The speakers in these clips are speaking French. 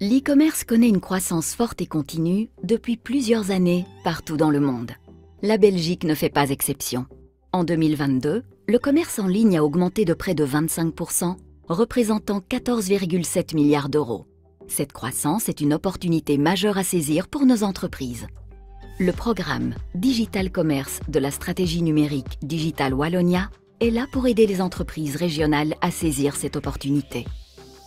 L'e-commerce connaît une croissance forte et continue depuis plusieurs années partout dans le monde. La Belgique ne fait pas exception. En 2022, le commerce en ligne a augmenté de près de 25%, représentant 14,7 milliards d'euros. Cette croissance est une opportunité majeure à saisir pour nos entreprises. Le programme Digital Commerce de la stratégie numérique Digital Wallonia est là pour aider les entreprises régionales à saisir cette opportunité.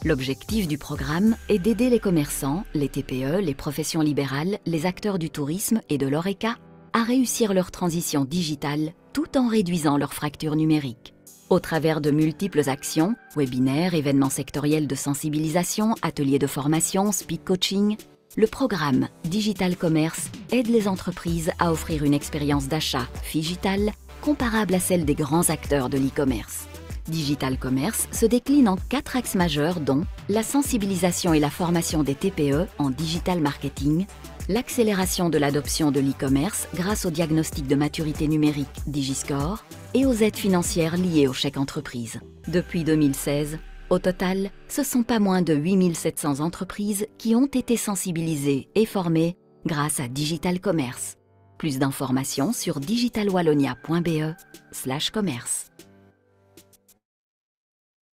L'objectif du programme est d'aider les commerçants, les TPE, les professions libérales, les acteurs du tourisme et de l'ORECA à réussir leur transition digitale tout en réduisant leur fracture numérique. Au travers de multiples actions, webinaires, événements sectoriels de sensibilisation, ateliers de formation, speed coaching, le programme Digital Commerce aide les entreprises à offrir une expérience d'achat digitale comparable à celle des grands acteurs de l'e-commerce. Digital Commerce se décline en quatre axes majeurs dont la sensibilisation et la formation des TPE en digital marketing, l'accélération de l'adoption de l'e-commerce grâce au diagnostic de maturité numérique Digiscore et aux aides financières liées au chèque entreprise. Depuis 2016, au total, ce sont pas moins de 8700 entreprises qui ont été sensibilisées et formées grâce à Digital Commerce. Plus d'informations sur digitalwallonia.be slash commerce.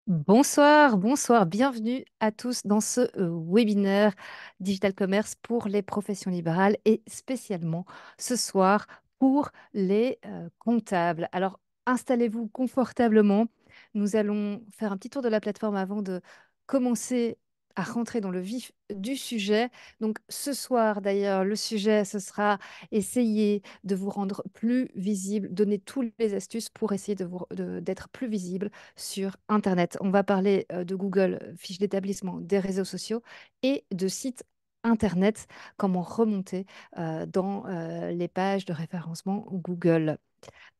Bonsoir, bonsoir, bienvenue à tous dans ce euh, webinaire Digital Commerce pour les professions libérales et spécialement ce soir pour les euh, comptables. Alors installez-vous confortablement, nous allons faire un petit tour de la plateforme avant de commencer rentrer dans le vif du sujet. Donc ce soir d'ailleurs, le sujet, ce sera essayer de vous rendre plus visible, donner toutes les astuces pour essayer d'être d'être plus visible sur Internet. On va parler euh, de Google, euh, fiche d'établissement, des réseaux sociaux et de sites Internet, comment remonter euh, dans les pages de référencement Google.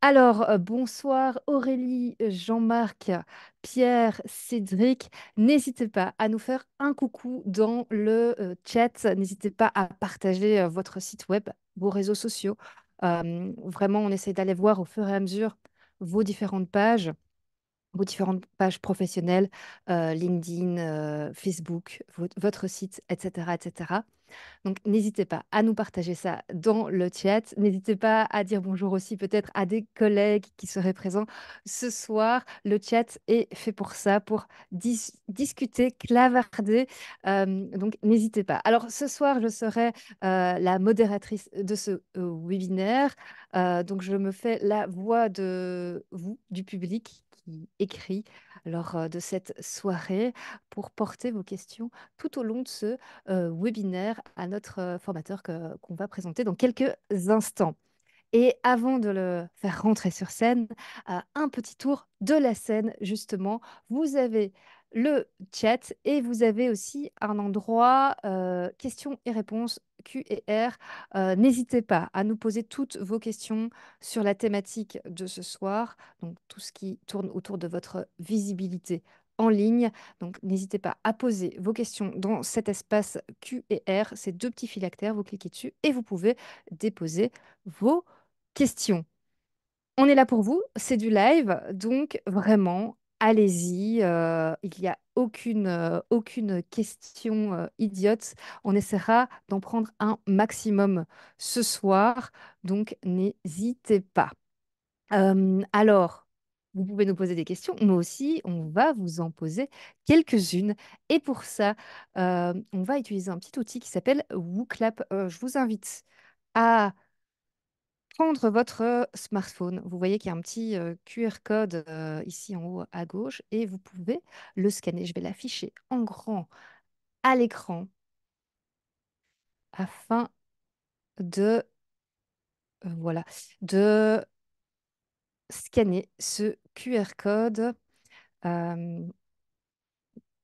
Alors, euh, bonsoir Aurélie, euh, Jean-Marc, Pierre, Cédric. N'hésitez pas à nous faire un coucou dans le euh, chat. N'hésitez pas à partager votre site web, vos réseaux sociaux. vraiment, on essaie d'aller voir au fur et à mesure vos différentes pages vos différentes pages professionnelles, euh, LinkedIn, euh, Facebook, votre site, etc. etc. Donc n'hésitez pas à nous partager ça dans le chat. N'hésitez pas à dire bonjour aussi peut-être à des collègues qui seraient présents ce soir. Le chat est fait pour ça, pour discuter, clavarder. donc n'hésitez pas. Alors ce soir, je serai euh, la modératrice de ce webinaire. donc je me fais la voix de vous, du public, écrit lors de cette soirée pour porter vos questions tout au long de ce webinaire à notre formateur qu'on va présenter dans quelques instants. Et avant de le faire rentrer sur scène, un petit tour de la scène, justement. Vous avez le chat et vous avez aussi un endroit questions et réponses Q R. Euh, n'hésitez pas à nous poser toutes vos questions sur la thématique de ce soir, donc tout ce qui tourne autour de votre visibilité en ligne. Donc n'hésitez pas à poser vos questions dans cet espace Q R, ces deux petits phylactères, vous cliquez dessus et vous pouvez déposer vos questions. On est là pour vous, c'est du live, donc vraiment allez-y. Euh, il n'y a aucune, euh, aucune question euh, idiote. On essaiera d'en prendre un maximum ce soir, donc n'hésitez pas. alors, vous pouvez nous poser des questions, mais aussi on va vous en poser quelques-unes. Et pour ça, on va utiliser un petit outil qui s'appelle WooClap. je vous invite à prendre votre smartphone. Vous voyez qu'il y a un petit QR code ici en haut à gauche et vous pouvez le scanner. Je vais l'afficher en grand à l'écran afin de voilà de scanner ce QR code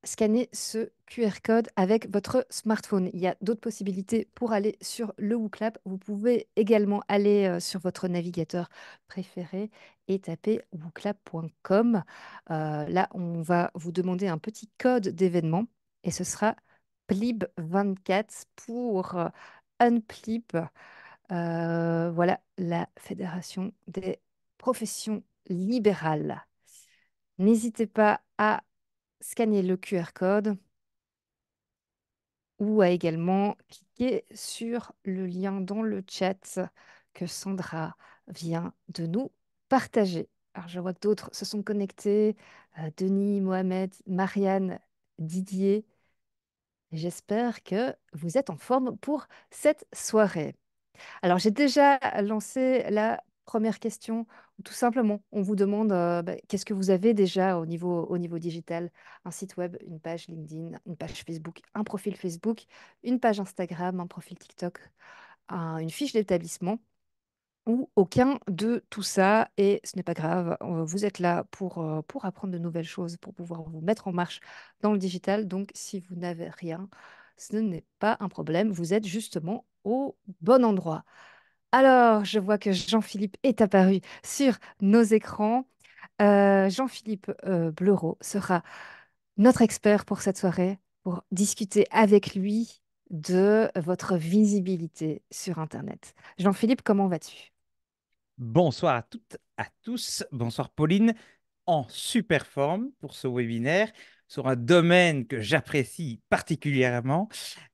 scanner ce QR code avec votre smartphone. Il y a d'autres possibilités pour aller sur le WooClap. Vous pouvez également aller euh, sur votre navigateur préféré et taper wooclap.com. Euh, là, on va vous demander un petit code d'événement et ce sera PLIB24 pour euh, UNPLIB. voilà la Fédération des professions libérales. N'hésitez pas à scanner le QR code ou à également cliquer sur le lien dans le chat que Sandra vient de nous partager. Alors je vois que d'autres se sont connectés, euh, Denis, Mohamed, Marianne, Didier. J'espère que vous êtes en forme pour cette soirée. Alors j'ai déjà lancé la première question, tout simplement, on vous demande euh, bah, qu'est-ce que vous avez déjà au niveau, digital Un site web, une page LinkedIn, une page Facebook, un profil Facebook, une page Instagram, un profil TikTok, une fiche d'établissement ou aucun de tout ça. Et ce n'est pas grave, euh, vous êtes là pour, euh, pour apprendre de nouvelles choses, pour pouvoir vous mettre en marche dans le digital. Donc, si vous n'avez rien, ce n'est pas un problème, vous êtes justement au bon endroit. Alors, je vois que Jean-Philippe est apparu sur nos écrans. Euh, Jean-Philippe euh, Bleureau sera notre expert pour cette soirée, pour discuter avec lui de votre visibilité sur Internet. Jean-Philippe, comment vas-tu Bonsoir à toutes, à tous. Bonsoir Pauline, en super forme pour ce webinaire sur un domaine que j'apprécie particulièrement,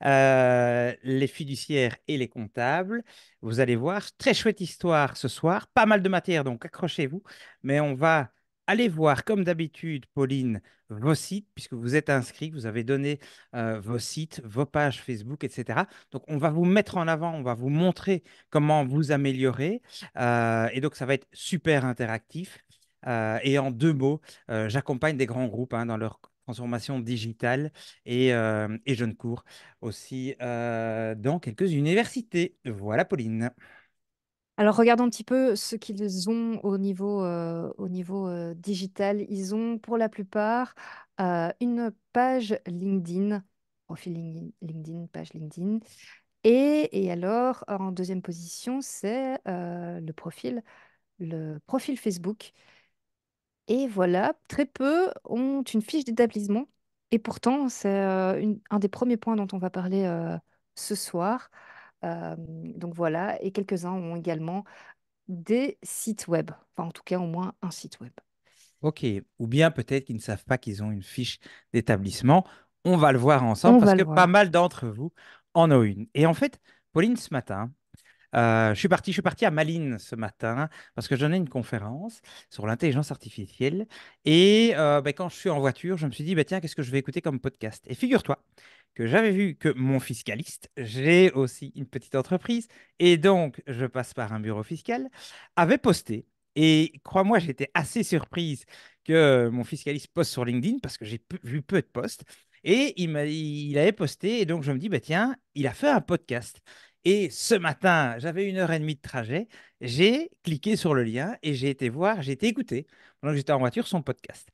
euh, les fiduciaires et les comptables. Vous allez voir, très chouette histoire ce soir, pas mal de matière, donc accrochez-vous, mais on va aller voir, comme d'habitude, Pauline, vos sites, puisque vous êtes inscrit, vous avez donné euh, vos sites, vos pages Facebook, etc. Donc, on va vous mettre en avant, on va vous montrer comment vous améliorer. Euh, et donc, ça va être super interactif. et en deux mots, j'accompagne des grands groupes hein, dans leur transformation digitale euh, et, Jeunes cours aussi euh, dans quelques universités. Voilà, Pauline. Alors regardons un petit peu ce qu'ils ont au niveau, euh, digital. Ils ont pour la plupart une page LinkedIn, profil LinkedIn, page LinkedIn. Et, alors en deuxième position, c'est le profil Facebook. Et voilà, très peu ont une fiche d'établissement. Et pourtant, c'est euh, un des premiers points dont on va parler euh, ce soir. Euh, donc voilà, et quelques-uns ont également des sites web, enfin en tout cas au moins un site web. Ok, ou bien peut-être qu'ils ne savent pas qu'ils ont une fiche d'établissement. On va le voir ensemble parce que pas mal d'entre vous en ont une. Et en fait, Pauline, ce matin, euh, je suis parti, je suis parti à Malines ce matin parce que j'en ai une conférence sur l'intelligence artificielle. Et euh, ben, quand je suis en voiture, je me suis dit, ben, tiens, qu'est-ce que je vais écouter comme podcast Et figure-toi que j'avais vu que mon fiscaliste, j'ai aussi une petite entreprise, et donc je passe par un bureau fiscal, avait posté. Et crois-moi, j'étais assez surprise que mon fiscaliste poste sur LinkedIn parce que j'ai vu peu de posts. Et il, avait posté, et donc je me dis, ben, tiens, il a fait un podcast. Et ce matin, j'avais une heure et demie de trajet, j'ai cliqué sur le lien et j'ai été voir, j'ai été écouter, pendant que j'étais en voiture, son podcast.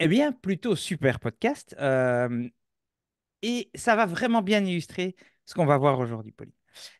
Eh bien, plutôt super podcast. Euh, et ça va vraiment bien illustrer ce qu'on va voir aujourd'hui, Pauline.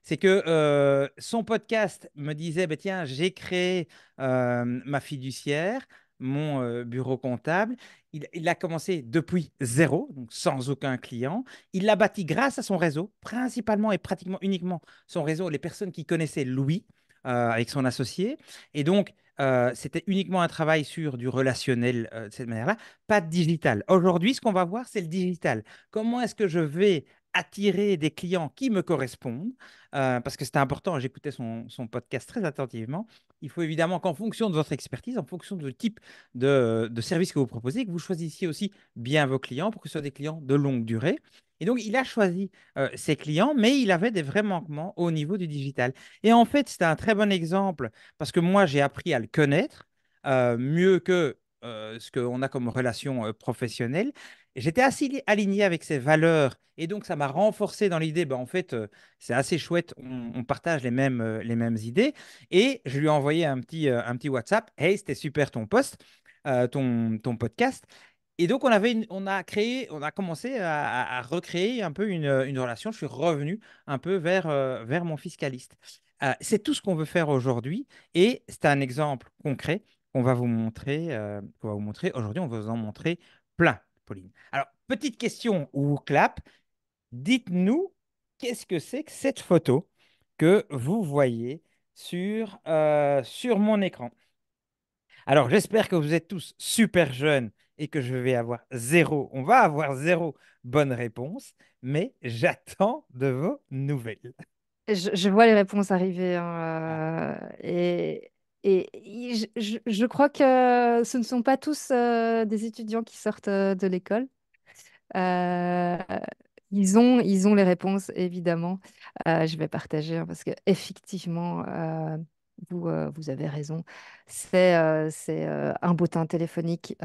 C'est que euh, son podcast me disait, bah, tiens, j'ai créé euh, ma fiduciaire, mon euh, bureau comptable. Il, a commencé depuis zéro, donc sans aucun client. Il l'a bâti grâce à son réseau, principalement et pratiquement uniquement son réseau, les personnes qui connaissaient Louis euh, avec son associé. Et donc, euh, c'était uniquement un travail sur du relationnel de cette manière-là, pas de digital. Aujourd'hui, ce qu'on va voir, c'est le digital. Comment est-ce que je vais attirer des clients qui me correspondent, euh, parce que c'était important, j'écoutais son, podcast très attentivement. Il faut évidemment qu'en fonction de votre expertise, en fonction du type de, service que vous proposez, que vous choisissiez aussi bien vos clients pour que ce soit des clients de longue durée. Et donc, il a choisi euh, ses clients, mais il avait des vrais manquements au niveau du digital. Et en fait, c'est un très bon exemple parce que moi, j'ai appris à le connaître euh, mieux que euh, ce qu'on a comme relation euh, professionnelle. J'étais assez aligné avec ses valeurs et donc ça m'a renforcé dans l'idée, bah, en fait, euh, c'est assez chouette, on, partage les mêmes, les mêmes idées. Et je lui ai envoyé un petit, WhatsApp, Hey, c'était super ton post, ton, podcast. Et donc, on, on, a créé, on a commencé à, recréer un peu une, une, relation. Je suis revenu un peu vers, vers mon fiscaliste. c'est tout ce qu'on veut faire aujourd'hui. Et c'est un exemple concret on va vous montrer, euh, va vous montrer. Aujourd'hui, on va vous en montrer plein, Pauline. Alors, petite question ou clap. Dites-nous qu'est-ce que c'est que cette photo que vous voyez sur, euh, sur mon écran. Alors, j'espère que vous êtes tous super jeunes et que je vais avoir zéro. On va avoir zéro bonne réponse, mais j'attends de vos nouvelles. Je, vois les réponses arriver. Hein, ah. euh, et et je, crois que ce ne sont pas tous euh, des étudiants qui sortent euh, de l'école. Euh, ils, ont, les réponses, évidemment. je vais partager hein, parce que effectivement, vous, avez raison. C'est c'est un bottin téléphonique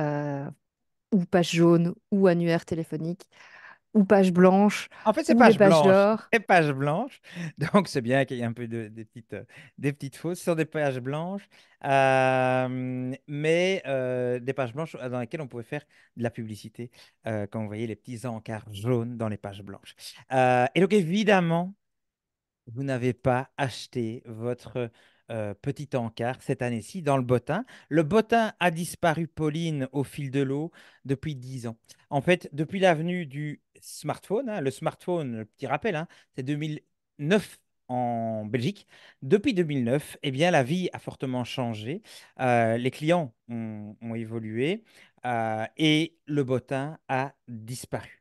ou page jaune ou annuaire téléphonique ou blanches, blanches, En fait, c'est page blanche. C'est Donc, c'est bien qu'il y ait un peu de, des, petites, euh, des petites fausses sur des pages blanches, euh, mais euh, des pages blanches dans lesquelles on pouvait faire de la publicité, euh, quand vous voyez les petits encarts jaunes dans les pages blanches. et donc, évidemment, vous n'avez pas acheté votre euh, petit encart cette année-ci dans le bottin. Le bottin a disparu, Pauline, au fil de l'eau depuis dix ans. En fait, depuis l'avenue du smartphone, hein, le smartphone, petit rappel, hein, c'est 2009 en Belgique. Depuis 2009, eh bien, la vie a fortement changé. Euh, les clients ont, évolué euh, et le bottin a disparu.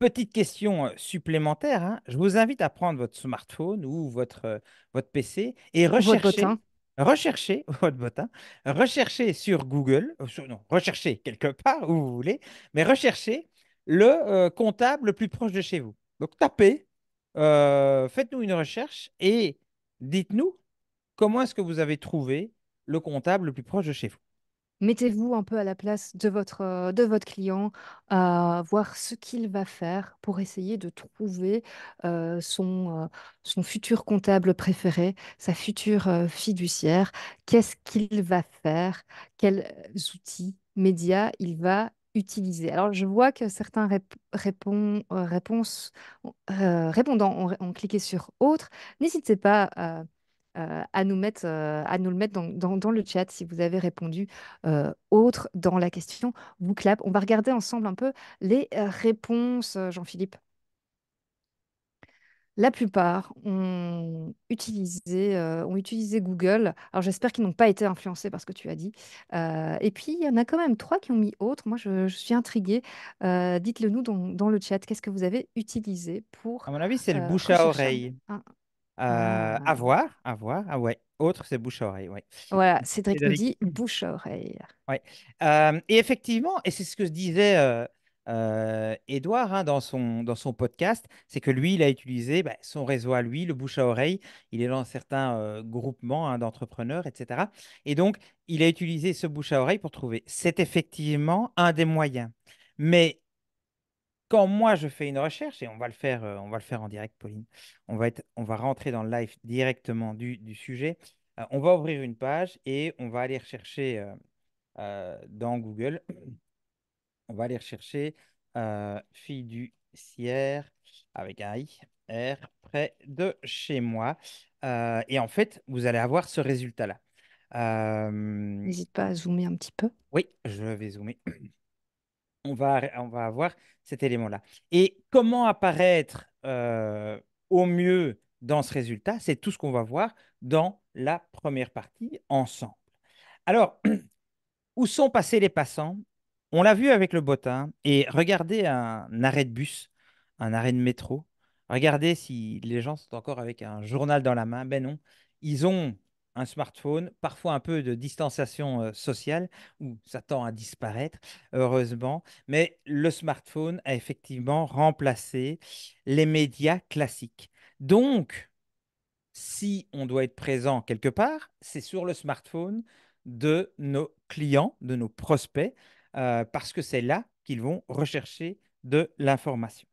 Petite question euh, supplémentaire, hein. je vous invite à prendre votre smartphone ou votre, euh, votre PC et rechercher, votre botin, sur Google, euh, non, rechercher quelque part où vous voulez, mais rechercher le comptable le plus proche de chez vous. Donc tapez, faites-nous une recherche et dites-nous comment est-ce que vous avez trouvé le comptable le plus proche de chez vous. Mettez-vous un peu à la place de votre, euh, de votre client, à voir ce qu'il va faire pour essayer de trouver euh, son, euh, son futur comptable préféré, sa future fiduciaire. Qu'est-ce qu'il va faire Quels outils médias il va utiliser Alors, je vois que certains répondants ont, cliqué sur autres. N'hésitez pas à euh, à, nous mettre, euh, à nous le mettre dans, le chat si vous avez répondu euh, autre dans la question clap On va regarder ensemble un peu les réponses, Jean-Philippe. La plupart ont utilisé, ont utilisé Google. Alors j'espère qu'ils n'ont pas été influencés par ce que tu as dit. et puis il y en a quand même trois qui ont mis autre. Moi je, suis intriguée. dites-le nous dans, dans, le chat. Qu'est-ce que vous avez utilisé pour... À mon avis c'est le bouche à oreille. Euh, avoir. Ah. avoir, À voir, à Ah ouais. Autre, c'est bouche à oreille. Ouais. Voilà, Cédric nous dit bouche à oreille. Ouais. Euh, et effectivement, et c'est ce que disait euh, Edouard euh, hein, dans, son, dans son podcast, c'est que lui, il a utilisé bah, son réseau à lui, le bouche à oreille. Il est dans certains groupements hein, d'entrepreneurs, etc. Et donc, il a utilisé ce bouche à oreille pour trouver. C'est effectivement un des moyens. Mais quand moi je fais une recherche, et on va le faire, euh, on va le faire en direct, Pauline, on va, être, on va rentrer dans le live directement du, sujet. Euh, on va ouvrir une page et on va aller rechercher euh, dans Google, on va aller rechercher fille du CIR avec un I, R, près de chez moi. et en fait, vous allez avoir ce résultat-là. N'hésite pas à zoomer un petit peu. Oui, je vais zoomer on va, on va avoir cet élément-là. Et comment apparaître euh, au mieux dans ce résultat, c'est tout ce qu'on va voir dans la première partie ensemble. Alors, où sont passés les passants On l'a vu avec le bottin et regardez un arrêt de bus, un arrêt de métro. Regardez si les gens sont encore avec un journal dans la main. Ben non, ils ont un smartphone, parfois un peu de distanciation euh, sociale, où ça tend à disparaître, heureusement, mais le smartphone a effectivement remplacé les médias classiques. Donc, si on doit être présent quelque part, c'est sur le smartphone de nos clients, de nos prospects, euh, parce que c'est là qu'ils vont rechercher de l'information.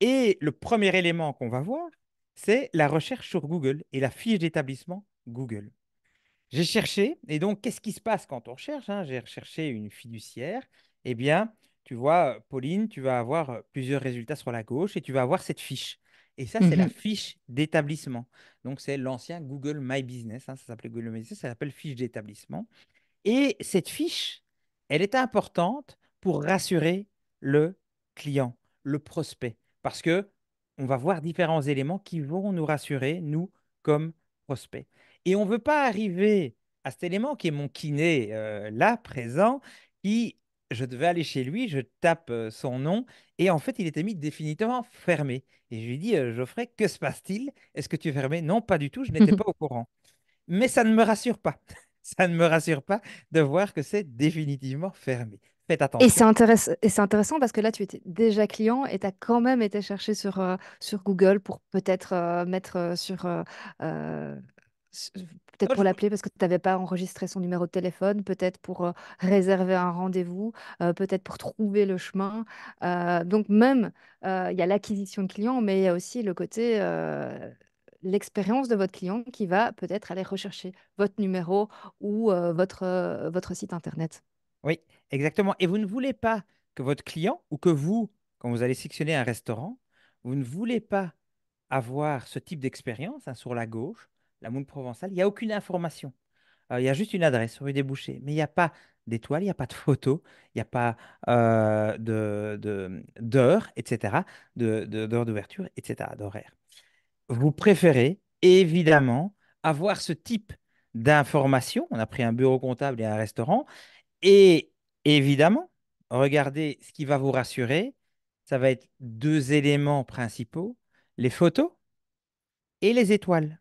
Et le premier élément qu'on va voir, c'est la recherche sur Google et la fiche d'établissement Google. J'ai cherché, et donc qu'est-ce qui se passe quand on recherche hein? J'ai recherché une fiduciaire. Eh bien, tu vois, euh, Pauline, tu vas avoir euh, plusieurs résultats sur la gauche et tu vas avoir cette fiche. Et ça, c'est la mhm. fiche d'établissement. Donc, c'est l'ancien Google My Business. Hein, ça s'appelait Google My Business, ça s'appelle fiche d'établissement. Et cette fiche, elle est importante pour rassurer le client, le prospect, parce que on va voir différents éléments qui vont nous rassurer, nous, comme prospect. Et on ne veut pas arriver à cet élément qui est mon kiné euh, là, présent, qui, je devais aller chez lui, je tape euh, son nom, et en fait, il était mis définitivement fermé. Et je lui dis, euh, Geoffrey, que se passe-t-il Est-ce que tu es fermé Non, pas du tout, je n'étais pas au courant. Mais ça ne me rassure pas. ça ne me rassure pas de voir que c'est définitivement fermé. Faites attention. Et c'est intéressant parce que là, tu étais déjà client et tu as quand même été chercher sur, euh, sur Google pour peut-être mettre sur peut-être pour l'appeler parce que tu n'avais pas enregistré son numéro de téléphone, peut-être pour euh, réserver un rendez-vous, euh, peut-être pour trouver le chemin. Euh, donc même, il y a l'acquisition de clients, mais il y a aussi le côté, l'expérience de votre client qui va peut-être aller rechercher votre numéro ou votre, votre site Internet. Oui, exactement. Et vous ne voulez pas que votre client ou que vous, quand vous allez sectionner un restaurant, vous ne voulez pas avoir ce type d'expérience hein, sur la gauche la moule provençale, il n'y a aucune information. Euh, il y a juste une adresse, rue des Bouchers, mais il n'y a pas d'étoiles, il n'y a pas de photos, il n'y a pas euh, de d'heure, etc., d'heure d'ouverture, etc., d'horaire. Vous préférez évidemment avoir ce type d'information. On a pris un bureau comptable et un restaurant. Et évidemment, regardez ce qui va vous rassurer. Ça va être deux éléments principaux, les photos et les étoiles.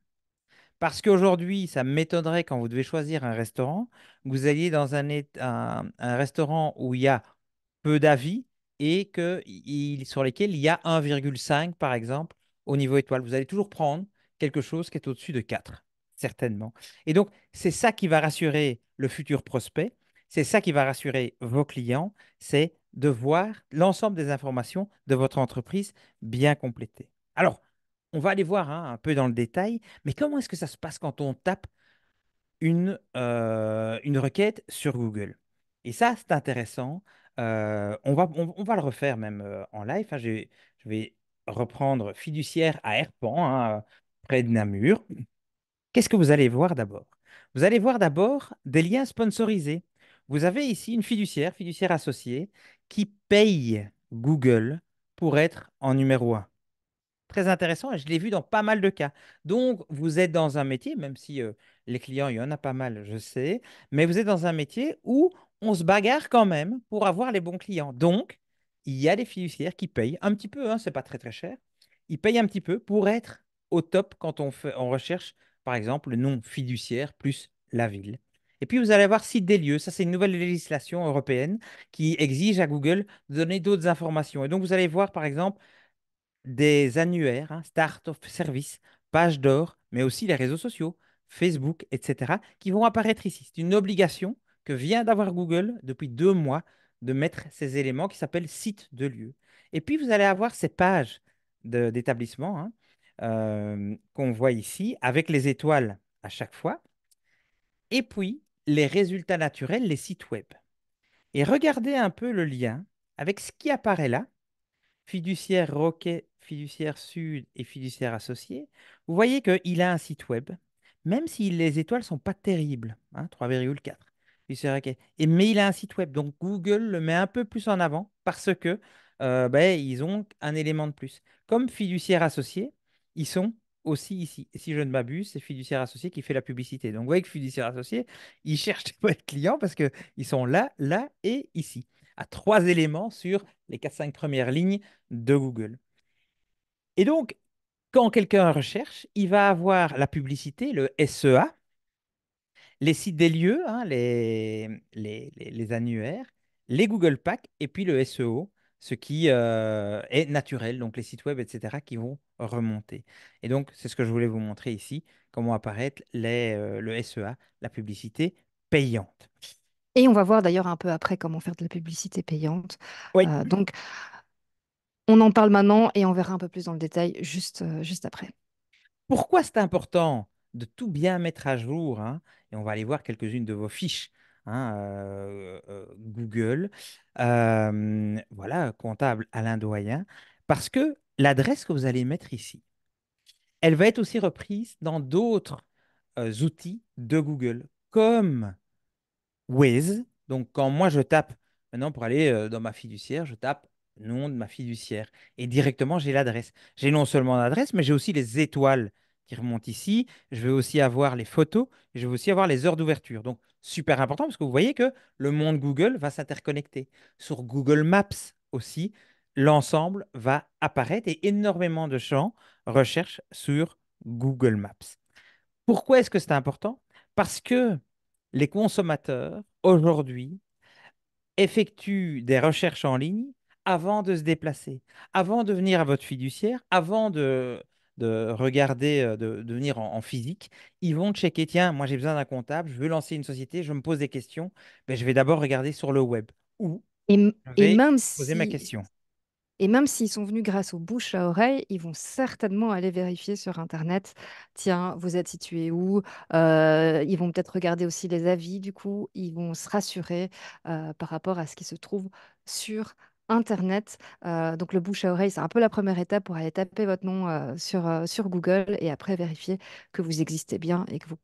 Parce qu'aujourd'hui, ça m'étonnerait quand vous devez choisir un restaurant, que vous alliez dans un, restaurant où il y a peu d'avis et que, sur lesquels il y a 1,5 par exemple au niveau étoile. Vous allez toujours prendre quelque chose qui est au-dessus de 4, certainement. Et donc, c'est ça qui va rassurer le futur prospect, c'est ça qui va rassurer vos clients, c'est de voir l'ensemble des informations de votre entreprise bien complétées. Alors, on va aller voir hein, un peu dans le détail, mais comment est-ce que ça se passe quand on tape une, euh, requête sur Google Et ça, c'est intéressant. Euh, on, va, on, va le refaire même euh, en live. Hein. Je, vais reprendre fiduciaire à Airpan, hein, près de Namur. Qu'est-ce que vous allez voir d'abord Vous allez voir d'abord des liens sponsorisés. Vous avez ici une fiduciaire, fiduciaire associée, qui paye Google pour être en numéro 1 très intéressant et je l'ai vu dans pas mal de cas. Donc, vous êtes dans un métier, même si euh, les clients, il y en a pas mal, je sais, mais vous êtes dans un métier où on se bagarre quand même pour avoir les bons clients. Donc, il y a des fiduciaires qui payent un petit peu, hein, c'est pas très très cher, ils payent un petit peu pour être au top quand on, fait, on recherche, par exemple, le nom fiduciaire plus la ville. Et puis, vous allez voir site des lieux. Ça, c'est une nouvelle législation européenne qui exige à Google de donner d'autres informations. Et donc, vous allez voir, par exemple, des annuaires, hein, Start of Service, Page d'or, mais aussi les réseaux sociaux, Facebook, etc., qui vont apparaître ici. C'est une obligation que vient d'avoir Google depuis deux mois de mettre ces éléments qui s'appellent sites de lieu. Et puis, vous allez avoir ces pages d'établissement hein, euh, qu'on voit ici avec les étoiles à chaque fois. Et puis, les résultats naturels, les sites web. Et regardez un peu le lien avec ce qui apparaît là fiduciaire Roquet, fiduciaire Sud et fiduciaire associé, vous voyez qu'il a un site web, même si les étoiles sont pas terribles, 3,4. Hein, et, mais il a un site web, donc Google le met un peu plus en avant parce que euh, ben, ils ont un élément de plus. Comme fiduciaire associé, ils sont aussi ici. si je ne m'abuse, c'est fiduciaire associé qui fait la publicité. Donc vous voyez que fiduciaire associé, ils cherchent des clients parce qu'ils sont là, là et ici à trois éléments sur les 4-5 premières lignes de Google. Et donc, quand quelqu'un recherche, il va avoir la publicité, le SEA, les sites des lieux, hein, les, annuaires, les Google Packs et puis le SEO, ce qui euh, est naturel, donc les sites web, etc., qui vont remonter. Et donc, c'est ce que je voulais vous montrer ici, comment apparaître euh, le SEA, la publicité payante. Et on va voir d'ailleurs un peu après comment faire de la publicité payante. Euh, donc, on en parle maintenant et on verra un peu plus dans le détail juste, euh, juste après. Pourquoi c'est important de tout bien mettre à jour hein Et on va aller voir quelques-unes de vos fiches. Hein, euh, Google, voilà, comptable Alain Doyen, parce que l'adresse que vous allez mettre ici, elle va être aussi reprise dans d'autres outils de Google, comme With Donc, quand moi je tape, maintenant pour aller euh, dans ma fiduciaire, je tape nom de ma fiduciaire et directement j'ai l'adresse. J'ai non seulement l'adresse, mais j'ai aussi les étoiles qui remontent ici. Je vais aussi avoir les photos et je vais aussi avoir les heures d'ouverture. Donc, super important parce que vous voyez que le monde Google va s'interconnecter. Sur Google Maps aussi, l'ensemble va apparaître et énormément de champs recherchent sur Google Maps. Pourquoi est-ce que c'est important Parce que les consommateurs, aujourd'hui, effectuent des recherches en ligne avant de se déplacer, avant de venir à votre fiduciaire, avant de, regarder, euh, de, venir en, physique, ils vont checker, tiens, moi j'ai besoin d'un comptable, je veux lancer une société, je me pose des questions, mais ben, je vais d'abord regarder sur le web. Où et, même si, poser ma question. Et même s'ils sont venus grâce aux bouches à oreille, ils vont certainement aller vérifier sur Internet, tiens, vous êtes situé où euh, Ils vont peut-être regarder aussi les avis, du coup, ils vont se rassurer euh, par rapport à ce qui se trouve sur Internet. Euh, donc le bouche à oreille, c'est un peu la première étape pour aller taper votre nom sur, sur Google et après vérifier que vous existez bien et que vous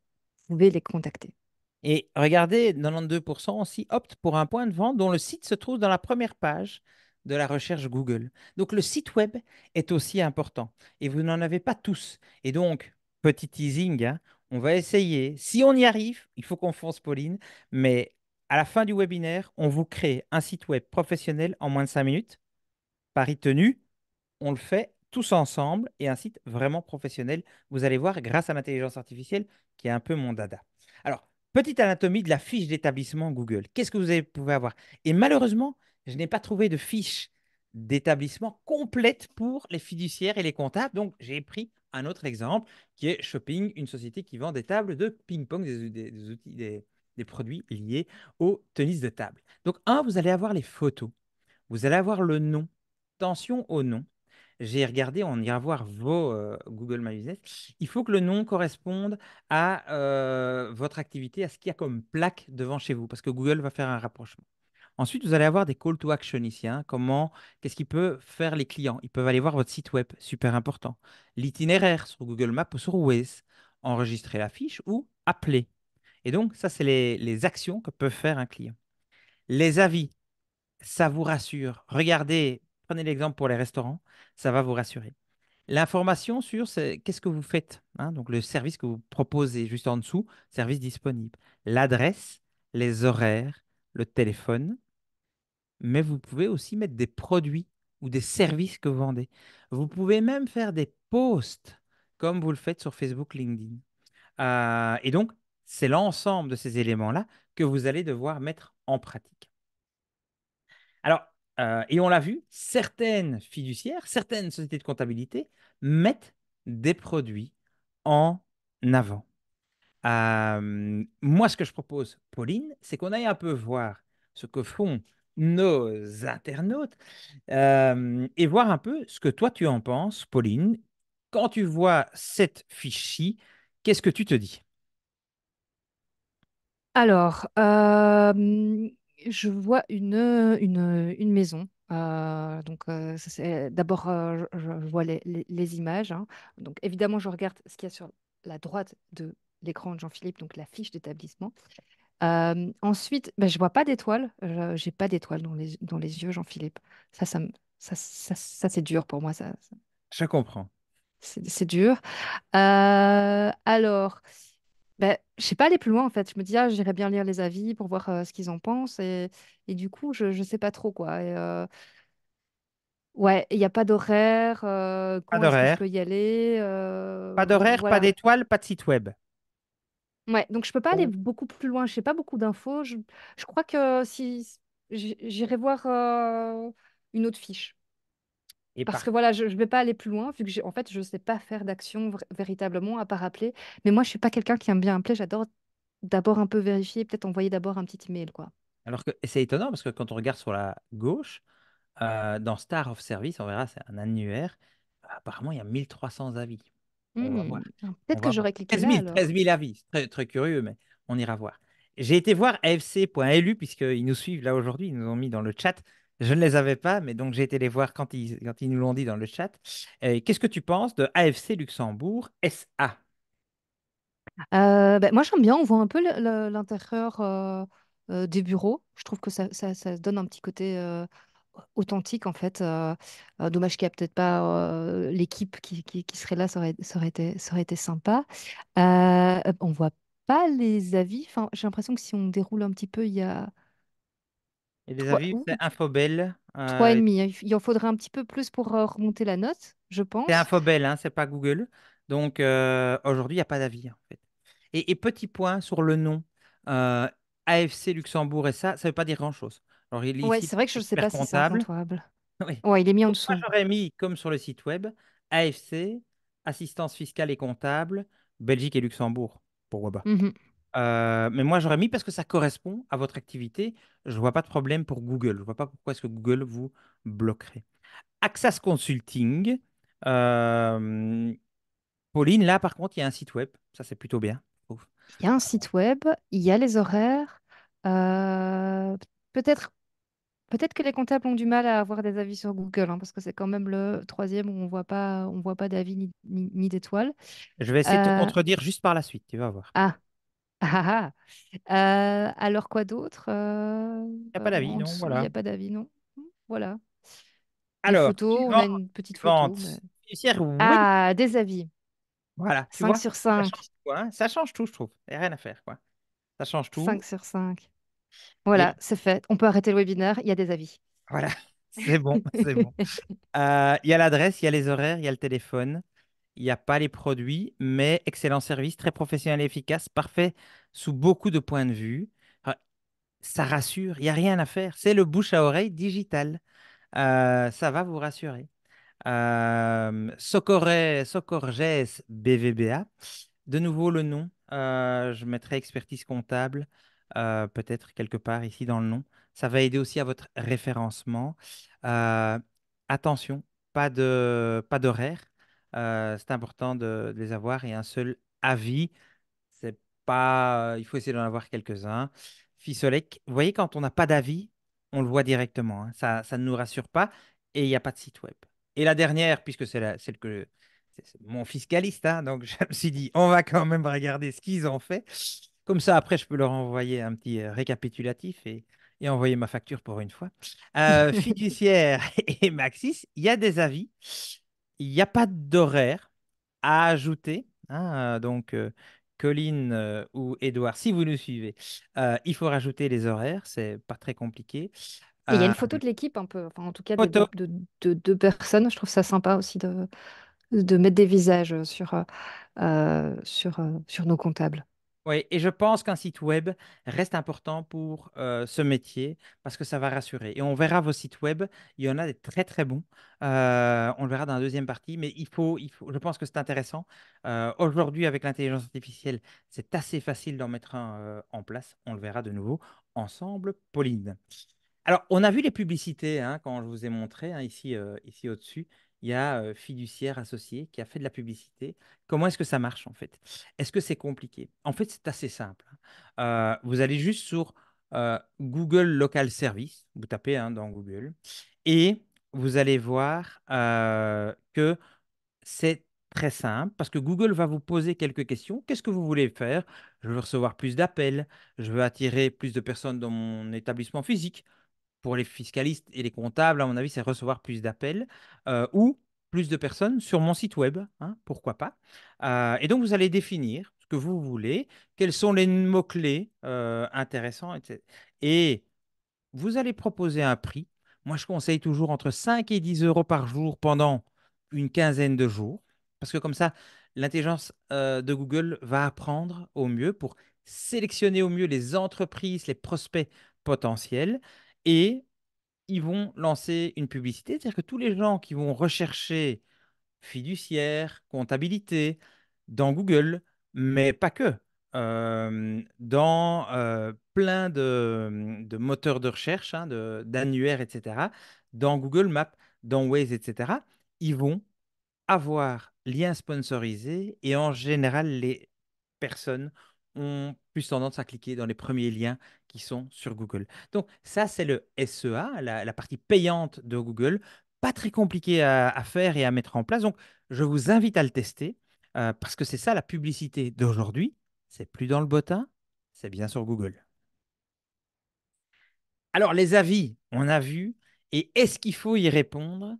pouvez les contacter. Et regardez, 92% aussi optent pour un point de vente dont le site se trouve dans la première page de la recherche Google. Donc le site web est aussi important et vous n'en avez pas tous. Et donc, petit teasing, hein, on va essayer. Si on y arrive, il faut qu'on fonce Pauline, mais à la fin du webinaire, on vous crée un site web professionnel en moins de 5 minutes. Paris tenu, on le fait tous ensemble et un site vraiment professionnel. Vous allez voir grâce à l'intelligence artificielle qui est un peu mon dada. Alors, petite anatomie de la fiche d'établissement Google. Qu'est-ce que vous pouvez avoir Et malheureusement, je n'ai pas trouvé de fiche d'établissement complète pour les fiduciaires et les comptables. Donc, j'ai pris un autre exemple qui est Shopping, une société qui vend des tables de ping-pong, des, outils, des, produits liés au tennis de table. Donc, un, vous allez avoir les photos, vous allez avoir le nom. Attention au nom. J'ai regardé, on ira voir vos euh, Google My Business. Il faut que le nom corresponde à euh, votre activité, à ce qu'il y a comme plaque devant chez vous, parce que Google va faire un rapprochement. Ensuite, vous allez avoir des call to action ici. Hein. Comment, qu'est-ce qui peut faire les clients Ils peuvent aller voir votre site web, super important. L'itinéraire sur Google Maps ou sur Waze, enregistrer la fiche ou appeler. Et donc, ça, c'est les, actions que peut faire un client. Les avis, ça vous rassure. Regardez, prenez l'exemple pour les restaurants, ça va vous rassurer. L'information sur qu'est-ce que vous faites, hein. donc le service que vous proposez juste en dessous, service disponible, l'adresse, les horaires, le téléphone, mais vous pouvez aussi mettre des produits ou des services que vous vendez. Vous pouvez même faire des posts comme vous le faites sur Facebook, LinkedIn. Euh, et donc, c'est l'ensemble de ces éléments-là que vous allez devoir mettre en pratique. Alors, euh, et on l'a vu, certaines fiduciaires, certaines sociétés de comptabilité mettent des produits en avant. Euh, moi, ce que je propose, Pauline, c'est qu'on aille un peu voir ce que font nos internautes euh, et voir un peu ce que toi tu en penses, Pauline. Quand tu vois cette fiche qu'est-ce que tu te dis Alors, euh, je vois une, une, maison. Euh, donc, d'abord, je, vois les, images. Hein. Donc, évidemment, je regarde ce qu'il y a sur la droite de l'écran de Jean-Philippe, donc la fiche d'établissement ensuite, ben, je vois pas d'étoiles. J'ai pas d'étoiles dans les, dans les yeux, Jean-Philippe. Ça, ça, ça, c'est dur pour moi. Ça, Je comprends. c'est dur. Euh, alors, ben, je sais pas aller plus loin en fait. Je me dis, ah, j'irais bien lire les avis pour voir ce qu'ils en pensent. Et, du coup, je, ne sais pas trop quoi. Euh, ouais, il n'y a pas d'horaire. quand je peux y aller? Pas d'horaire, pas d'étoiles, pas de site web. Ouais, donc je peux pas aller mmh. beaucoup plus loin, Je j'ai pas beaucoup d'infos. Je, crois que si j'irai voir une autre fiche. Parce que voilà, je ne vais pas aller plus loin, vu que j'ai- en fait, je ne sais pas faire d'action véritablement, à part appeler. Mais moi, je ne suis pas quelqu'un qui aime bien appeler. J'adore d'abord un peu vérifier, peut-être envoyer d'abord un petit email, quoi. alors que c'est étonnant parce que quand on regarde sur la gauche, dans Star of Service, on verra, c'est un annuaire. Apparemment, il y a 1300 avis. Mmh. Peut-être que j'aurais cliqué 13 Alors. 13 000 avis, très, très curieux, mais on ira voir. J'ai été voir afc.lu, puisqu'ils nous suivent là aujourd'hui, ils nous ont mis dans le chat. Je ne les avais pas, mais donc j'ai été les voir quand ils, quand ils nous l'ont dit dans le chat. Euh, qu'est-ce que tu penses de AFC Luxembourg SA euh, ben, Moi, j'aime bien, on voit un peu l'intérieur euh, des bureaux. Je trouve que ça, ça, ça donne un petit côté authentique en fait. Euh, euh, dommage qu'il n'y a peut-être pas l'équipe qui, serait là, ça aurait, ça été, ça aurait été, sympa. Euh, on voit pas les avis. Enfin, j'ai l'impression que si on déroule un petit peu, il y a et les 3... avis, c'est Infobel. Trois et demi. Hein. Il en faudrait un petit peu plus pour remonter la note, je pense. C'est Infobel, hein, c'est pas Google. Donc aujourd'hui, il n'y a pas d'avis en fait. Et, et, petit point sur le nom. AFC Luxembourg et ça, ça ne veut pas dire grand-chose il est ouais, c'est vrai que je ne sais pas si c'est comptable. Oui. il est mis en dessous. Moi, j'aurais mis, comme sur le site web, AFC, assistance fiscale et comptable, Belgique et Luxembourg pour Waba. Mmh euh, mais moi, j'aurais mis parce que ça correspond à votre activité. Je ne vois pas de problème pour Google. Je ne vois pas pourquoi est-ce que Google vous bloquerait. Access Consulting. Euh, Pauline, là, par contre, il y a un site web. Ça, c'est plutôt bien. Il y a un site web, il y a les horaires. Euh, peut-être Peut-être que les comptables ont du mal à avoir des avis sur Google, hein, parce que c'est quand même le troisième où on voit pas, on voit pas d'avis ni, d'étoiles. Je vais essayer de te euh contredire juste par la suite, tu vas voir. Ah, ah, ah. Euh, alors quoi d'autre euh, Il n'y a pas d'avis, non voilà. Il n'y a pas d'avis, non Voilà. Alors, une petite photo. Ah, des avis. Voilà. 5 sur 5. Hein. Ça change, tout, je trouve. Il n'y a rien à faire, quoi. Ça change tout. 5 sur 5. Voilà, c'est fait. On peut arrêter le webinaire, il y a des avis. Voilà, c'est bon, bon. Euh, il y a l'adresse, il y a les horaires, il y a le téléphone. Il n'y a pas les produits, mais excellent service, très professionnel et efficace, parfait sous beaucoup de points de vue. Ah, ça rassure, il n'y a rien à faire. C'est le bouche à oreille digital. Euh, ça va vous rassurer. Euh, Socorges BVBA, de nouveau le nom. je mettrai expertise comptable. Euh, peut-être quelque part ici dans le nom. Ça va aider aussi à votre référencement. Euh, attention, pas de pas d'horaire. Euh, c'est important de, les avoir et un seul avis. C'est pas, il faut essayer d'en avoir quelques-uns. Fisolec, vous voyez, quand on n'a pas d'avis, on le voit directement. Hein. Ça, ça ne nous rassure pas et il n'y a pas de site web. Et la dernière, puisque c'est celle que mon fiscaliste, hein, donc je me suis dit, on va quand même regarder ce qu'ils ont fait. Comme ça, après, je peux leur envoyer un petit euh, récapitulatif et, envoyer ma facture pour une fois. Euh, fiduciaire et Maxis, il y a des avis. Il n'y a pas d'horaire à ajouter. Hein, euh, donc, Coline euh, Colline ou Edouard, si vous nous suivez, il faut rajouter les horaires. C'est pas très compliqué. Il y a une photo de l'équipe, un peu, en tout cas, de, deux personnes. Je trouve ça sympa aussi de, de mettre des visages sur, sur, sur nos comptables. Oui, et je pense qu'un site web reste important pour euh, ce métier parce que ça va rassurer. Et on verra vos sites web, il y en a des très très bons. Euh, on le verra dans la deuxième partie, mais il faut, il faut je pense que c'est intéressant. Euh, aujourd'hui, avec l'intelligence artificielle, c'est assez facile d'en mettre un en place. On le verra de nouveau ensemble, Pauline. Alors, on a vu les publicités hein, quand je vous ai montré hein, ici, ici au-dessus il y a fiduciaire associé qui a fait de la publicité. Comment est-ce que ça marche en fait Est-ce que c'est compliqué En fait, c'est assez simple. Hein. vous allez juste sur Google Local Service, vous tapez hein, dans Google, et vous allez voir que c'est très simple parce que Google va vous poser quelques questions. Qu'est-ce que vous voulez faire Je veux recevoir plus d'appels, je veux attirer plus de personnes dans mon établissement physique pour les fiscalistes et les comptables, à mon avis, c'est recevoir plus d'appels euh, ou plus de personnes sur mon site web, hein, pourquoi pas. Euh, et donc, vous allez définir ce que vous voulez, quels sont les mots-clés euh, intéressants, etc. Et vous allez proposer un prix. Moi, je conseille toujours entre 5 et 10 euros par jour pendant une quinzaine de jours, parce que comme ça, l'intelligence de Google va apprendre au mieux pour sélectionner au mieux les entreprises, les prospects potentiels et ils vont lancer une publicité. C'est-à-dire que tous les gens qui vont rechercher fiduciaire, comptabilité dans Google, mais pas que, euh, dans euh, plein de, moteurs de recherche, hein, d'annuaires, etc., dans Google Maps, dans Waze, etc., ils vont avoir lien sponsorisé et en général, les personnes ont plus tendance à cliquer dans les premiers liens qui sont sur Google. Donc ça, c'est le SEA, la, partie payante de Google. Pas très compliqué à, faire et à mettre en place. Donc je vous invite à le tester euh, parce que c'est ça la publicité d'aujourd'hui. C'est plus dans le bottin, c'est bien sur Google. Alors les avis, on a vu. Et est-ce qu'il faut y répondre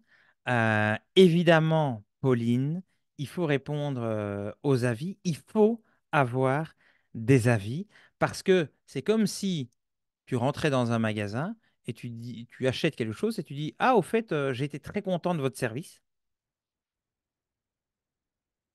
euh, Évidemment, Pauline, il faut répondre euh, aux avis. Il faut avoir des avis, parce que c'est comme si tu rentrais dans un magasin et tu, dis, tu achètes quelque chose et tu dis Ah, au fait, euh, j'ai été très content de votre service.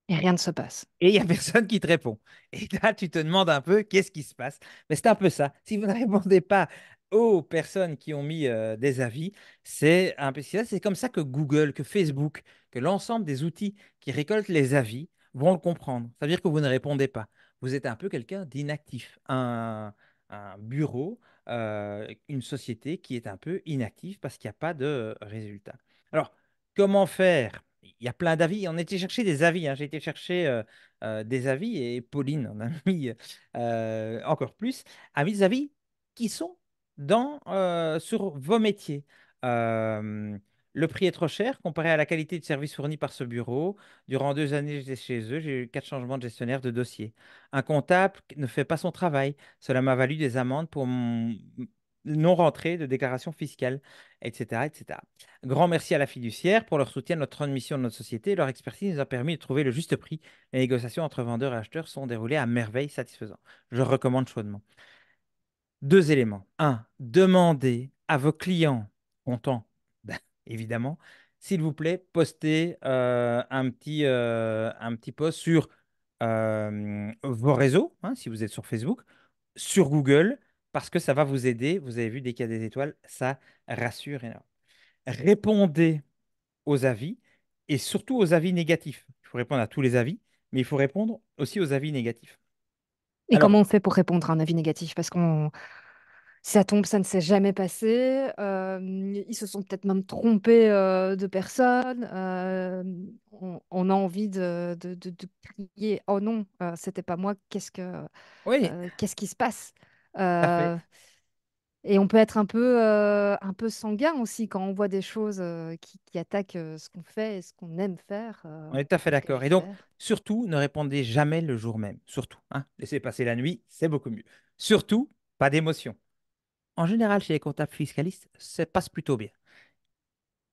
Et rien ne se passe. Et il n'y a personne qui te répond. Et là, tu te demandes un peu qu'est-ce qui se passe. Mais c'est un peu ça. Si vous ne répondez pas aux personnes qui ont mis euh, des avis, c'est un C'est comme ça que Google, que Facebook, que l'ensemble des outils qui récoltent les avis vont le comprendre. Ça veut dire que vous ne répondez pas vous êtes un peu quelqu'un d'inactif, un, bureau, euh, une société qui est un peu inactive parce qu'il n'y a pas de résultat. Alors, comment faire il y a plein d'avis. On était chercher des avis. Hein. J'ai été chercher euh, euh, des avis et Pauline en a mis encore plus. Avis des avis qui sont dans, sur vos métiers. Le prix est trop cher comparé à la qualité de service fourni par ce bureau. Durant deux années, j'étais chez eux, j'ai eu quatre changements de gestionnaire de dossier. Un comptable ne fait pas son travail. Cela m'a valu des amendes pour mon non-rentrée de déclaration fiscale, etc., etc. Grand merci à la fiduciaire pour leur soutien, notre transmission de notre société. Leur expertise nous a permis de trouver le juste prix. Les négociations entre vendeurs et acheteurs sont déroulées à merveille satisfaisant. Je recommande chaudement. Deux éléments. Un, demandez à vos clients comptants évidemment, s'il vous plaît, postez euh, un, petit, euh, un petit post sur euh, vos réseaux, hein, si vous êtes sur Facebook, sur Google, parce que ça va vous aider. Vous avez vu, dès qu'il y a des étoiles, ça rassure énormément. Répondez aux avis et surtout aux avis négatifs. Il faut répondre à tous les avis, mais il faut répondre aussi aux avis négatifs. Et comment on fait pour répondre à un avis négatif Parce qu'on ça tombe, ça ne s'est jamais passé. ils se sont peut-être même trompés de personne. on, a envie de, de, crier Oh non, euh, c'était pas moi, qu'est-ce que oui. Euh, qu'est-ce qui se passe euh, Et on peut être un peu, un peu sanguin aussi quand on voit des choses qui, attaquent ce qu'on fait et ce qu'on aime faire. on est tout à fait d'accord. Et donc, surtout, ne répondez jamais le jour même. Surtout. Hein. Laissez passer la nuit, c'est beaucoup mieux. Surtout, pas d'émotion en général, chez les comptables fiscalistes, ça passe plutôt bien.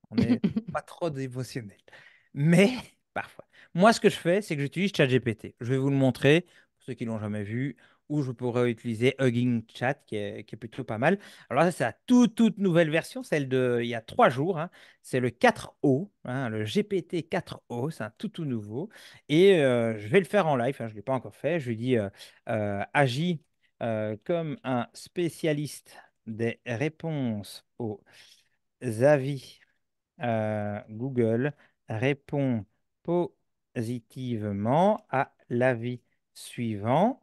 On n'est pas trop dévotionnel. Mais parfois. Moi, ce que je fais, c'est que j'utilise ChatGPT. Je vais vous le montrer pour ceux qui l'ont jamais vu, ou je pourrais utiliser Hugging Chat, qui est, plutôt pas mal. Alors ça c'est la toute, nouvelle version, celle de il y a trois jours. Hein. C'est le 4O, hein, le GPT 4O, c'est un tout, tout nouveau. Et euh, je vais le faire en live, hein, je ne l'ai pas encore fait. Je lui dis, euh, euh, agis comme un spécialiste des réponses aux avis euh, Google répond positivement à l'avis suivant.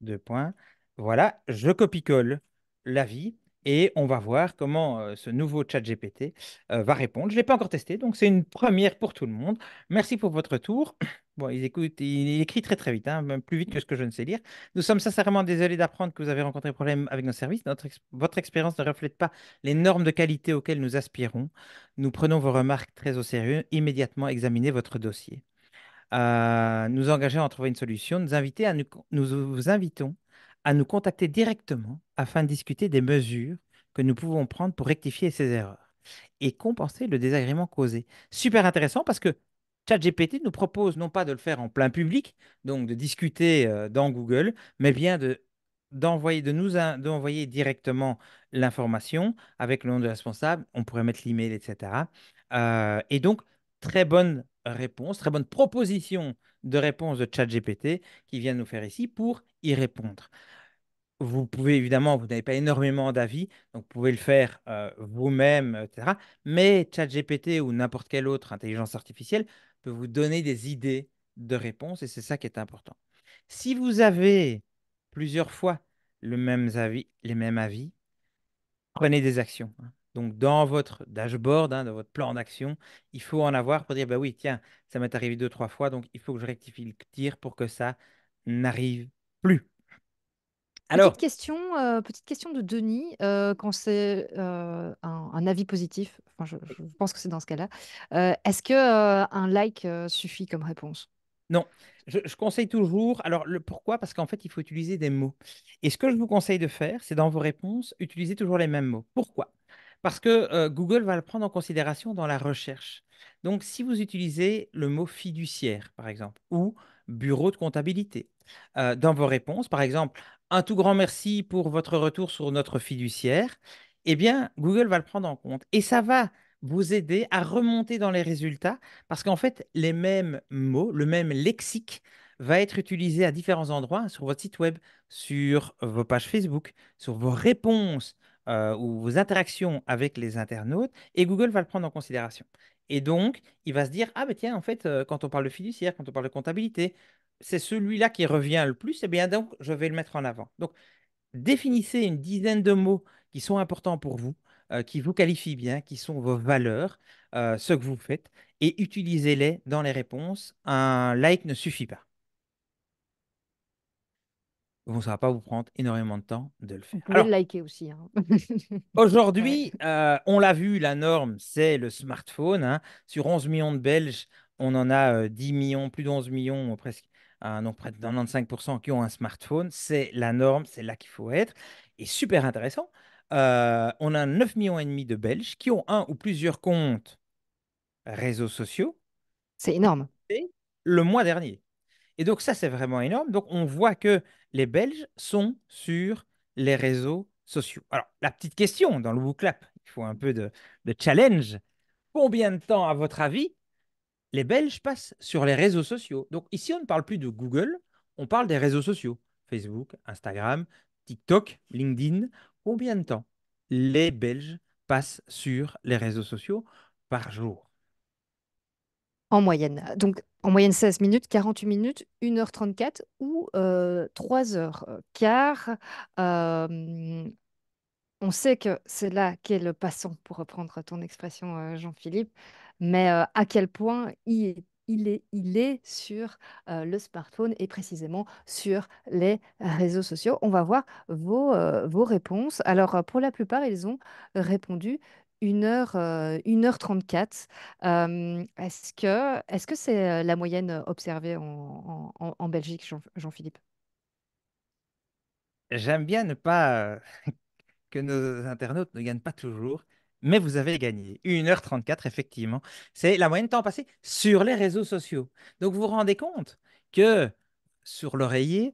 Deux points. Voilà, je copie-colle l'avis et on va voir comment euh, ce nouveau chat GPT euh, va répondre. Je ne l'ai pas encore testé, donc c'est une première pour tout le monde. Merci pour votre tour. Bon, il, écoute, il écrit très très vite, hein, même plus vite que ce que je ne sais lire. Nous sommes sincèrement désolés d'apprendre que vous avez rencontré problème avec nos services. Notre votre expérience ne reflète pas les normes de qualité auxquelles nous aspirons. Nous prenons vos remarques très au sérieux. Immédiatement examinez votre dossier. Euh, nous engageons à en trouver une solution. Nous, à nous, nous vous invitons à nous contacter directement afin de discuter des mesures que nous pouvons prendre pour rectifier ces erreurs et compenser le désagrément causé. Super intéressant parce que ChatGPT nous propose non pas de le faire en plein public, donc de discuter euh, dans Google, mais bien de d'envoyer nous d'envoyer directement l'information avec le nom de responsable. On pourrait mettre l'email, etc. Euh, et donc très bonne réponse, très bonne proposition de réponse de ChatGPT qui vient nous faire ici pour y répondre. Vous pouvez évidemment, vous n'avez pas énormément d'avis, donc vous pouvez le faire euh, vous-même, etc. Mais ChatGPT ou n'importe quelle autre intelligence artificielle peut vous donner des idées de réponse et c'est ça qui est important. Si vous avez plusieurs fois le même avis, les mêmes avis, prenez des actions. Hein. Donc, dans votre dashboard, hein, dans votre plan d'action, il faut en avoir pour dire, bah oui, tiens, ça m'est arrivé deux, trois fois, donc il faut que je rectifie le tir pour que ça n'arrive plus. Alors, petite question, euh, petite question de Denis, euh, quand c'est euh, un, avis positif, je, pense que c'est dans ce cas-là, est-ce que un like suffit comme réponse Non, je, conseille toujours. Alors le pourquoi Parce qu'en fait, il faut utiliser des mots. Et ce que je vous conseille de faire, c'est dans vos réponses, utiliser toujours les mêmes mots. Pourquoi parce que euh, Google va le prendre en considération dans la recherche. Donc, si vous utilisez le mot fiduciaire, par exemple, ou bureau de comptabilité, euh, dans vos réponses, par exemple, un tout grand merci pour votre retour sur notre fiduciaire, eh bien, Google va le prendre en compte. Et ça va vous aider à remonter dans les résultats, parce qu'en fait, les mêmes mots, le même lexique va être utilisé à différents endroits, hein, sur votre site web, sur vos pages Facebook, sur vos réponses euh, ou vos interactions avec les internautes, et Google va le prendre en considération. Et donc, il va se dire, ah ben tiens, en fait, euh, quand on parle de fiduciaire, quand on parle de comptabilité, c'est celui-là qui revient le plus, et eh bien donc, je vais le mettre en avant. Donc, définissez une dizaine de mots qui sont importants pour vous, euh, qui vous qualifient bien, qui sont vos valeurs, ce que vous faites, et utilisez-les dans les réponses. Un like ne suffit pas. Bon, ça ne va pas vous prendre énormément de temps de le faire. Vous le liker aussi. Hein. aujourd'hui, euh, on l'a vu, la norme, c'est le smartphone. Hein. Sur 11 millions de Belges, on en a 10 euh, millions, plus de 11 millions, presque, hein, donc près de 95% qui ont un smartphone. C'est la norme, c'est là qu'il faut être. Et super intéressant, euh, on a 9 millions et demi de Belges qui ont un ou plusieurs comptes réseaux sociaux. C'est énorme. Et le mois dernier. Et donc ça, c'est vraiment énorme. Donc on voit que les Belges sont sur les réseaux sociaux. Alors, la petite question dans le WooClap, il faut un peu de, de challenge. Combien de temps, à votre avis, les Belges passent sur les réseaux sociaux Donc ici, on ne parle plus de Google, on parle des réseaux sociaux. Facebook, Instagram, TikTok, LinkedIn. Combien de temps les Belges passent sur les réseaux sociaux par jour En moyenne. Donc en moyenne 16 minutes, 48 minutes, 1h34 ou 3 euh, h euh, Car euh, on sait que c'est là qu'est le passant, pour reprendre ton expression, Jean-Philippe, mais à quel point il est, sur le smartphone et précisément sur les réseaux sociaux. On va voir vos, vos réponses. Alors, pour la plupart, ils ont répondu 1 h 34 est-ce que, est-ce que c'est euh, la moyenne euh, observée en, Belgique, Jean, philippe J'aime bien ne pas euh, que nos internautes ne gagnent pas toujours, mais vous avez gagné. 1h34, effectivement. C'est la moyenne temps passé sur les réseaux sociaux. Donc vous vous rendez compte que sur l'oreiller,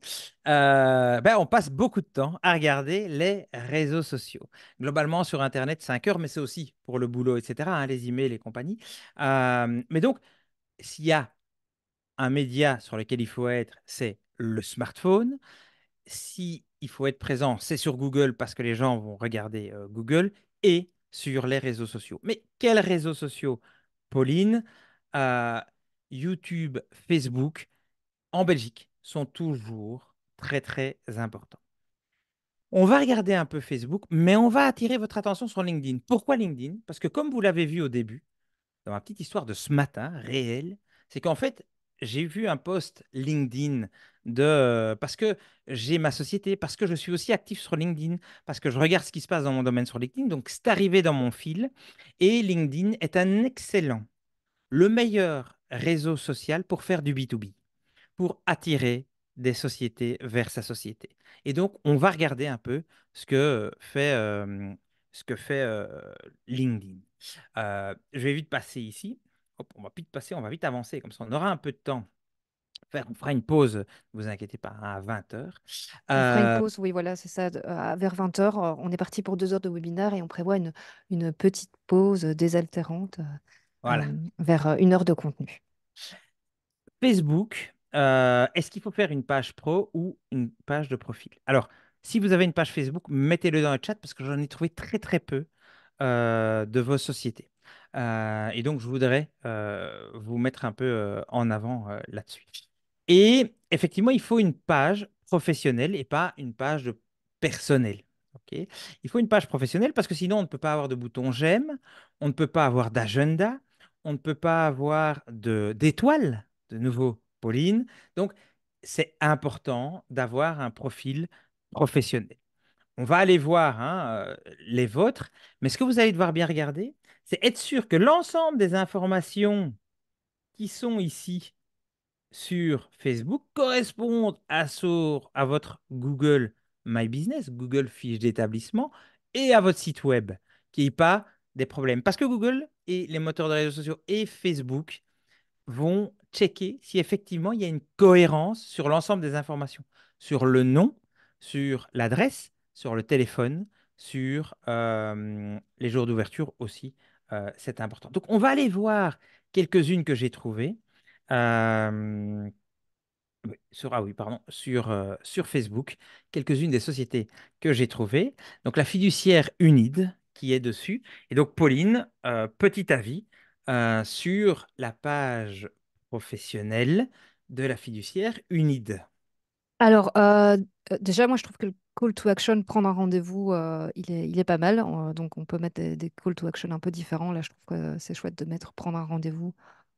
euh, ben on passe beaucoup de temps à regarder les réseaux sociaux. Globalement, sur Internet, 5 heures, mais c'est aussi pour le boulot, etc., hein, les emails les compagnies. Euh, mais donc, s'il y a un média sur lequel il faut être, c'est le smartphone. Si il faut être présent, c'est sur Google parce que les gens vont regarder euh, Google et sur les réseaux sociaux. Mais quels réseaux sociaux, Pauline YouTube, Facebook en Belgique sont toujours très, très importants. On va regarder un peu Facebook, mais on va attirer votre attention sur LinkedIn. Pourquoi LinkedIn Parce que comme vous l'avez vu au début, dans ma petite histoire de ce matin réelle, c'est qu'en fait, j'ai vu un post LinkedIn de parce que j'ai ma société, parce que je suis aussi actif sur LinkedIn, parce que je regarde ce qui se passe dans mon domaine sur LinkedIn. Donc, c'est arrivé dans mon fil et LinkedIn est un excellent, le meilleur réseau social pour faire du B2B pour attirer des sociétés vers sa société. Et donc, on va regarder un peu ce que fait, euh, ce que fait euh, LinkedIn. Euh, je vais vite passer ici. on va vite passer, on va vite avancer, comme ça on aura un peu de temps. Faire, on fera une pause, ne vous inquiétez pas, hein, à 20h. On fera une pause, oui, voilà, c'est ça. Vers 20h, on est parti pour deux heures de webinaire et on prévoit une, une petite pause désaltérante voilà. vers une heure de contenu. Facebook, euh, est-ce qu'il faut faire une page pro ou une page de profil Alors, si vous avez une page Facebook, mettez-le dans le chat parce que j'en ai trouvé très très peu euh, de vos sociétés. Euh, et donc, je voudrais vous mettre un peu en avant là-dessus. Et effectivement, il faut une page professionnelle et pas une page de personnelle. il faut une page professionnelle parce que sinon, on ne peut pas avoir de bouton j'aime, on ne peut pas avoir d'agenda, on ne peut pas avoir d'étoiles de, de nouveau Pauline. Donc, c'est important d'avoir un profil professionnel. On va aller voir hein, euh, les vôtres, mais ce que vous allez devoir bien regarder, c'est être sûr que l'ensemble des informations qui sont ici sur Facebook correspondent à, à votre Google My Business, Google Fiche d'établissement et à votre site web, qui n'y pas des problèmes. Parce que Google et les moteurs de réseaux sociaux et Facebook vont checker si effectivement il y a une cohérence sur l'ensemble des informations, sur le nom, sur l'adresse, sur le téléphone, sur euh, les jours d'ouverture aussi. Euh, c'est important. Donc on va aller voir quelques-unes que j'ai trouvées. Euh, sur, ah oui, pardon, sur, sur Facebook, quelques-unes des sociétés que j'ai trouvées. Donc la fiduciaire Unide qui est dessus. Et donc Pauline, petit avis, euh, sur la page professionnelle de la fiduciaire UNID Alors, euh, déjà, moi, je trouve que le call to action, prendre un rendez-vous, euh, il, est, pas mal. donc, on peut mettre des, call to action un peu différents. Là, je trouve que c'est chouette de mettre prendre un rendez-vous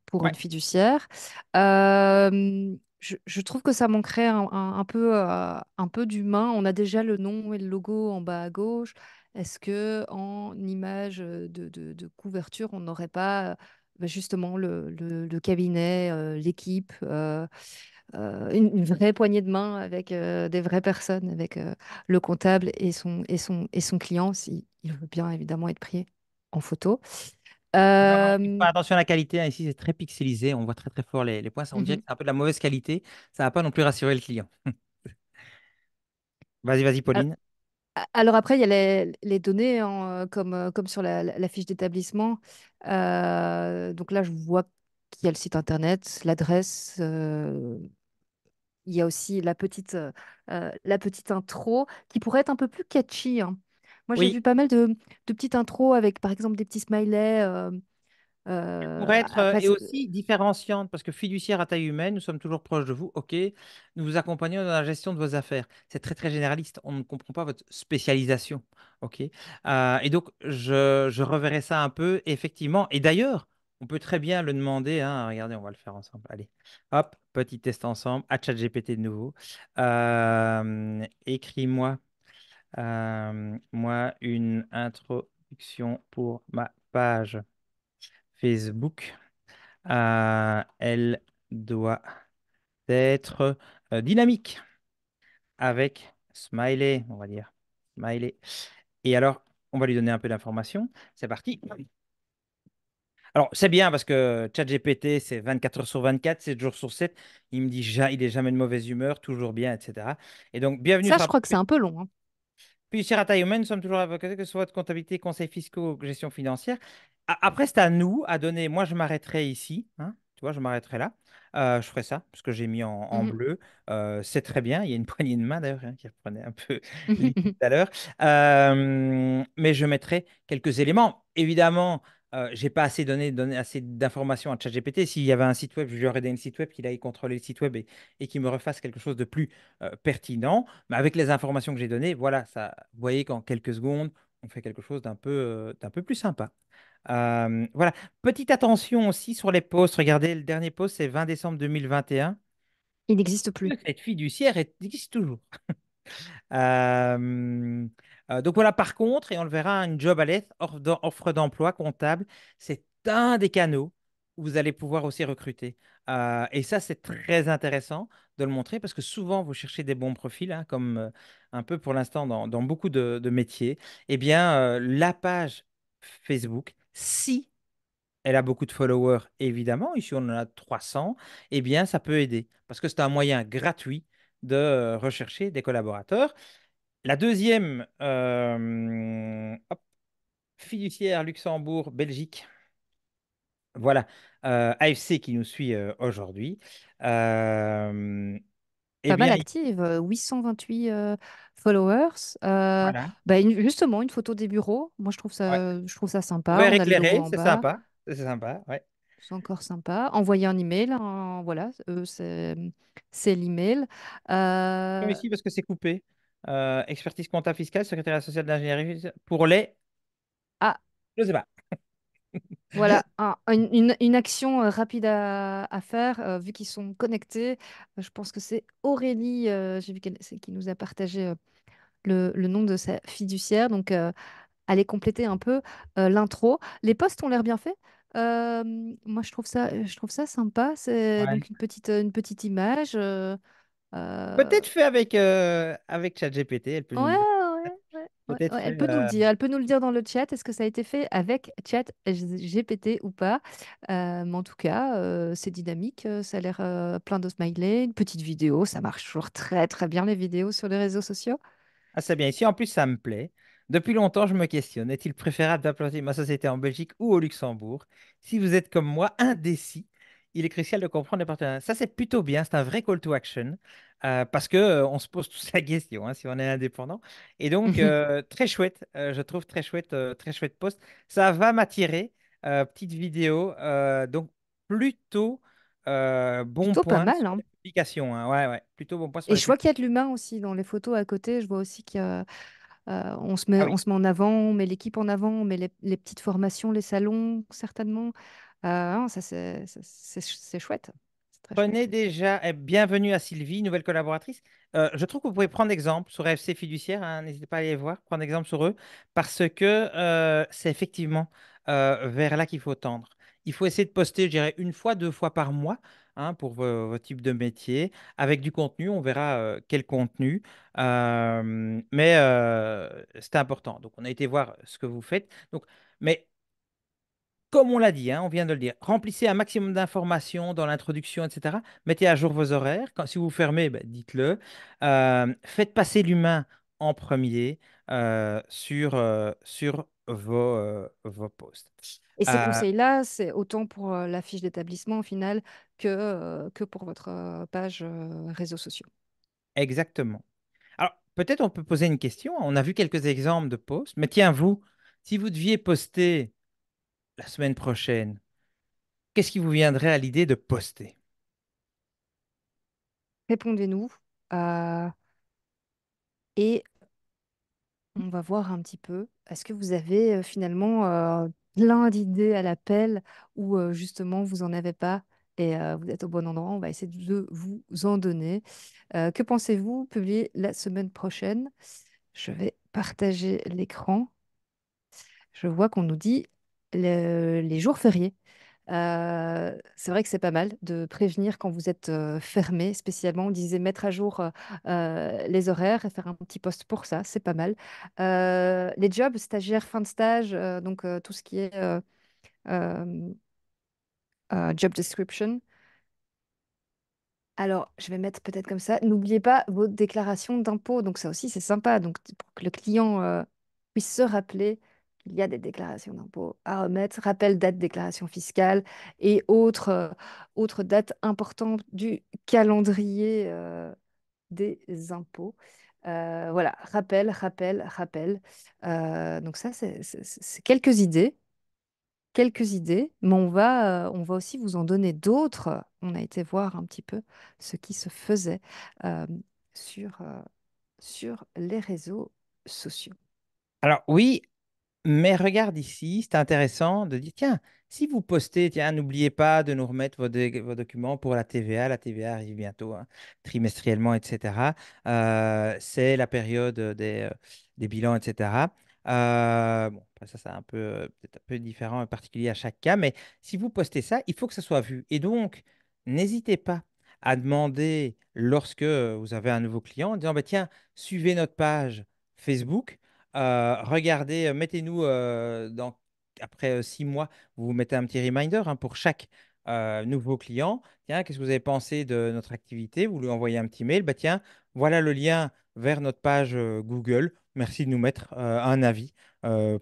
pour une fiduciaire. Je, trouve que ça manquerait un peu, un peu d'humain. On a déjà le nom et le logo en bas à gauche. Est-ce que en image de, couverture, on n'aurait pas bah, justement le, cabinet, l'équipe, une, vraie poignée de main avec des vraies personnes, avec le comptable et son, et son, et son client, s'il veut bien évidemment être pris en photo. attention à la qualité, hein. ici c'est très pixelisé, on voit très très fort les, les points, ça, on mmh dirait que c'est un peu de la mauvaise qualité, ça va pas non plus rassurer le client. vas-y, vas-y Pauline. Alors après, il y a les, données hein, comme, euh, comme sur la, fiche d'établissement. Euh, donc là, je vois qu'il y a le site internet, l'adresse. Euh, il y a aussi la petite, la petite intro qui pourrait être un peu plus catchy. Hein. Moi, j'ai vu pas mal de, petites intros avec, par exemple, des petits smileys. Euh, pour être euh, et aussi différenciante, parce que fiduciaire à taille humaine, nous sommes toujours proches de vous, ok, nous vous accompagnons dans la gestion de vos affaires. C'est très très généraliste, on ne comprend pas votre spécialisation, ok. Euh, et donc je, je, reverrai ça un peu, effectivement. Et d'ailleurs, on peut très bien le demander, hein. regardez, on va le faire ensemble. Allez, hop, petit test ensemble, à chat GPT de nouveau. Écris-moi moi une introduction pour ma page Facebook, euh, elle doit être euh, dynamique avec Smiley, on va dire. Smiley. Et alors, on va lui donner un peu d'informations. C'est parti. Alors, c'est bien parce que ChatGPT, c'est 24 heures sur 24, 7 jours sur 7. Il me dit, il n'est jamais de mauvaise humeur, toujours bien, etc. Et donc, bienvenue. Ça, je crois que c'est un peu long. Hein. Puis, cher nous sommes toujours avocats, que ce soit de comptabilité, conseil fiscaux gestion financière. Après, c'est à nous à donner. Moi, je m'arrêterai ici. Hein, tu vois, je m'arrêterai là. Euh, je ferai ça parce que j'ai mis en, mmh bleu. Euh, c'est très bien. Il y a une poignée de main d'ailleurs hein, qui reprenait un peu mmh tout à l'heure. Euh, mais je mettrai quelques éléments. Évidemment, euh, j'ai pas assez donné, donné assez d'informations à ChatGPT. S'il y avait un site web, je lui aurais donné un site web, qu'il aille contrôler le site web et, et qu'il me refasse quelque chose de plus pertinent. Mais avec les informations que j'ai données, voilà, ça, vous voyez qu'en quelques secondes, on fait quelque chose d'un peu plus sympa voilà. Petite attention aussi sur les posts. Regardez, le dernier post, c'est 20 décembre 2021. Il n'existe plus. Cette fille du existe toujours. Euh, donc voilà, par contre, et on le verra, une job à l'aide, offre d'emploi comptable, c'est un des canaux où vous allez pouvoir aussi recruter. Euh, et ça, c'est très intéressant de le montrer parce que souvent, vous cherchez des bons profils, hein, comme euh, un peu pour l'instant dans, beaucoup de, de métiers. Eh bien, la page Facebook si elle a beaucoup de followers, évidemment, ici on en a 300, eh bien ça peut aider, parce que c'est un moyen gratuit de euh, rechercher des collaborateurs. La deuxième, euh, fiduciaire Luxembourg, Belgique. Voilà, euh, AFC qui nous suit aujourd'hui. Eh pas mal active, 828 euh, euh, followers. Euh, bah, justement, une photo des bureaux. Moi, je trouve ça, je trouve ça sympa. c'est sympa. C'est sympa, ouais. C'est encore sympa. Envoyer un email, hein, voilà, c'est le mmh, l'email. Oui, mais si, parce que c'est coupé. expertise comptable fiscale, secrétaire social d'ingénierie pour les... ah, Je sais pas. Voilà, une, action euh, rapide à, faire, euh, vu qu'ils sont connectés. Euh, je pense que c'est Aurélie, j'ai vu qu'elle qui nous a partagé le, nom de sa fiduciaire. Donc, allez compléter un peu l'intro. Les posts ont l'air bien faits. moi, je trouve ça, je trouve ça sympa. C'est donc une petite, une petite image. Peut-être fait avec, avec ChatGPT elle peut nous le euh, dire. Elle peut nous dire dans le chat. Est-ce que ça a été fait avec chat GPT ou pas? Euh, mais en tout cas, euh, c'est dynamique. Ça a l'air plein de smiley Une petite vidéo. Ça marche toujours très, très bien les vidéos sur les réseaux sociaux. Ah, c'est bien. Ici, en plus, ça me plaît. Depuis longtemps, je me questionne. Est-il préférable d'implanter ma société en Belgique ou au Luxembourg? Si vous êtes comme moi, indécis, il est crucial de comprendre les partenaires. Ça, c'est plutôt bien, c'est un vrai call to action, euh, parce qu'on euh, on se pose tous la question hein, si on est indépendant. Et donc, euh, très chouette, je trouve très chouette, très chouette post. Ça va m'attirer, petite vidéo, donc plutôt bon Plutôt point. pas mal, hein. hein. Ouais, ouais, plutôt bon point. Et je vois qu'il y a de l'humain aussi dans les photos à côté, je vois aussi qu'on on, se ah met, on se met en avant, on met l'équipe en avant, on met les petites formations, les salons, certainement. Ah ça, c'est, chouette. Prenez déjà, et eh, bienvenue à Sylvie, nouvelle collaboratrice. Euh, je trouve que vous pouvez prendre exemple sur FC Fiduciaire, hein, n'hésitez pas à aller voir, prendre exemple sur eux, parce que euh, c'est effectivement euh, vers là qu'il faut tendre. Il faut essayer de poster, je dirais, une fois, deux fois par mois. Hein, pour vos, types de métiers, avec du contenu, on verra quel contenu, mais c'est important. Donc, on a été voir ce que vous faites. Donc, mais comme on l'a dit, hein, on vient de le dire, remplissez un maximum d'informations dans l'introduction, etc. Mettez à jour vos horaires. si vous fermez, ben, dites-le. Euh, faites passer l'humain en premier euh, sur, euh, sur vos, vos posts. Et ces conseils-là, c'est autant pour la fiche d'établissement au final que, que pour votre page réseaux sociaux. Exactement. Alors, peut-être on peut poser une question. On a vu quelques exemples de posts, mais tiens, vous, si vous deviez poster la semaine prochaine, qu'est-ce qui vous viendrait à l'idée de poster Répondez-nous. Euh, et on va voir un petit peu. Est-ce que vous avez euh, finalement euh, plein d'idées à l'appel ou justement vous n'en avez pas et vous êtes au bon endroit On va essayer de vous en donner. que pensez-vous publier la semaine prochaine Je vais partager l'écran. Je vois qu'on nous dit les jours fériés. Euh, c'est vrai que c'est pas mal de prévenir quand vous êtes euh, fermé, spécialement. On disait mettre à jour euh, les horaires et faire un petit poste pour ça, c'est pas mal. les jobs, stagiaires, fin de stage, donc tout ce qui est job description. Alors, je vais mettre peut-être comme ça. N'oubliez pas vos déclarations d'impôts. Donc, ça aussi, c'est sympa. Donc, pour que le client puisse se rappeler il y a des déclarations d'impôts à remettre, rappel date déclaration fiscale et autres, euh, autres dates importantes du calendrier euh, des impôts. Euh, voilà, rappel, rappel, rappel. donc ça, c'est quelques idées. Quelques idées, mais on va, on va aussi vous en donner d'autres. On a été voir un petit peu ce qui se faisait sur, sur les réseaux sociaux. Alors oui, mais regarde ici, c'est intéressant de dire, tiens, si vous postez, tiens, n'oubliez pas de nous remettre vos, documents pour la TVA. La TVA arrive bientôt, hein, trimestriellement, etc. Euh, c'est la période des, euh, bilans, etc. Euh, bon, ça, c'est un peu, un peu différent, particulier à chaque cas, mais si vous postez ça, il faut que ça soit vu. Et donc, n'hésitez pas à demander, lorsque vous avez un nouveau client, en disant, bah, tiens, suivez notre page Facebook euh, regardez, euh, mettez-nous euh, dans après six mois, vous, mettez un petit reminder hein, pour chaque nouveau client. Tiens, qu'est-ce que vous avez pensé de notre activité Vous lui envoyez un petit mail. Bah, tiens, voilà le lien vers notre page Google. Merci de nous mettre un avis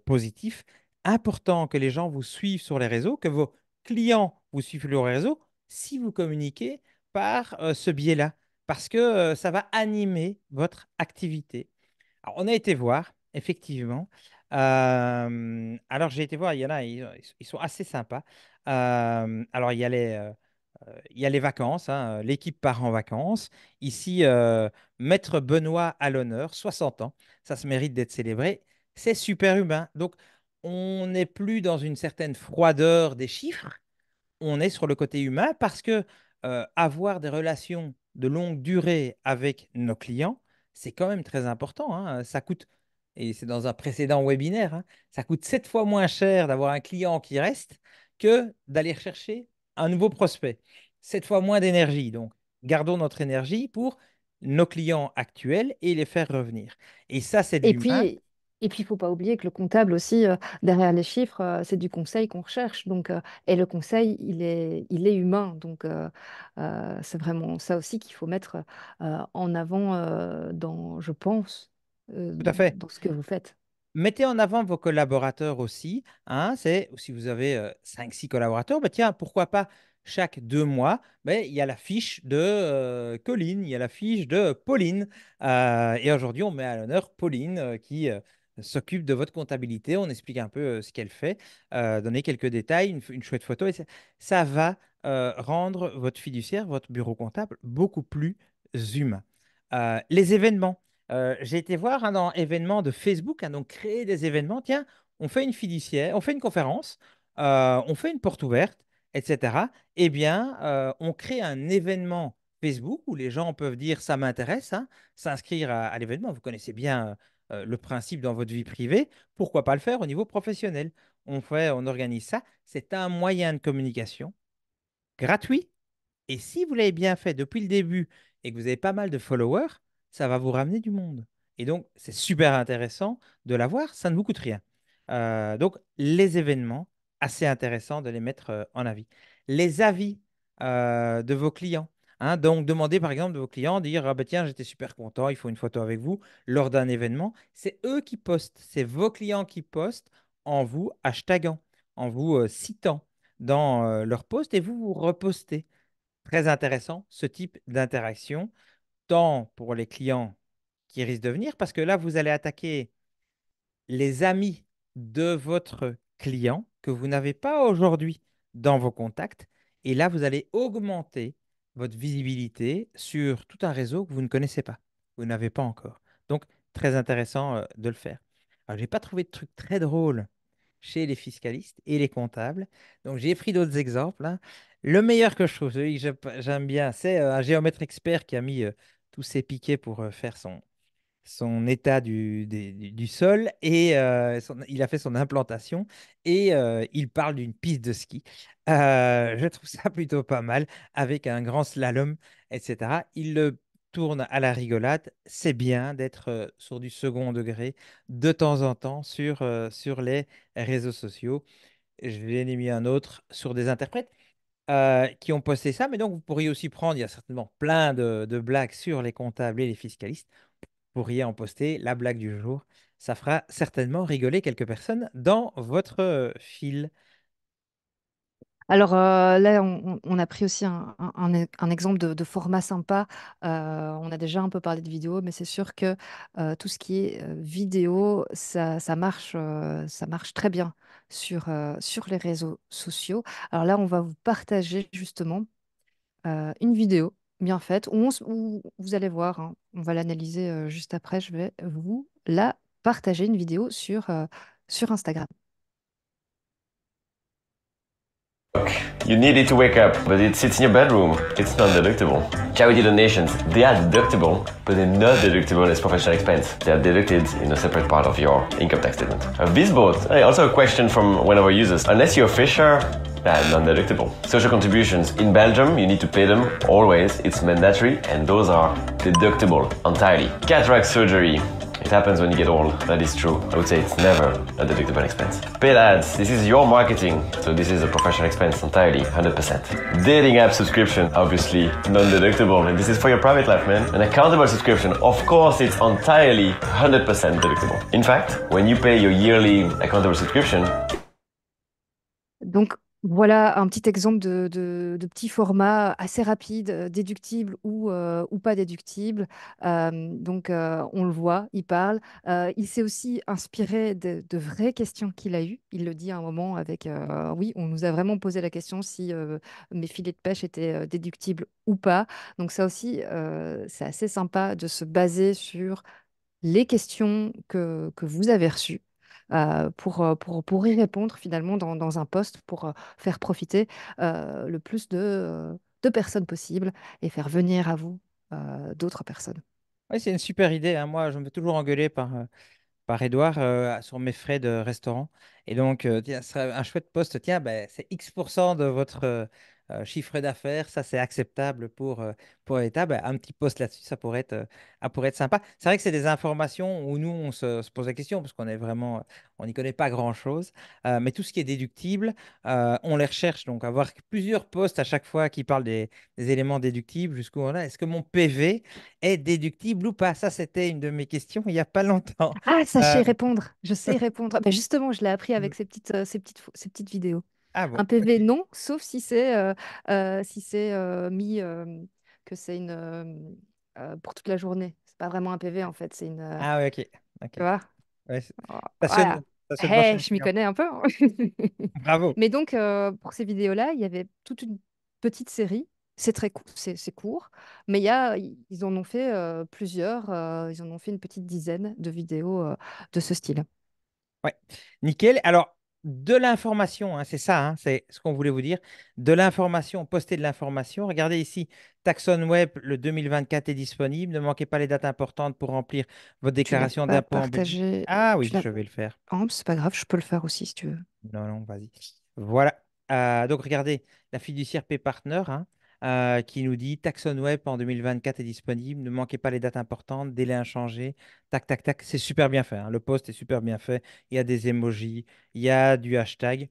positif. Important que les gens vous suivent sur les réseaux, que vos clients vous suivent sur les réseaux si vous communiquez par ce biais-là, parce que ça va animer votre activité. Alors, on a été voir Effectivement. alors, j'ai été voir, il y en a, ils, sont assez sympas. alors, il y a les, il y a les vacances, hein, l'équipe part en vacances. Ici, Maître Benoît à l'honneur, 60 ans, ça se mérite d'être célébré. C'est super humain. Donc, on n'est plus dans une certaine froideur des chiffres, on est sur le côté humain parce que avoir des relations de longue durée avec nos clients, c'est quand même très important. Hein. Ça coûte et c'est dans un précédent webinaire, hein, ça coûte sept fois moins cher d'avoir un client qui reste que d'aller chercher un nouveau prospect. Sept fois moins d'énergie. Donc, gardons notre énergie pour nos clients actuels et les faire revenir. Et ça, c'est du puis... Et puis, il ne faut pas oublier que le comptable aussi, euh, derrière les chiffres, euh, c'est du conseil qu'on recherche. Donc, euh, et le conseil, il est, il est humain. Donc, c'est vraiment ça aussi qu'il faut mettre en avant dans, je pense, euh, Tout à fait. dans ce que vous faites. Mettez en avant vos collaborateurs aussi. Hein, c'est si vous avez 5-6 euh, collaborateurs, bah tiens, pourquoi pas chaque deux mois, bah, il y a la fiche de euh, Colline, il y a la fiche de Pauline. et aujourd'hui, on met à l'honneur Pauline qui s'occupe de votre comptabilité. On explique un peu ce qu'elle fait, donner quelques détails, une, chouette photo. Et ça, va rendre votre fiduciaire, votre bureau comptable beaucoup plus humain. les événements. Euh, j'ai été voir un hein, événement de Facebook, hein, donc créer des événements. Tiens, on fait une fiduciaire, on fait une conférence, euh, on fait une porte ouverte, etc. Eh bien, euh, on crée un événement Facebook où les gens peuvent dire ça m'intéresse, hein, s'inscrire à, l'événement. Vous connaissez bien le principe dans votre vie privée. Pourquoi pas le faire au niveau professionnel On fait, on organise ça. C'est un moyen de communication gratuit. Et si vous l'avez bien fait depuis le début et que vous avez pas mal de followers, ça va vous ramener du monde. Et donc, c'est super intéressant de l'avoir, ça ne vous coûte rien. Euh, donc, les événements, assez intéressant de les mettre euh, en avis. Les avis euh, de vos clients. Hein. donc, demandez par exemple de vos clients, dire ah ben tiens, j'étais super content, il faut une photo avec vous lors d'un événement. C'est eux qui postent, c'est vos clients qui postent en vous hashtagant, en vous citant dans leur post et vous vous repostez. Très intéressant ce type d'interaction pour les clients qui risquent de venir, parce que là, vous allez attaquer les amis de votre client que vous n'avez pas aujourd'hui dans vos contacts. Et là, vous allez augmenter votre visibilité sur tout un réseau que vous ne connaissez pas, vous n'avez pas encore. Donc, très intéressant euh, de le faire. Alors, je n'ai pas trouvé de truc très drôle chez les fiscalistes et les comptables. Donc, j'ai pris d'autres exemples. Hein. Le meilleur que je trouve, celui que j'aime bien, c'est euh, un géomètre expert qui a mis euh, tous ses piquets pour euh, faire son, son état du, sol et euh, il a fait son implantation et euh, il parle d'une piste de ski. je trouve ça plutôt pas mal avec un grand slalom, etc. Il le tourne à la rigolade. C'est bien d'être sur du second degré de temps en temps sur, sur les réseaux sociaux. Je vais ai mis un autre sur des interprètes. Euh, qui ont posté ça. Mais donc, vous pourriez aussi prendre, il y a certainement plein de, blagues sur les comptables et les fiscalistes. Vous pourriez en poster la blague du jour. Ça fera certainement rigoler quelques personnes dans votre fil. Alors euh, là, on, a pris aussi un, exemple de, format sympa. Euh, on a déjà un peu parlé de vidéo, mais c'est sûr que tout ce qui est vidéo, ça marche, ça marche très bien sur, euh, sur les réseaux sociaux. Alors là, on va vous partager justement euh, une vidéo bien faite où, on, vous allez voir, hein, on va l'analyser euh, juste après, je vais vous la partager, une vidéo sur, sur Instagram. You need it to wake up, but it sits in your bedroom. It's non-deductible. Charity donations, they are deductible, but they're not deductible as professional expense. They are deducted in a separate part of your income tax statement. A this boat, also a question from one of our users. Unless you're a fisher, and non-deductible. Social contributions. In Belgium, you need to pay them always. It's mandatory and those are deductible entirely. Cataract surgery. It happens when you get old, that is true. I would say it's never a deductible expense. Paid ads, this is your marketing, so this is a professional expense entirely, 100%. Dating app subscription, obviously non-deductible, and this is for your private life, man. An accountable subscription, of course, it's entirely 100% deductible. In fact, when you pay your yearly accountable subscription, Donc, Voilà un petit exemple de, petit format assez rapide, euh, déductible euh, ou, pas déductible. Euh, donc, on le voit, il parle. il s'est aussi inspiré de, vraies questions qu'il a eues. Il le dit à un moment avec Oui, on nous a vraiment posé la question si mes filets de pêche étaient déductibles ou pas. Donc, ça aussi, c'est assez sympa de se baser sur les questions que vous avez reçues euh, euh, pour, pour, y répondre finalement dans, un poste, pour euh, faire profiter le plus de, personnes possibles et faire venir à vous d'autres personnes. Oui, c'est une super idée. Hein. Moi, je me fais toujours engueuler par, par Edouard sur mes frais de restaurant. Et donc, ce serait un chouette poste. Tiens, ben, c'est X% de votre, euh, chiffre d'affaires, ça c'est acceptable pour, euh, pour l'État, ben, un petit poste là-dessus, ça, pourrait être, euh, ça pourrait être sympa. C'est vrai que c'est des informations où nous, on se, pose la question, parce qu'on est vraiment, on n'y connaît pas grand-chose, mais tout ce qui est déductible, on les recherche. Donc avoir plusieurs postes à chaque fois qui parlent des, éléments déductibles, jusqu'où on a, est-ce que mon PV est déductible ou pas Ça, c'était une de mes questions il n'y a pas longtemps. Ah, sachez répondre, je sais répondre. Ben, justement, je l'ai appris mmh. avec petites, petites, ces petites vidéos. Ah un PV, non, sauf si c'est euh, euh, si c'est euh, mis que c'est une pour toute la journée. C'est pas vraiment un PV en fait, c'est une. Ah ok. tu vois? Oh, je m'y connais un peu. Hein. Bravo. Mais donc, pour ces vidéos-là, il y avait toute une petite série. C'est très court c'est court, mais y ils en ont fait plusieurs. ils en ont fait une petite dizaine de vidéos de ce style. Ouais. Nickel. Alors, de l'information, hein, c'est ça, hein, c'est ce qu'on voulait vous dire, de l'information, poster de l'information. Regardez ici, Taxon Web, le 2024 est disponible. Ne manquez pas les dates importantes pour remplir votre déclaration d'impôt. Partager... Ah oui, je vais le faire. Ah, c'est pas grave, je peux le faire aussi si tu veux. Non, non, vas-y. Voilà. Euh, donc regardez, la fiduciaire P-Partner, hein, euh, qui nous dit Taxon Web en 2024 est disponible, ne manquez pas les dates importantes, délai inchangé, tac, tac, tac. C'est super bien fait. Hein. Le post est super bien fait. Il y a des emojis, il y a du hashtag.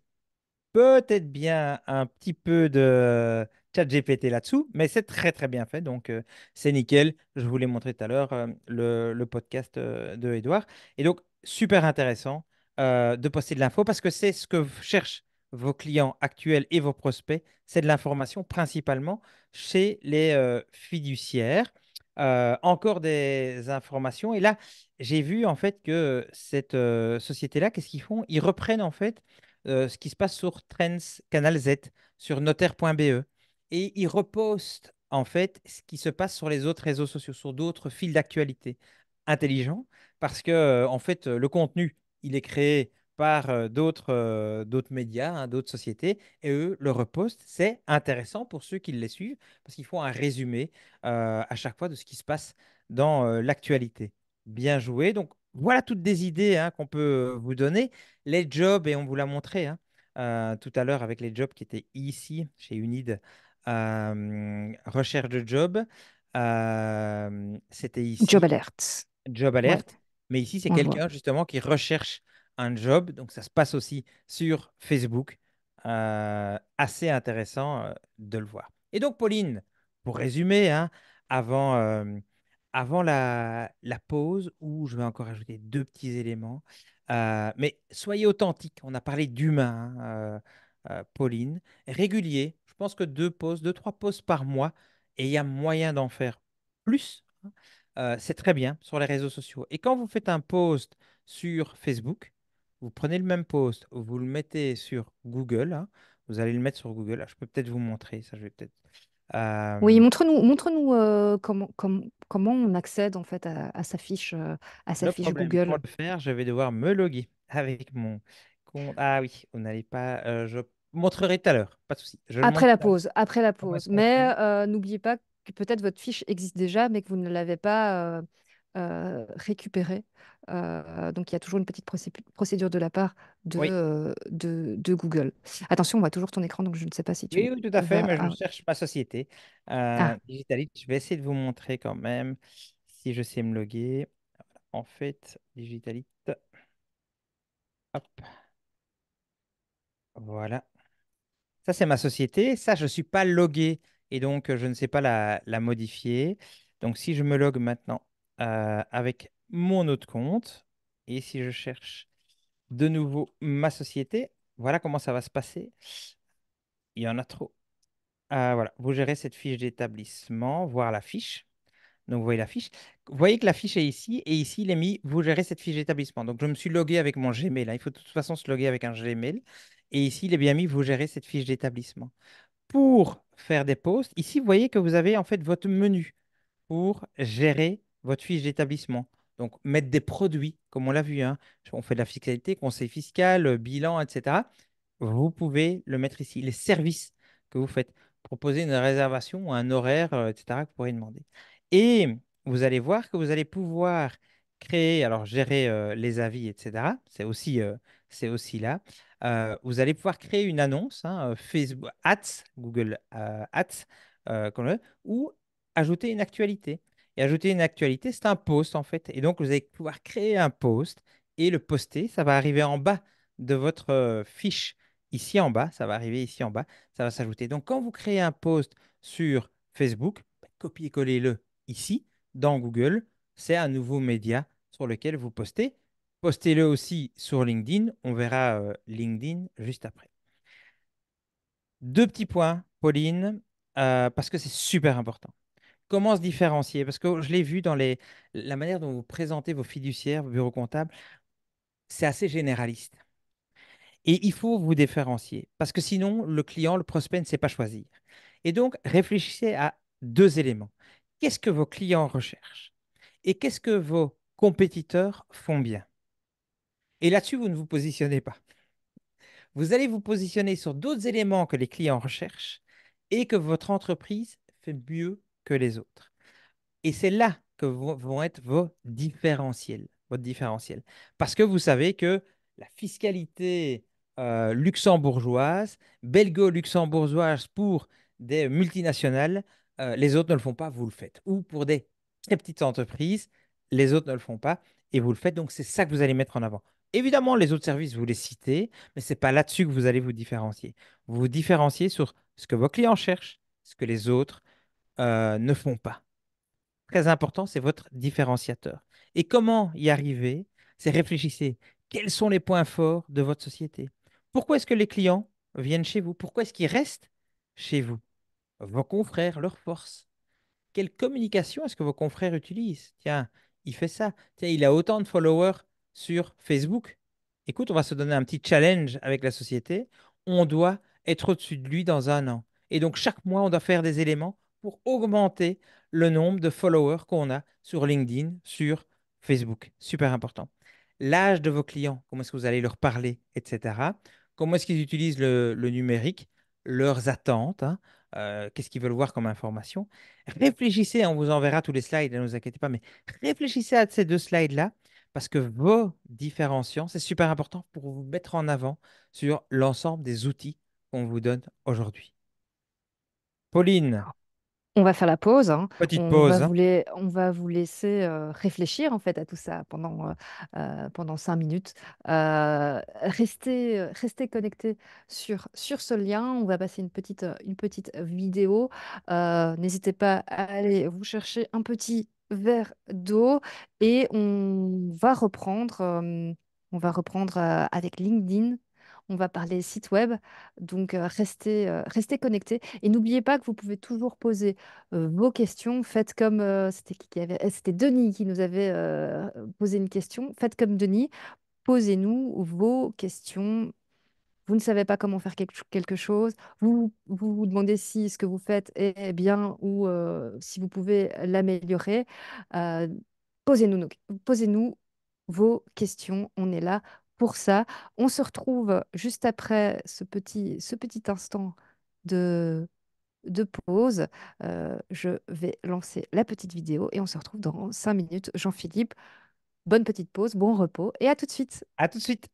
Peut-être bien un petit peu de chat GPT là-dessous, mais c'est très très bien fait, donc euh, c'est nickel. Je vous l'ai montré tout à l'heure, euh, le, le, podcast de Edouard. Et donc, super intéressant de poster de l'info parce que c'est ce que cherche vos clients actuels et vos prospects, c'est de l'information principalement chez les euh, fiduciaires. Euh, encore des informations. Et là, j'ai vu en fait que cette euh, société-là, qu'est-ce qu'ils font Ils reprennent en fait ce qui se passe sur Trends Canal Z, sur notaire.be. Et ils repostent en fait ce qui se passe sur les autres réseaux sociaux, sur d'autres fils d'actualité. intelligents parce que en fait, le contenu, il est créé par d'autres médias, hein, d'autres sociétés, et eux le repostent. C'est intéressant pour ceux qui les suivent, parce qu'ils font un résumé à chaque fois de ce qui se passe dans l'actualité. Bien joué. Donc voilà toutes des idées hein, qu'on peut vous donner. Les jobs, et on vous l'a montré hein, tout à l'heure avec les jobs qui étaient ici chez Unid, recherche de job, c'était ici. Job alert. Job alert. Mais ici, c'est quelqu'un justement qui recherche un job. Donc ça se passe aussi sur Facebook. Euh, assez intéressant euh, de le voir. Et donc Pauline, pour résumer, hein, avant, euh, avant la, pause, où je vais encore ajouter deux petits éléments, mais soyez authentique. On a parlé d'humain, hein, Pauline. Régulier, je pense que deux pauses, deux, trois pauses par mois, et il y a moyen d'en faire plus. Hein. c'est très bien sur les réseaux sociaux. Et quand vous faites un post sur Facebook, vous prenez le même post, vous le mettez sur Google. Hein, vous allez le mettre sur Google. je peux peut-être vous montrer. Ça, je vais peut-être. Oui, montre-nous, montre-nous comment, comment on accède en fait à, sa fiche, à sa pour le faire, je vais devoir me loguer avec mon compte. Ah oui, on n'allait pas. je montrerai tout à l'heure. Pas de souci. Après la pause, après la pause. Mais n'oubliez pas que peut-être votre fiche existe déjà, mais que vous ne l'avez pas, euh, récupérer. Euh, donc il y a toujours une petite procédure de la part euh, de, Google. Attention, on voit toujours ton écran, donc je ne sais pas si tu... Oui, tout à fait, mais je cherche ma société. digitalite ah. Digitalit, je vais essayer de vous montrer quand même si je sais me loguer. En fait, Digitalit. Hop. Voilà. Ça, c'est ma société. Ça, je ne suis pas logué et donc je ne sais pas la, la modifier. Donc si je me logue maintenant euh, avec mon autre compte. Et si je cherche de nouveau ma société, voilà comment ça va se passer. Il y en a trop. Euh, voilà, vous gérez cette fiche d'établissement, voir la fiche. Donc, vous voyez la fiche. Vous voyez que la fiche est ici et ici, il est mis vous gérez cette fiche d'établissement. Donc, je me suis logué avec mon Gmail. Hein. Il faut de toute façon se loguer avec un Gmail. Et ici, il est bien mis vous gérez cette fiche d'établissement. Pour faire des posts, ici, vous voyez que vous avez en fait votre menu pour gérer votre fiche d'établissement. Donc, mettre des produits, comme on l'a vu, hein. on fait de la fiscalité, conseil fiscal, euh, bilan, etc. Vous pouvez le mettre ici, les services que vous faites, proposer une réservation, un horaire, euh, etc., que vous pourrez demander. Et vous allez voir que vous allez pouvoir créer, alors gérer euh, les avis, etc. C'est aussi, c'est aussi là. vous allez pouvoir créer une annonce, hein, Facebook Ads, Google Ads, ou ajouter une actualité ajouter une actualité. C'est un post en fait. Et donc, vous allez pouvoir créer un post et le poster. Ça va arriver en bas de votre euh, fiche. Ici en bas, ça va arriver ici en bas. Ça va s'ajouter. Donc, quand vous créez un post sur Facebook, bah, copiez-collez-le ici dans Google. C'est un nouveau média sur lequel vous postez. Postez-le aussi sur LinkedIn. On verra euh, LinkedIn juste après. Deux petits points, Pauline, euh, parce que c'est super important comment se différencier Parce que je l'ai vu dans la manière dont vous présentez vos fiduciaires, vos bureaux comptables, c'est assez généraliste. Et il faut vous différencier, parce que sinon, le client, le prospect ne sait pas choisir. Et donc, réfléchissez à deux éléments. Qu'est-ce que vos clients recherchent Et qu'est-ce que vos compétiteurs font bien Et là-dessus, vous ne vous positionnez pas. Vous allez vous positionner sur d'autres éléments que les clients recherchent et que votre entreprise fait mieux les autres. Et c'est là que vont être vos différentiels, votre différentiel. Parce que vous savez que la fiscalité euh, luxembourgeoise, belgo-luxembourgeoise pour des multinationales, euh, les autres ne le font pas, vous le faites. Ou pour des petites entreprises, les autres ne le font pas et vous le faites. Donc c'est ça que vous allez mettre en avant. Évidemment, les autres services, vous les citez, mais c'est pas là-dessus que vous allez vous différencier. Vous vous différenciez sur ce que vos clients cherchent, ce que les autres euh, ne font pas. Très important, c'est votre différenciateur. Et comment y arriver C'est réfléchissez. Quels sont les points forts de votre société Pourquoi est-ce que les clients viennent chez vous Pourquoi est-ce qu'ils restent chez vous Vos confrères, leurs forces. Quelle communication est-ce que vos confrères utilisent Tiens, il fait ça. Tiens, il a autant de followers sur Facebook. Écoute, on va se donner un petit challenge avec la société. On doit être au-dessus de lui dans un an. Et donc, chaque mois, on doit faire des éléments pour augmenter le nombre de followers qu'on a sur LinkedIn, sur Facebook. Super important. L'âge de vos clients, comment est-ce que vous allez leur parler, etc. Comment est-ce qu'ils utilisent le, numérique, leurs attentes, hein, euh, qu'est-ce qu'ils veulent voir comme information. Réfléchissez, on vous enverra tous les slides, ne vous inquiétez pas, mais réfléchissez à ces deux slides-là parce que vos différenciants, c'est super important pour vous mettre en avant sur l'ensemble des outils qu'on vous donne aujourd'hui. Pauline, on va faire la pause. Hein. Petite on pause. Va hein. vous on va vous laisser euh, réfléchir en fait à tout ça pendant, euh, euh, pendant cinq minutes. restez, restez connectés sur, sur ce lien. On va passer une petite, une petite vidéo. N'hésitez pas à aller vous chercher un petit verre d'eau et on va reprendre, on va reprendre avec LinkedIn on va parler site web. Donc, euh, restez, euh, restez connectés. Et n'oubliez pas que vous pouvez toujours poser euh, vos questions. Faites comme c'était c'était Denis qui nous avait posé une question. Faites comme Denis. Posez-nous vos questions. Vous ne savez pas comment faire quelque, chose. Vous, vous, demandez si ce que vous faites est bien ou si vous pouvez l'améliorer. posez-nous, posez-nous vos questions. On est là pour ça. On se retrouve juste après ce petit, ce petit instant de, pause. Euh, je vais lancer la petite vidéo et on se retrouve dans cinq minutes. Jean-Philippe, bonne petite pause, bon repos et à tout de suite. À tout de suite.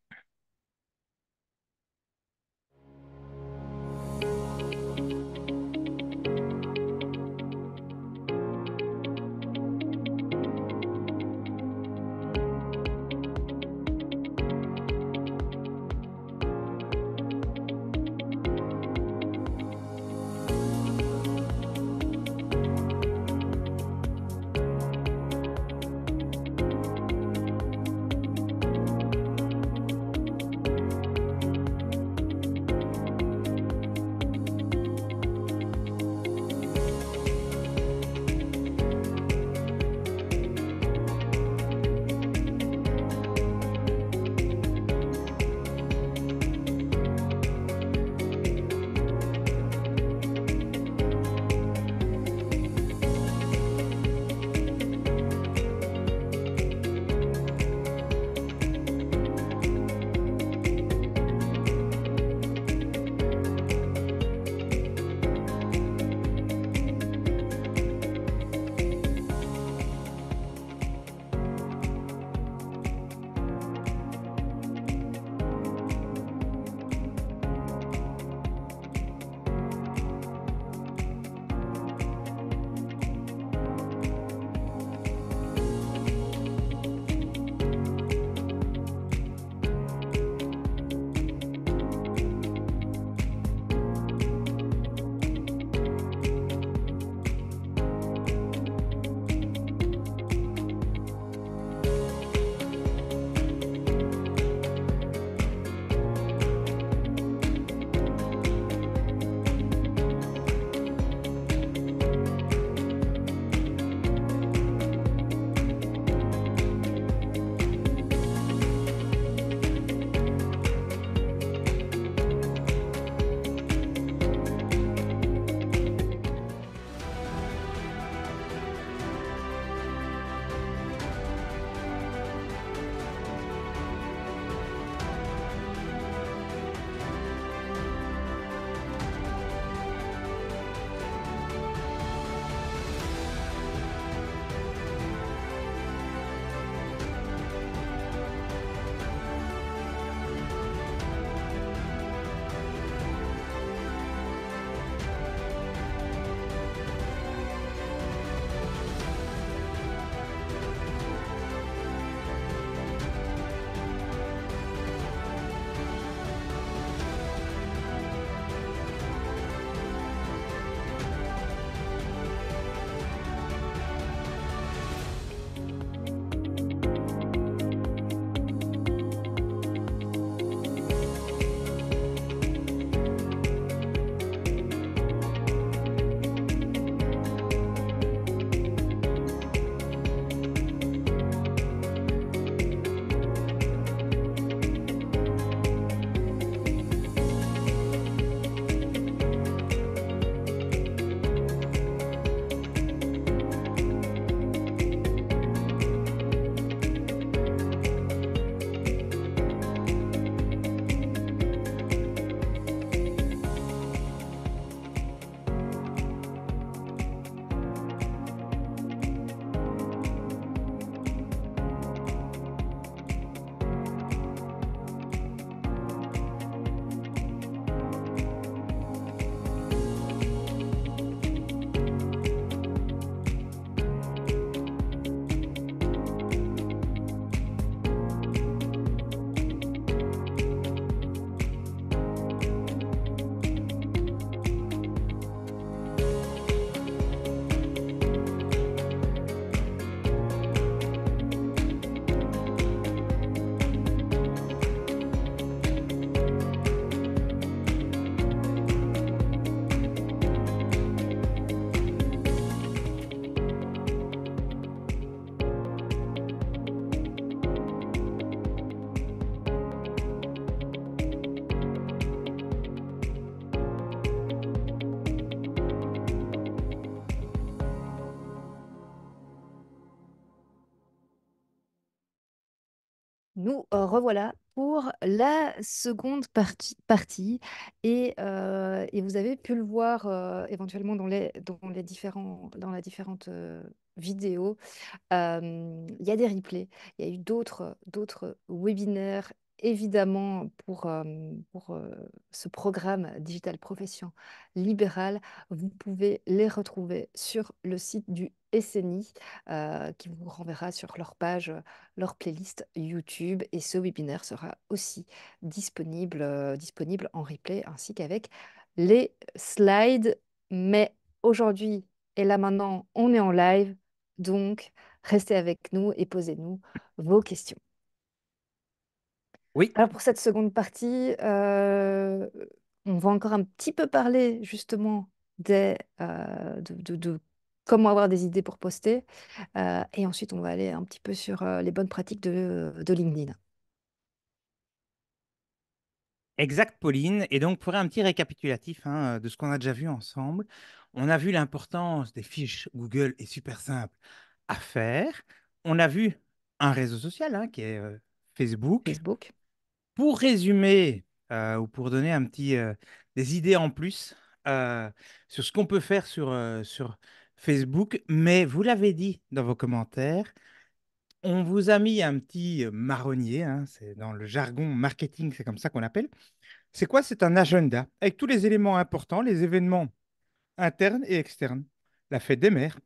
voilà pour la seconde partie. partie. Euh, et, vous avez pu le voir euh, éventuellement dans, les, dans, les différents, dans la euh, Il y a des replays, il y a eu d'autres webinaires évidemment pour, ce programme Digital Profession libéral, vous pouvez les retrouver sur le site du SNI qui vous renverra sur leur page, leur playlist YouTube et ce webinaire sera aussi disponible, disponible en replay ainsi qu'avec les slides. Mais aujourd'hui et là maintenant, on est en live, donc restez avec nous et posez-nous vos questions. Alors pour cette seconde partie, euh, on va encore un petit peu parler justement des, euh, de, comment avoir des idées pour poster. Euh, et ensuite, on va aller un petit peu sur les bonnes pratiques de, LinkedIn. Exact, Pauline. Et donc, pour un petit récapitulatif hein, de ce qu'on a déjà vu ensemble, on a vu l'importance des fiches Google est super simple à faire. On a vu un réseau social hein, qui est Facebook. Facebook. Pour résumer euh, ou pour donner un petit euh, des idées en plus euh, sur ce qu'on peut faire sur, sur Facebook, mais vous l'avez dit dans vos commentaires, on vous a mis un petit marronnier, hein, c'est dans le jargon marketing, c'est comme ça qu'on l'appelle. C'est quoi C'est un agenda avec tous les éléments importants, les événements internes et externes, la fête des mères,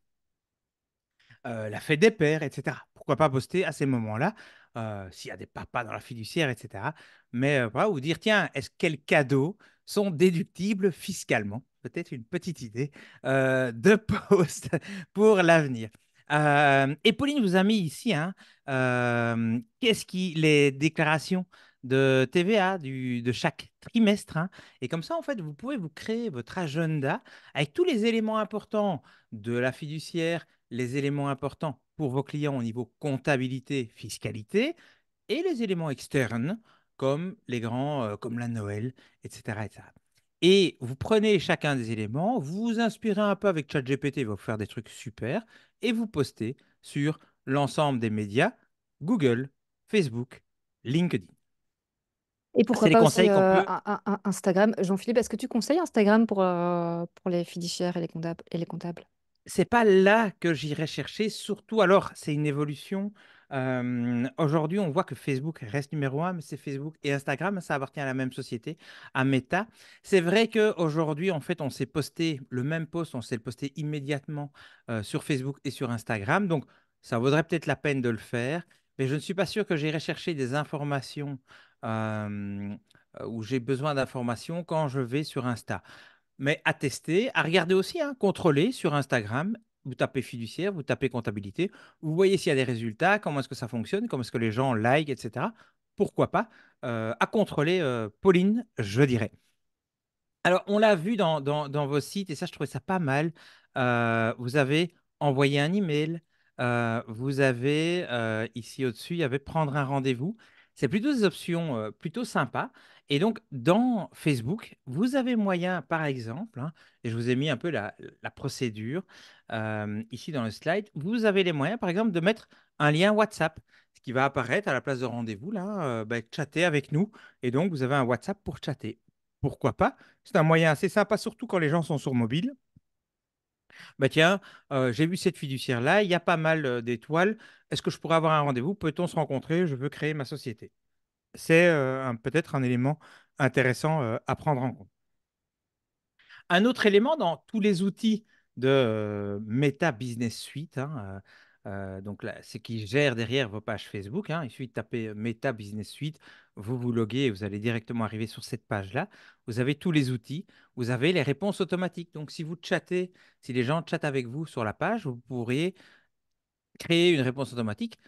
la fête des pères, etc pourquoi pas poster à ces moments-là, euh, s'il y a des papas dans la fiduciaire, etc. Mais euh, voilà, vous dire, tiens, est-ce quels cadeaux sont déductibles fiscalement Peut-être une petite idée euh, de post pour l'avenir. et Pauline vous a mis ici, hein, qu'est-ce qui les déclarations de TVA de chaque trimestre. Hein. Et comme ça, en fait, vous pouvez vous créer votre agenda avec tous les éléments importants de la fiduciaire, les éléments importants pour vos clients au niveau comptabilité, fiscalité, et les éléments externes comme les grands, euh, comme la Noël, etc., Et vous prenez chacun des éléments, vous vous inspirez un peu avec ChatGPT, il va vous faire des trucs super, et vous postez sur l'ensemble des médias, Google, Facebook, LinkedIn. Et pourquoi pas Instagram Jean-Philippe, est-ce que tu conseilles Instagram pour, euh, pour les fiduciaires et les comptables, et les comptables c'est pas là que j'irai chercher, surtout alors c'est une évolution. Aujourd'hui, on voit que Facebook reste numéro un, mais c'est Facebook et Instagram, ça appartient à la même société, à Meta. C'est vrai qu'aujourd'hui, en fait, on s'est posté le même post, on s'est posté immédiatement sur Facebook et sur Instagram. Donc, ça vaudrait peut-être la peine de le faire, mais je ne suis pas sûr que j'irai chercher des informations euh, où j'ai besoin d'informations quand je vais sur Insta mais à tester, à regarder aussi, hein, contrôler sur Instagram. Vous tapez fiduciaire, vous tapez comptabilité, vous voyez s'il y a des résultats, comment est-ce que ça fonctionne, comment est-ce que les gens like, etc. Pourquoi pas euh, à contrôler, euh, Pauline, je dirais. Alors, on l'a vu dans, vos sites, et ça, je trouvais ça pas mal. Euh, vous avez envoyé un email, vous avez, ici au-dessus, il y avait prendre un rendez-vous. C'est plutôt des options plutôt sympas. Et donc, dans Facebook, vous avez moyen, par exemple, hein, et je vous ai mis un peu la, procédure ici dans le slide, vous avez les moyens, par exemple, de mettre un lien WhatsApp, ce qui va apparaître à la place de rendez-vous, là, hein, bah, chatter avec nous. Et donc, vous avez un WhatsApp pour chatter. Pourquoi pas C'est un moyen assez sympa, surtout quand les gens sont sur mobile. Bah, tiens, euh, j'ai vu cette fiduciaire-là, il y a pas mal euh, d'étoiles, est-ce que je pourrais avoir un rendez-vous Peut-on se rencontrer Je veux créer ma société. C'est euh, peut-être un élément intéressant à prendre en compte. Un autre élément dans tous les outils de Meta Business Suite, hein, euh, donc là, c'est qui gère derrière vos pages Facebook. Hein, il suffit de taper euh, Meta Business Suite, vous vous loguez et vous allez directement arriver sur cette page-là. Vous avez tous les outils, vous avez les réponses automatiques. Donc si vous chattez, si les gens chattent avec vous sur la page, vous pourriez créer une réponse automatique.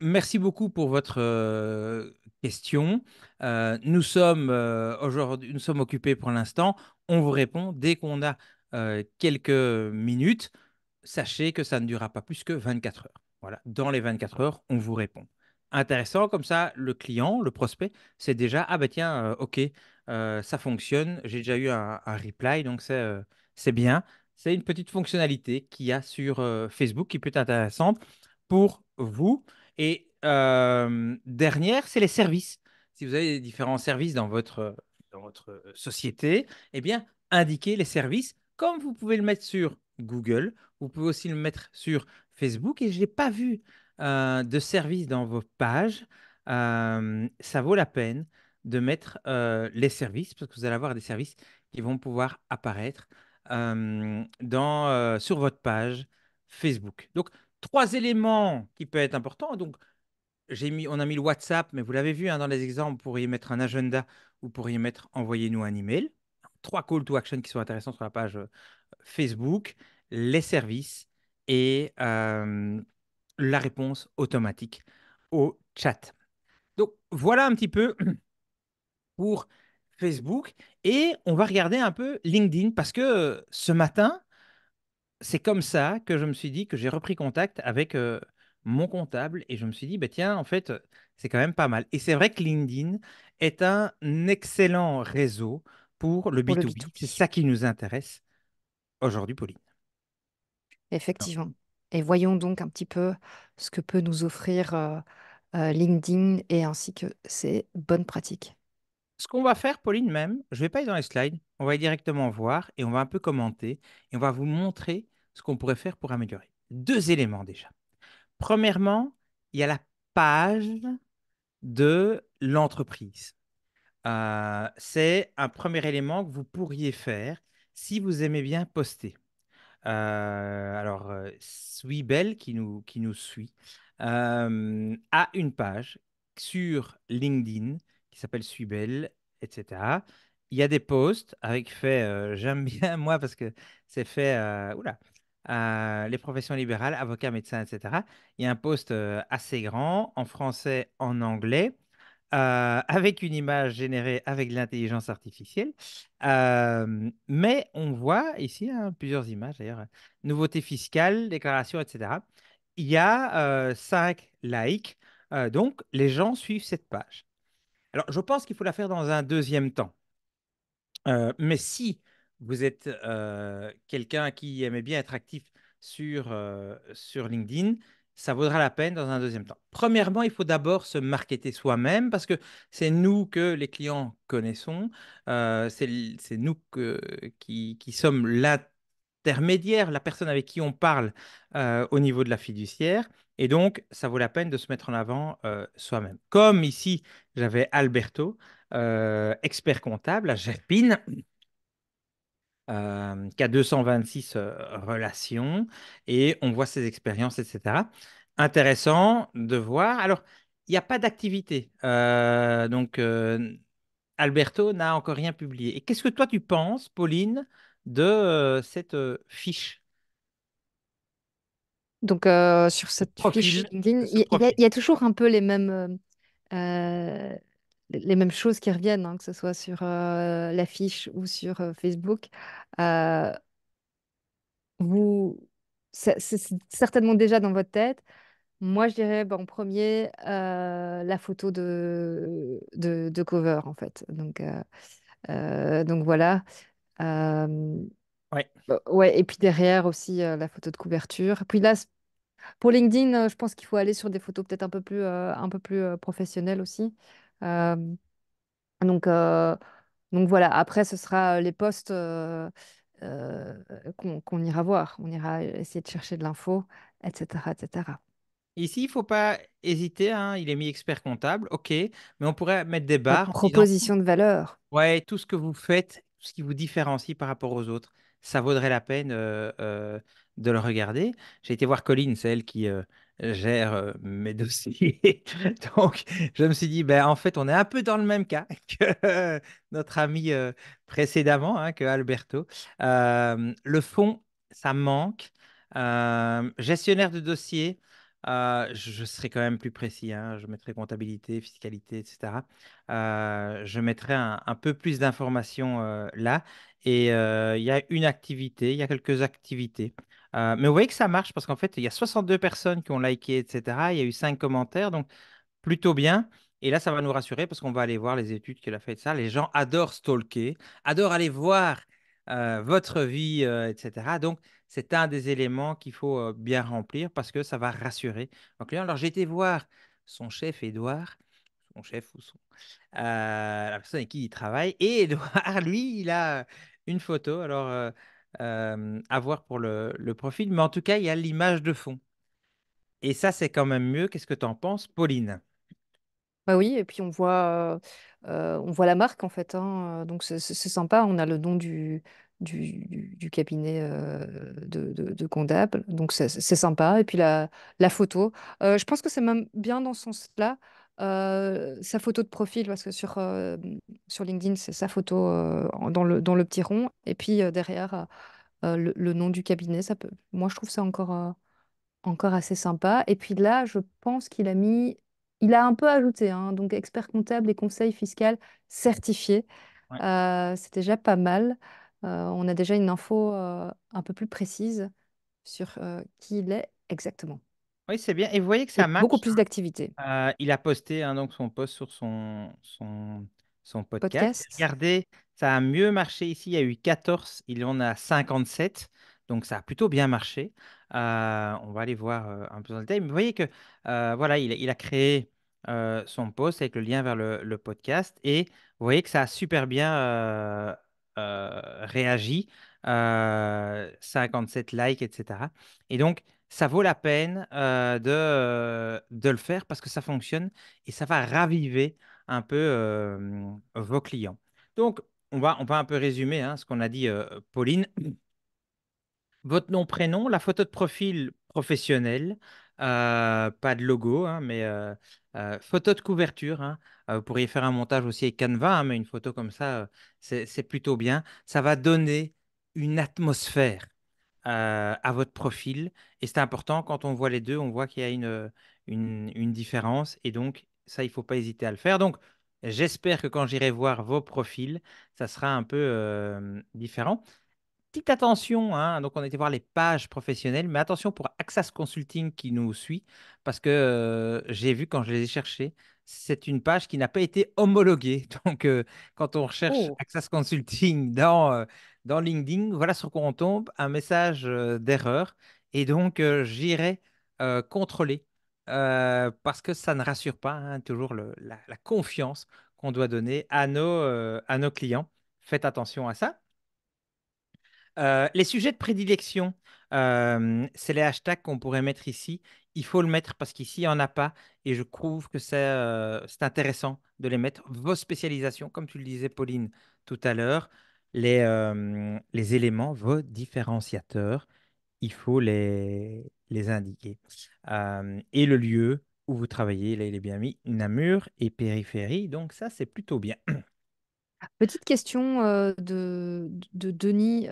Merci beaucoup pour votre euh, question. nous sommes aujourd'hui, nous sommes occupés pour l'instant. On vous répond dès qu'on a quelques minutes sachez que ça ne durera pas plus que 24 heures. Voilà, dans les 24 heures, on vous répond. Intéressant, comme ça, le client, le prospect, c'est déjà ah ben tiens, euh, ok, euh, ça fonctionne, j'ai déjà eu un, reply, donc euh, c'est bien. C'est une petite fonctionnalité qu'il y a sur Facebook qui peut être intéressante pour vous. Et dernière, c'est les services. Si vous avez différents services dans votre, dans votre société, eh bien, indiquez les services comme vous pouvez le mettre sur Google. Vous pouvez aussi le mettre sur Facebook. Et je n'ai pas vu euh, de service dans vos pages. Euh, ça vaut la peine de mettre euh, les services parce que vous allez avoir des services qui vont pouvoir apparaître dans, sur votre page Facebook. Donc, trois éléments qui peuvent être importants. Donc, mis, on a mis le WhatsApp, mais vous l'avez vu hein, dans les exemples, vous pourriez mettre un agenda, vous pourriez mettre envoyez-nous un email. Trois call to action qui sont intéressants sur la page Facebook les services et euh, la réponse automatique au chat. Donc voilà un petit peu pour Facebook et on va regarder un peu LinkedIn parce que ce matin, c'est comme ça que je me suis dit que j'ai repris contact avec euh, mon comptable et je me suis dit, bah, tiens, en fait, c'est quand même pas mal. Et c'est vrai que LinkedIn est un excellent réseau pour le b B2B. C'est ça qui nous intéresse aujourd'hui, Pauline. Effectivement. Et voyons donc un petit peu ce que peut nous offrir euh, euh, LinkedIn et ainsi que ses bonnes pratiques. Ce qu'on va faire, Pauline, même, je ne vais pas aller dans les slides, on va aller directement voir et on va un peu commenter et on va vous montrer ce qu'on pourrait faire pour améliorer. Deux éléments déjà. Premièrement, il y a la page de l'entreprise. Euh, c'est un premier élément que vous pourriez faire si vous aimez bien poster. Euh, alors, euh, Suibel qui nous, qui nous suit, euh, a une page sur LinkedIn qui s'appelle Suibel, etc. Il y a des posts avec fait, j'aime bien moi parce que c'est fait, ou oula, les professions libérales, avocats, médecins, etc. Il y a un post assez grand en français, en anglais. Euh, avec une image générée avec de l'intelligence artificielle. Euh, mais on voit ici hein, plusieurs images d'ailleurs, nouveautés fiscales, déclarations, etc. Il y a euh, cinq likes, donc les gens suivent cette page. Alors je pense qu'il faut la faire dans un deuxième temps. mais si vous êtes quelqu'un qui aimait bien être actif sur LinkedIn, ça vaudra la peine dans un deuxième temps. Premièrement, il faut d'abord se marketer soi-même parce que c'est nous que les clients connaissons, euh, c'est nous que, qui, qui, sommes l'intermédiaire, la personne avec qui on parle euh, au niveau de la fiduciaire. Et donc, ça vaut la peine de se mettre en avant euh, soi-même. Comme ici, j'avais Alberto, expert comptable à Jeffpin, qui a 226 relations, et on voit ses expériences, etc. Intéressant de voir. Alors, il n'y a pas d'activité. donc, Alberto n'a encore rien publié. Et qu'est-ce que toi, tu penses, Pauline, de cette fiche Donc, sur cette fiche il y, a toujours un peu les mêmes les mêmes choses qui reviennent, hein, que ce soit sur euh, l'affiche ou sur euh, Facebook. Euh, vous, c'est certainement déjà dans votre tête. Moi, je dirais bah, en premier la photo de, de, cover, en fait. Donc, donc voilà. Ouais. Bah, ouais. Et puis derrière aussi la photo de couverture. Puis là, pour LinkedIn, je pense qu'il faut aller sur des photos peut-être un peu plus, un peu plus professionnelles aussi. Euh, donc, euh, donc voilà, après, ce sera euh, les postes qu'on ira voir. On ira essayer de chercher de l'info, etc., etc. Ici, il ne faut pas hésiter. Hein. Il est mis expert comptable, ok, mais on pourrait mettre des barres proposition de valeur. Ouais, tout ce que vous faites, tout ce qui vous différencie par rapport aux autres, ça vaudrait la peine de le regarder. J'ai été voir Colline, c'est elle qui, gère euh, mes mmh. dossiers. Donc, je me suis dit, ben, en fait, on est un peu dans le même cas que notre ami euh, précédemment, hein, que Alberto. Euh, le fond, ça manque. gestionnaire de dossiers, je serai quand même plus précis. Hein. Je mettrai comptabilité, fiscalité, etc. je mettrai un, peu plus d'informations là. Et il y a une activité, il y a quelques activités euh, mais vous voyez que ça marche parce qu'en fait, il y a 62 personnes qui ont liké, etc. Il y a eu 5 commentaires, donc plutôt bien. Et là, ça va nous rassurer parce qu'on va aller voir les études qu'elle a faites. Ça, les gens adorent stalker, adorent aller voir euh, votre vie, euh, etc. Donc, c'est un des éléments qu'il faut bien remplir parce que ça va rassurer donc là Alors, j'ai été voir son chef, Edouard, son chef ou son, la personne avec qui il travaille. Et Edouard, lui, il a une photo. Alors, euh, à voir pour le, profil. Mais en tout cas, il y a l'image de fond. Et ça, c'est quand même mieux. Qu'est-ce que tu en penses, Pauline bah oui, et puis on voit, euh, on voit la marque en fait. Hein. donc c'est sympa, on a le nom du, du, cabinet euh, de, de, Donc c'est sympa. Et puis la, photo, je pense que c'est même bien dans ce sens-là. Euh, sa photo de profil, parce que sur, euh, sur LinkedIn, c'est sa photo euh, dans, le, dans le petit rond, et puis derrière, le, nom du cabinet. Ça peut... Moi, je trouve ça encore, encore assez sympa. Et puis là, je pense qu'il a mis, il a un peu ajouté, hein, donc expert comptable et conseil fiscal certifié. c'est déjà pas mal. on a déjà une info un peu plus précise sur qui il est exactement. Oui, c'est bien. Et vous voyez que ça marche. Beaucoup plus d'activité. Euh, il a posté hein, donc son post sur son, podcast. Regardez, ça a mieux marché ici. Il y a eu 14, il en a 57. Donc ça a plutôt bien marché. Euh, on va aller voir euh, un peu dans le détail. vous voyez que voilà, il, a créé son post avec le lien vers le, le, podcast. Et vous voyez que ça a super bien réagi. 57 likes, etc. Et donc, ça vaut la peine de, de, le faire parce que ça fonctionne et ça va raviver un peu vos clients. Donc, on va, on va un peu résumer hein, ce qu'on a dit, Pauline. Votre nom, prénom, la photo de profil professionnel, pas de logo, hein, mais photo de couverture. Hein. vous pourriez faire un montage aussi avec Canva, mais une photo comme ça, c'est plutôt bien. Ça va donner une atmosphère à votre profil. Et c'est important, quand on voit les deux, on voit qu'il y a une, euh, une, différence. Et donc, ça, il ne faut pas hésiter à le faire. Donc, j'espère que quand j'irai voir vos profils, ça sera un peu euh, différent. Petite attention, hein, donc on était voir les pages professionnelles, mais attention pour Axas Consulting qui nous suit, parce que euh, j'ai vu quand je les ai cherchés, c'est une page qui n'a pas été homologuée. Donc, quand on recherche Axas oh! Access Consulting dans dans LinkedIn, voilà sur quoi on tombe, un message euh, d'erreur. Et donc, euh, j'irai euh, contrôler parce que ça ne rassure pas hein, toujours la, confiance qu'on doit donner à nos, clients. Faites attention à ça. les sujets de prédilection, c'est les hashtags qu'on pourrait mettre ici. Il faut le mettre parce qu'ici, il n'y en a pas. Et je trouve que c'est intéressant de les mettre. Vos spécialisations, comme tu le disais, Pauline, tout à l'heure les, euh, les éléments, vos différenciateurs, il faut les, les indiquer. Euh, et le lieu où vous travaillez, là, il est bien mis, Namur et périphérie, donc ça, c'est plutôt bien. Petite question euh, de, Denis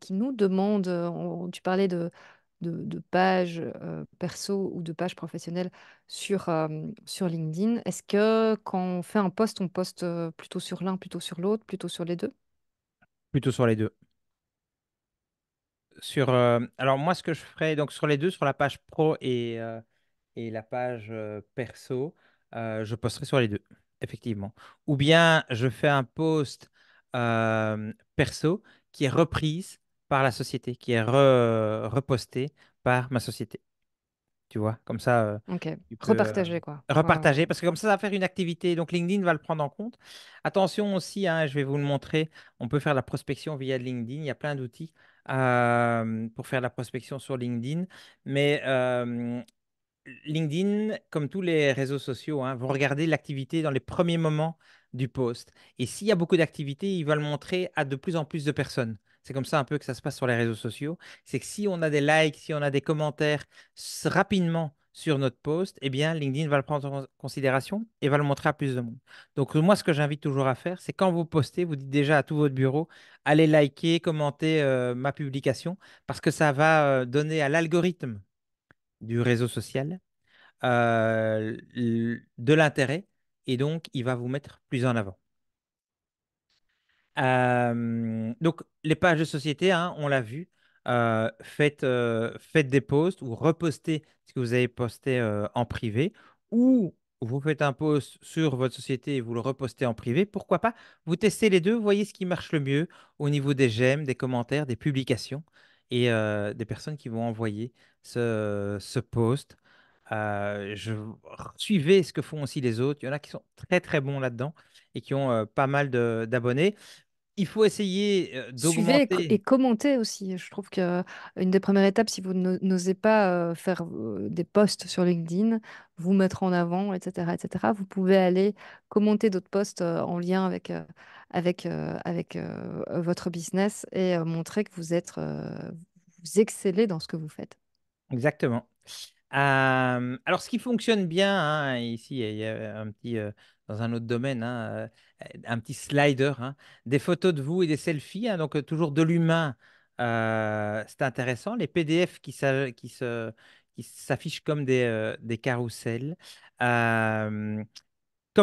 qui nous demande, tu parlais de, de, de pages perso ou de page professionnelle sur, sur LinkedIn. Est-ce que quand on fait un poste on poste plutôt sur l'un, plutôt sur l'autre, plutôt sur les deux Plutôt sur les deux. Sur, euh, alors moi, ce que je ferais, donc sur les deux, sur la page pro et, euh, et la page euh, perso, je posterai sur les deux, effectivement. Ou bien je fais un post perso qui est reprise par la société, qui est reposté par ma société tu vois, comme ça. repartager quoi. Repartager, parce que comme ça, ça va faire une activité. Donc LinkedIn va le prendre en compte. Attention aussi, hein, je vais vous le montrer, on peut faire la prospection via LinkedIn, il y a plein d'outils pour faire la prospection sur LinkedIn. Mais LinkedIn, comme tous les réseaux sociaux, hein, vont regarder l'activité dans les premiers moments du post. Et s'il y a beaucoup d'activités, il va le montrer à de plus en plus de personnes c'est comme ça un peu que ça se passe sur les réseaux sociaux, c'est que si on a des likes, si on a des commentaires rapidement sur notre post, eh bien, LinkedIn va le prendre en considération et va le montrer à plus de monde. Donc, moi, ce que j'invite toujours à faire, c'est quand vous postez, vous dites déjà à tout votre bureau, allez liker, commenter euh, ma publication, parce que ça va euh, donner à l'algorithme du réseau social euh, de l'intérêt, et donc, il va vous mettre plus en avant. Euh, donc, les pages de société, hein, on l'a vu, euh, euh, faites, des posts ou repostez ce que vous avez posté en privé ou vous faites un post sur votre société et vous le repostez en privé. Pourquoi pas Vous testez les deux, voyez ce qui marche le mieux au niveau des j'aime, des commentaires, des publications et des personnes qui vont envoyer ce, post. Suivez ce que font aussi les autres. Il y en a qui sont très très bons là-dedans et qui ont pas mal d'abonnés il faut essayer d'augmenter. Suivez et, commenter aussi. Je trouve que une des premières étapes, si vous n'osez pas faire des posts sur LinkedIn, vous mettre en avant, etc., etc., vous pouvez aller commenter d'autres posts en lien avec, avec, avec votre business et montrer que vous êtes, vous excellez dans ce que vous faites. Exactement alors, ce qui fonctionne bien, hein, ici, il y a un petit, dans un autre domaine, hein, un petit slider, hein, des photos de vous et des selfies, donc toujours de l'humain, c'est intéressant. Les PDF qui, s'affichent comme des, des carousels. comme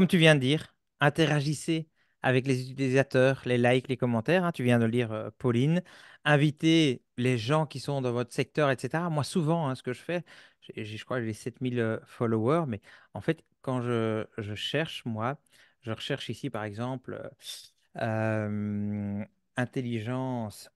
tu viens de dire, interagissez avec les utilisateurs, les likes, les commentaires. Hein, tu viens de lire, euh, Pauline. inviter les gens qui sont dans votre secteur, etc. Moi, souvent, hein, ce que je fais, je crois que j'ai 7000 euh, followers, mais en fait, quand je, je, cherche, moi, je recherche ici, par exemple, euh, intelligence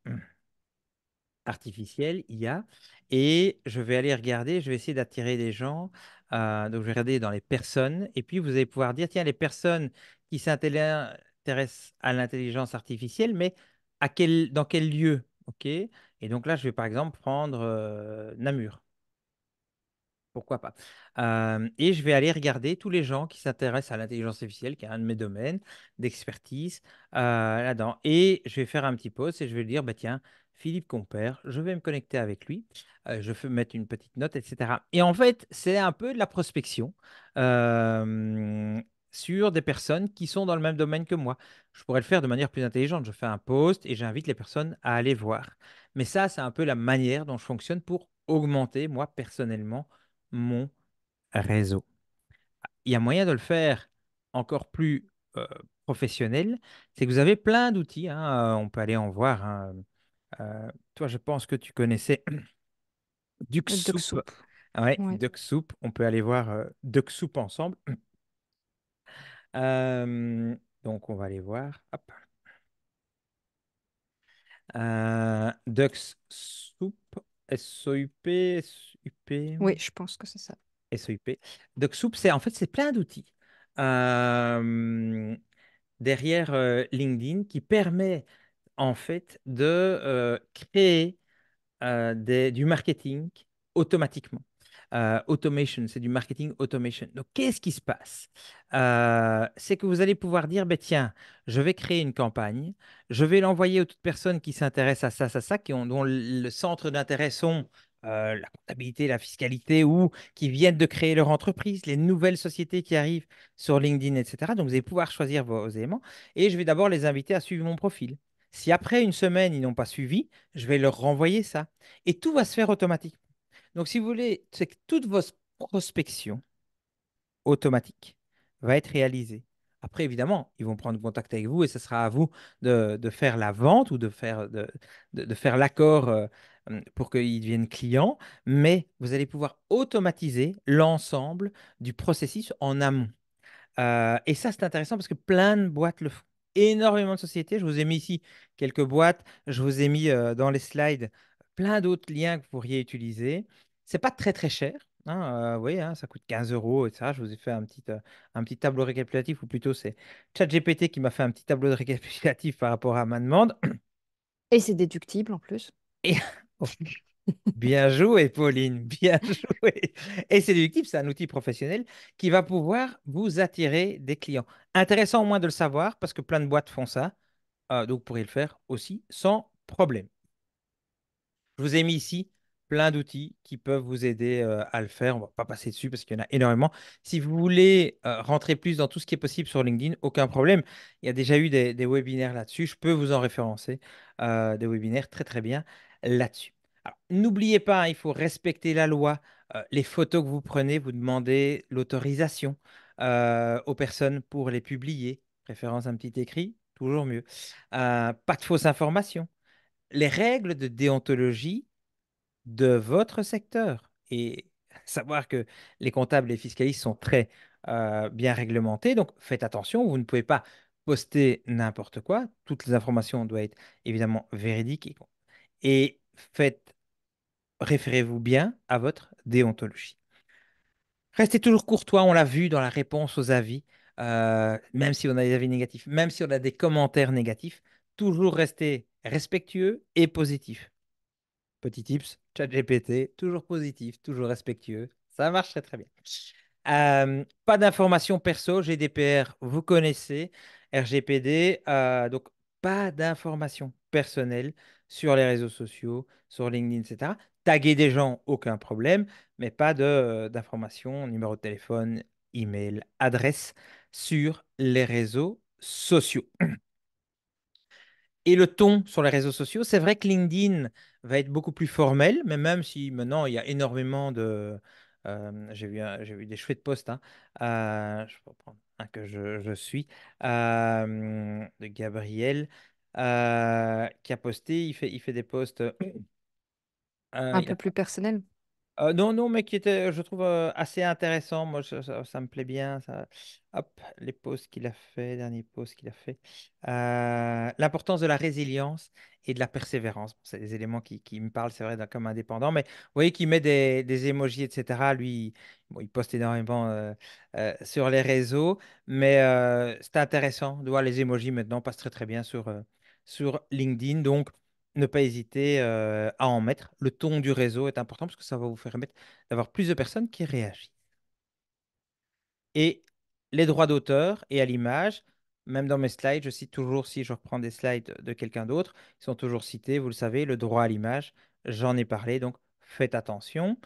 artificielle, IA, et je vais aller regarder, je vais essayer d'attirer des gens. donc, je vais regarder dans les personnes, et puis vous allez pouvoir dire, tiens, les personnes qui s'intéressent s'intéresse à l'intelligence artificielle, mais à quel, dans quel lieu ok Et donc là, je vais par exemple prendre euh, Namur. Pourquoi pas euh, Et je vais aller regarder tous les gens qui s'intéressent à l'intelligence artificielle, qui est un de mes domaines d'expertise euh, là-dedans. Et je vais faire un petit pause et je vais dire, bah, tiens, Philippe Compère, je vais me connecter avec lui, je vais mettre une petite note, etc. Et en fait, c'est un peu de la prospection. Euh, sur des personnes qui sont dans le même domaine que moi. Je pourrais le faire de manière plus intelligente. Je fais un post et j'invite les personnes à aller voir. Mais ça, c'est un peu la manière dont je fonctionne pour augmenter, moi, personnellement, mon réseau. Il y a moyen de le faire encore plus euh, professionnel. C'est que vous avez plein d'outils. Hein. Euh, on peut aller en voir. Hein. Euh, toi, je pense que tu connaissais Duxoup. Oui, On peut aller voir euh, Duck ensemble. Euh, donc, on va aller voir. Hop. Euh, Dux Soup, SOUP, p Oui, je pense que c'est ça. SOUP. Dux Soup, c'est en fait c'est plein d'outils euh, derrière euh, LinkedIn qui permet en fait de créer du marketing automatiquement. Euh, automation, c'est du marketing automation. Donc, qu'est-ce qui se passe euh, C'est que vous allez pouvoir dire, ben, tiens, je vais créer une campagne, je vais l'envoyer aux toutes personnes qui s'intéressent à ça, ça, ça, qui ont, dont le centre d'intérêt sont euh, la comptabilité, la fiscalité, ou qui viennent de créer leur entreprise, les nouvelles sociétés qui arrivent sur LinkedIn, etc. Donc, vous allez pouvoir choisir vos éléments. Et je vais d'abord les inviter à suivre mon profil. Si après une semaine, ils n'ont pas suivi, je vais leur renvoyer ça. Et tout va se faire automatiquement. Donc, si vous voulez, c'est que toute votre prospection automatique va être réalisée. Après, évidemment, ils vont prendre contact avec vous et ce sera à vous de, faire la vente ou de faire, de, faire l'accord euh, pour qu'ils deviennent clients, mais vous allez pouvoir automatiser l'ensemble du processus en amont. Euh, et ça, c'est intéressant parce que plein de boîtes le font. Énormément de sociétés. Je vous ai mis ici quelques boîtes. Je vous ai mis euh, dans les slides plein d'autres liens que vous pourriez utiliser. C'est pas très très cher. vous hein, voyez, hein, ça coûte 15 euros, ça Je vous ai fait un petit, un petit tableau récapitulatif, ou plutôt c'est ChatGPT qui m'a fait un petit tableau de récapitulatif par rapport à ma demande. Et c'est déductible en plus. Oh, bien joué, Pauline, bien joué. Et c'est déductible, c'est un outil professionnel qui va pouvoir vous attirer des clients. Intéressant au moins de le savoir parce que plein de boîtes font ça. Euh, donc, vous pourrez le faire aussi sans problème. Je vous ai mis ici plein d'outils qui peuvent vous aider à le faire. On ne va pas passer dessus parce qu'il y en a énormément. Si vous voulez rentrer plus dans tout ce qui est possible sur LinkedIn, aucun problème. Il y a déjà eu des, webinaires là-dessus. Je peux vous en référencer des webinaires très très bien là-dessus. N'oubliez pas, hein, il faut respecter la loi. les photos que vous prenez, vous demandez l'autorisation aux personnes pour les publier. Référence un petit écrit, toujours mieux. pas de fausses informations. Les règles de déontologie de votre secteur. Et savoir que les comptables et les fiscalistes sont très euh, bien réglementés. Donc faites attention, vous ne pouvez pas poster n'importe quoi. Toutes les informations doivent être évidemment véridiques. Et faites, référez-vous bien à votre déontologie. Restez toujours courtois, on l'a vu dans la réponse aux avis, euh, même si on a des avis négatifs, même si on a des commentaires négatifs, toujours restez respectueux et positif. Petit tips, chat GPT, toujours positif, toujours respectueux. Ça marche très très bien. pas d'informations perso, GDPR, vous connaissez, RGPD, euh, donc pas d'informations personnelles sur les réseaux sociaux, sur LinkedIn, etc. Taguer des gens, aucun problème, mais pas euh, d'informations, numéro de téléphone, email, adresse sur les réseaux sociaux et le ton sur les réseaux sociaux. C'est vrai que LinkedIn va être beaucoup plus formel, mais même si maintenant il y a énormément de. Euh, j'ai vu, des cheveux de poste, hein. euh, je vais prendre un que je, suis. Euh, de Gabriel, qui a posté. Il fait, des posts. un peu plus personnels. Euh, non, non, mais qui était, je trouve, euh, assez intéressant. Moi, ça, me plaît bien. ça- Hop, les pauses qu'il a fait, dernier pause qu'il a fait. Euh, l'importance de la résilience et de la persévérance. C'est des éléments qui, qui me parlent, c'est vrai, comme indépendant. Mais vous voyez qu'il met des, des émojis, etc. Lui, il poste énormément sur les réseaux. Mais c'est intéressant de voir les émojis maintenant passent très, très bien sur, sur LinkedIn. Donc, ne pas hésiter à en mettre. Le ton du réseau est important parce que ça va vous permettre d'avoir plus de personnes qui réagissent. Et les droits d'auteur et à l'image, même dans mes slides, je cite toujours, si je reprends des slides de quelqu'un d'autre, ils sont toujours cités, vous le savez, le droit à l'image, j'en ai parlé, donc faites attention.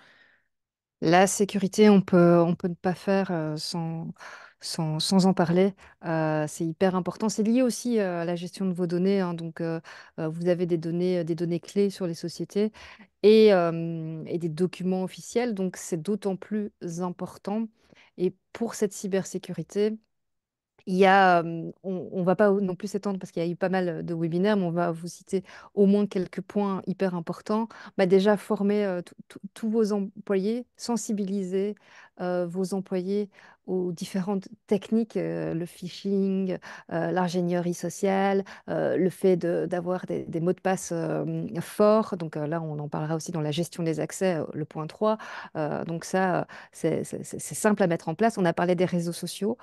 La sécurité, on peut, on peut ne pas faire sans, sans, en parler. Euh, c'est hyper important. C'est lié aussi euh, à la gestion de vos données. Hein. donc, euh, vous avez des données, des données clés sur les sociétés et des documents officiels. Donc, c'est d'autant plus important. Et pour cette cybersécurité, il on ne va pas non plus s'étendre parce qu'il y a eu pas mal de webinaires, mais on va vous citer au moins quelques points hyper importants. Bah déjà, former tous vos employés, sensibiliser vos employés aux différentes techniques, le phishing, l'ingénierie sociale, le fait d'avoir des, des, mots de passe forts. Donc là, on en parlera aussi dans la gestion des accès, le point 3. donc ça, c'est simple à mettre en place. On a parlé des réseaux sociaux.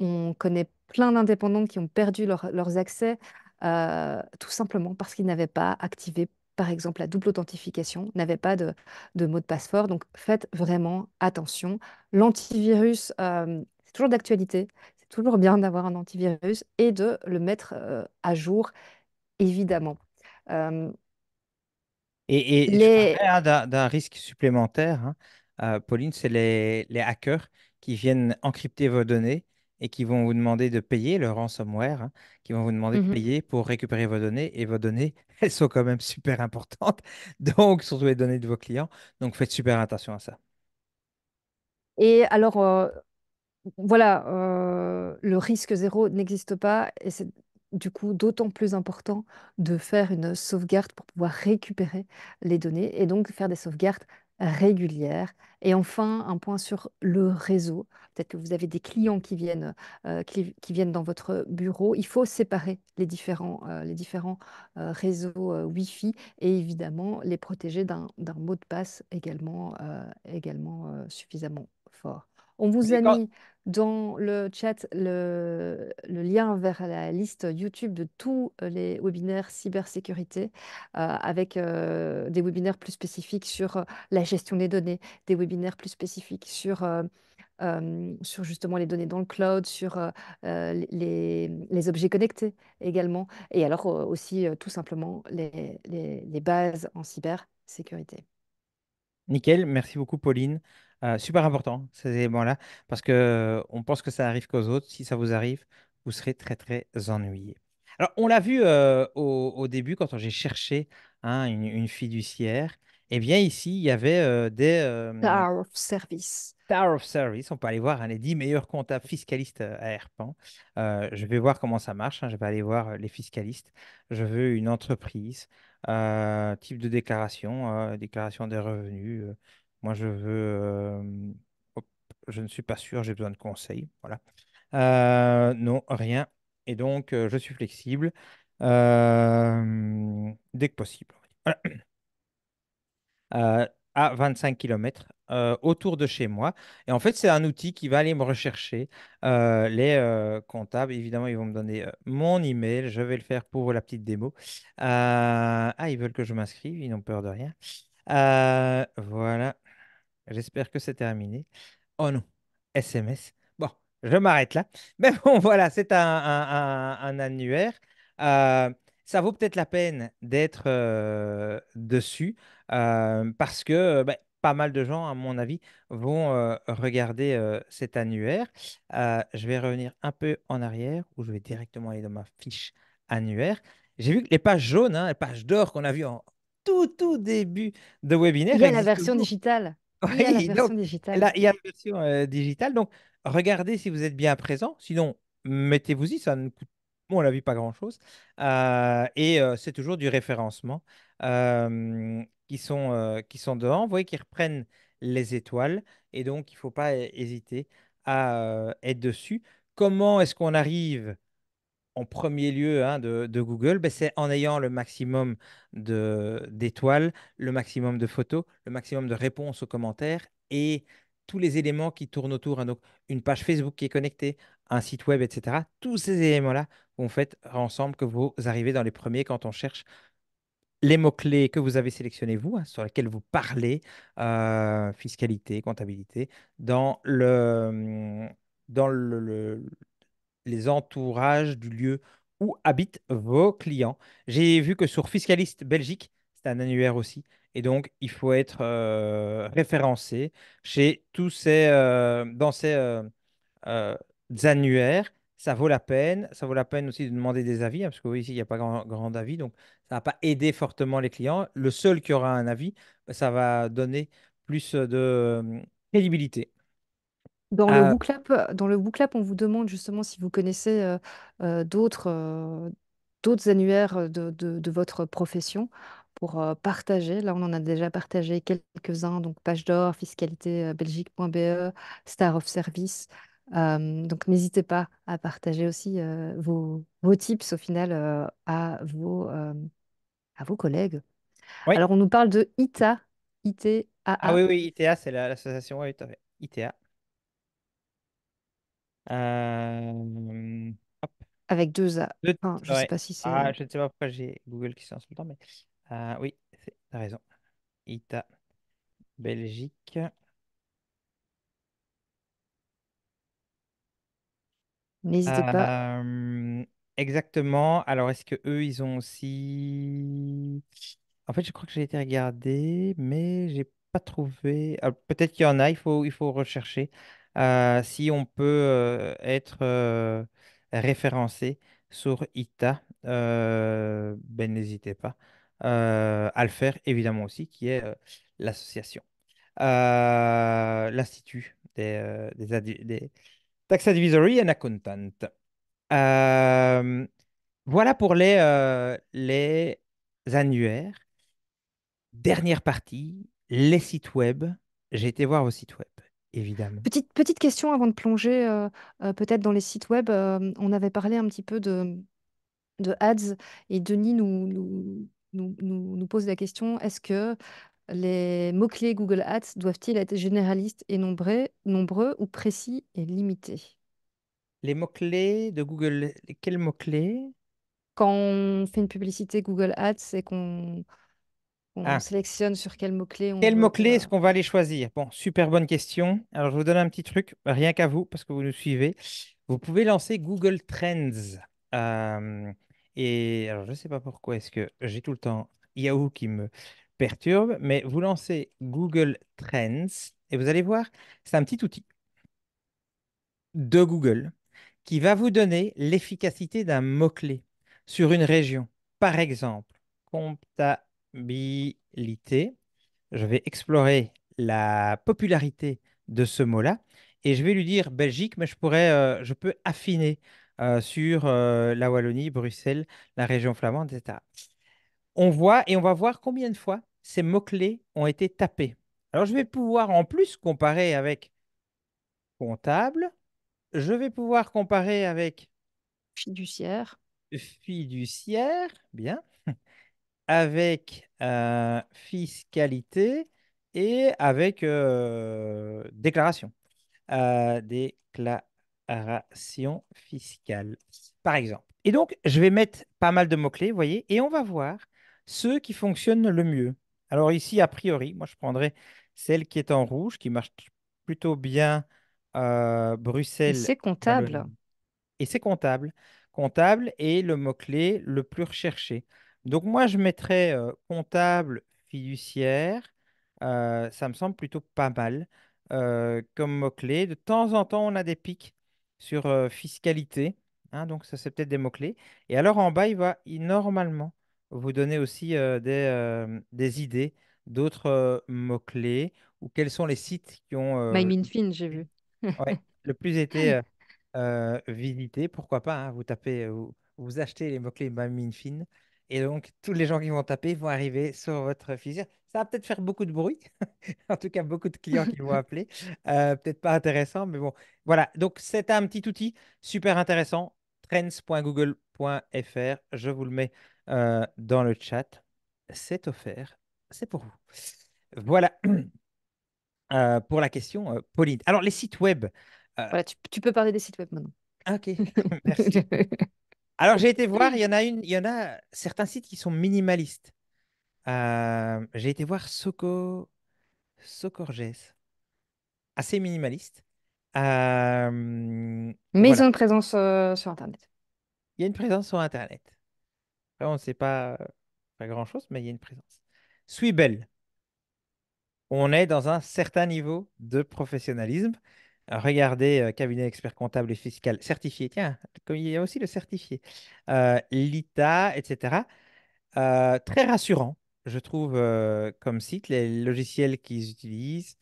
On connaît plein d'indépendants qui ont perdu leurs accès, euh, tout simplement parce qu'ils n'avaient pas activé, par exemple, la double authentification, n'avaient pas de, mot de passe fort. Donc, faites vraiment attention. L'antivirus, euh, c'est toujours d'actualité. C'est toujours bien d'avoir un antivirus et de le mettre euh, à jour, évidemment. Et, hein, d'un risque supplémentaire, hein. Pauline, c'est les hackers qui viennent encrypter vos données et qui vont vous demander de payer le ransomware, hein, qui vont vous demander de mmh payer pour récupérer vos données. Et vos données, elles sont quand même super importantes. Donc, surtout les données de vos clients. Donc, faites super attention à ça. Et alors, euh, voilà, euh, le risque zéro n'existe pas. Et c'est du coup d'autant plus important de faire une sauvegarde pour pouvoir récupérer les données et donc faire des sauvegardes régulière. Et enfin, un point sur le réseau. Peut-être que vous avez des clients qui viennent, euh, qui, viennent dans votre bureau. Il faut séparer les différents, euh, les différents euh, réseaux Wi-Fi et évidemment les protéger d'un mot de passe également, également suffisamment fort. On vous a mis dans le chat le, lien vers la liste YouTube de tous euh, les webinaires cybersécurité, euh, avec euh, des webinaires plus spécifiques sur la gestion des données, des webinaires plus spécifiques sur... sur justement les données dans le cloud, sur les, objets connectés également, et alors aussi tout simplement les, les bases en cybersécurité. Nickel, merci beaucoup Pauline. Euh, super important, ces éléments-là, parce que euh, on pense que ça arrive qu'aux autres. Si ça vous arrive, vous serez très, très ennuyé. Alors, on l'a vu euh, au, début, quand j'ai cherché hein, une, fiduciaire, eh bien, ici, il y avait des. Tower of Service. Tower of Service. On peut aller voir hein, les 10 meilleurs comptables fiscalistes à Airpan. je vais voir comment ça marche. Hein. Je vais aller voir les fiscalistes. Je veux une entreprise, type de déclaration, déclaration des revenus, moi, je veux. Euh, je ne suis pas sûr, j'ai besoin de conseils. Voilà. Euh, non, rien. Et donc, euh, je suis flexible dès que possible. Voilà. à 25 km autour de chez moi. Et en fait, c'est un outil qui va aller me rechercher les comptables. Évidemment, ils vont me donner mon email. Je vais le faire pour la petite démo. ah, ils veulent que je m'inscrive. Ils n'ont peur de rien. voilà. J'espère que c'est terminé. Oh non, SMS. Bon, je m'arrête là. Mais bon, voilà, c'est un, annuaire. Euh, ça vaut peut-être la peine d'être euh, dessus euh, parce que ben, pas mal de gens, à mon avis, vont regarder cet annuaire. je vais revenir un peu en arrière où je vais directement aller dans ma fiche annuaire. J'ai vu que les pages jaunes, hein, les pages d'or qu'on a vues en tout, tout début de webinaire. Il y a la version digitale. Oui, il y a la version digitale. il y a la version digitale. Donc, regardez si vous êtes bien présent. Sinon, mettez-vous-y, ça ne coûte on l'a vu pas grand-chose. Euh, et euh, c'est toujours du référencement euh, qui, sont, qui sont dehors. Vous voyez qu'ils reprennent les étoiles. Et donc, il ne faut pas hésiter à être dessus. Comment est-ce qu'on arrive premier lieu hein, de, Google, ben, c'est en ayant le maximum d'étoiles, le maximum de photos, le maximum de réponses aux commentaires et tous les éléments qui tournent autour. Hein. donc, une page Facebook qui est connectée, un site web, etc. Tous ces éléments-là vont faire ensemble que vous arrivez dans les premiers quand on cherche les mots-clés que vous avez sélectionnés, vous, hein, sur lesquels vous parlez, euh, fiscalité, comptabilité, dans le, dans le, les entourages du lieu où habitent vos clients. J'ai vu que sur Fiscaliste Belgique, c'est un annuaire aussi, et donc il faut être euh, référencé chez tous ces, euh, dans ces euh, annuaires. Ça vaut la peine. Ça vaut la peine aussi de demander des avis, hein, parce que ici, il n'y a pas grand, grand avis, donc ça ne va pas aider fortement les clients. Le seul qui aura un avis, bah, ça va donner plus de crédibilité. Dans le ah. booklab, dans le on vous demande justement si vous connaissez d'autres d'autres annuaires de, de- votre profession pour partager. Là, on en a déjà partagé quelques-uns, donc Page d'Or, Fiscalité fiscalitébelgique.be, Star of Service. donc, n'hésitez pas à partager aussi vos, tips au final à vos, à vos collègues. Alors, on nous parle de ITA, Ah oui, oui, ITA, c'est l'association, ITA. Euh, Avec deux A. je Enfin, je sais pas si c'est. Ah, je ne sais pas pourquoi j'ai Google qui lance tout le temps, mais euh, oui, tu as raison. Ita, Belgique. N'hésitez pas. Euh, exactement. Alors, est-ce que eux, ils ont aussi... En fait, je crois que j'ai été regarder, mais j'ai pas trouvé. peut-être qu'il y en a. Il faut, il faut rechercher. Euh, si on peut euh, être euh, référencé sur ITA, ben, n'hésitez pas à le faire, évidemment aussi, qui est l'association, l'Institut des, Tax Advisory and Accountant. voilà pour les, les annuaires. Dernière partie, les sites web. J'ai été voir vos sites web. Évidemment. Petite, petite question avant de plonger euh, euh, peut-être dans les sites web. Euh, on avait parlé un petit peu de, de ads et Denis nous, nous, nous, nous- pose la question, est-ce que les mots-clés Google Ads doivent-ils être généralistes et nombreux, nombreux ou précis et limités? Les mots-clés de Google, quels mots-clés? Quand on fait une publicité Google Ads et qu'on on ah. sélectionne sur quel mot-clé on Quel mot-clé euh est-ce qu'on va aller choisir Bon, super bonne question. Alors, je vous donne un petit truc, rien qu'à vous, parce que vous nous suivez. Vous pouvez lancer Google Trends. Euh, et alors, je ne sais pas pourquoi, est-ce que j'ai tout le temps Yahoo qui me perturbe, mais vous lancez Google Trends et vous allez voir, c'est un petit outil de Google qui va vous donner l'efficacité d'un mot-clé sur une région. Par exemple, compta probabilité. Je vais explorer la popularité de ce mot-là et je vais lui dire Belgique, mais je pourrais, euh, je peux affiner euh, sur euh, la Wallonie, Bruxelles, la région flamande, etc. On voit et on va voir combien de fois ces mots-clés ont été tapés. Alors je vais pouvoir en plus comparer avec comptable, je vais pouvoir comparer avec fiduciaire. Fiduciaire, bien avec euh, fiscalité et avec euh, déclaration. Euh, déclaration fiscale, par exemple. Et donc, je vais mettre pas mal de mots-clés, vous voyez, et on va voir ceux qui fonctionnent le mieux. Alors ici, a priori, moi, je prendrai celle qui est en rouge, qui marche plutôt bien Bruxelles. C'est comptable. Et c'est comptable. Comptable est le mot-clé le plus recherché. Donc moi, je mettrais comptable, fiduciaire. ça me semble plutôt pas mal comme mot-clé. De temps en temps, on a des pics sur fiscalité. Hein, donc ça, c'est peut-être des mots-clés. Et alors en bas, il va normalement vous donner aussi des, idées d'autres mots-clés ou quels sont les sites qui ont MyMinFin, j'ai vu. le plus été visité, pourquoi pas, hein, vous tapez, vous, vous achetez les mots-clés MyMinFin et donc, tous les gens qui vont taper vont arriver sur votre fusil. Ça va peut-être faire beaucoup de bruit, en tout cas beaucoup de clients qui vont appeler. Euh, peut-être pas intéressant, mais bon. Voilà, donc c'est un petit outil super intéressant, trends.google.fr. Je vous le mets euh, dans le chat. C'est offert, c'est pour vous. Voilà euh, pour la question, Pauline. Alors, les sites web. tu, tu peux parler des sites web maintenant. Ah, ok, merci. Alors, j'ai été voir, il y en a une, il y en a certains sites qui sont minimalistes. Euh, j'ai été voir Soko, Socorges, assez minimaliste. Euh, mais ils ont une présence euh, sur Internet. Il y a une présence sur Internet. on ne sait pas, pas grand-chose, mais il y a une présence. belle on est dans un certain niveau de professionnalisme. Regardez, euh, cabinet expert comptable et fiscal certifié. Tiens, il y a aussi le certifié. Euh, L'ITA, etc. Euh, très rassurant, je trouve, comme site, les logiciels qu'ils utilisent.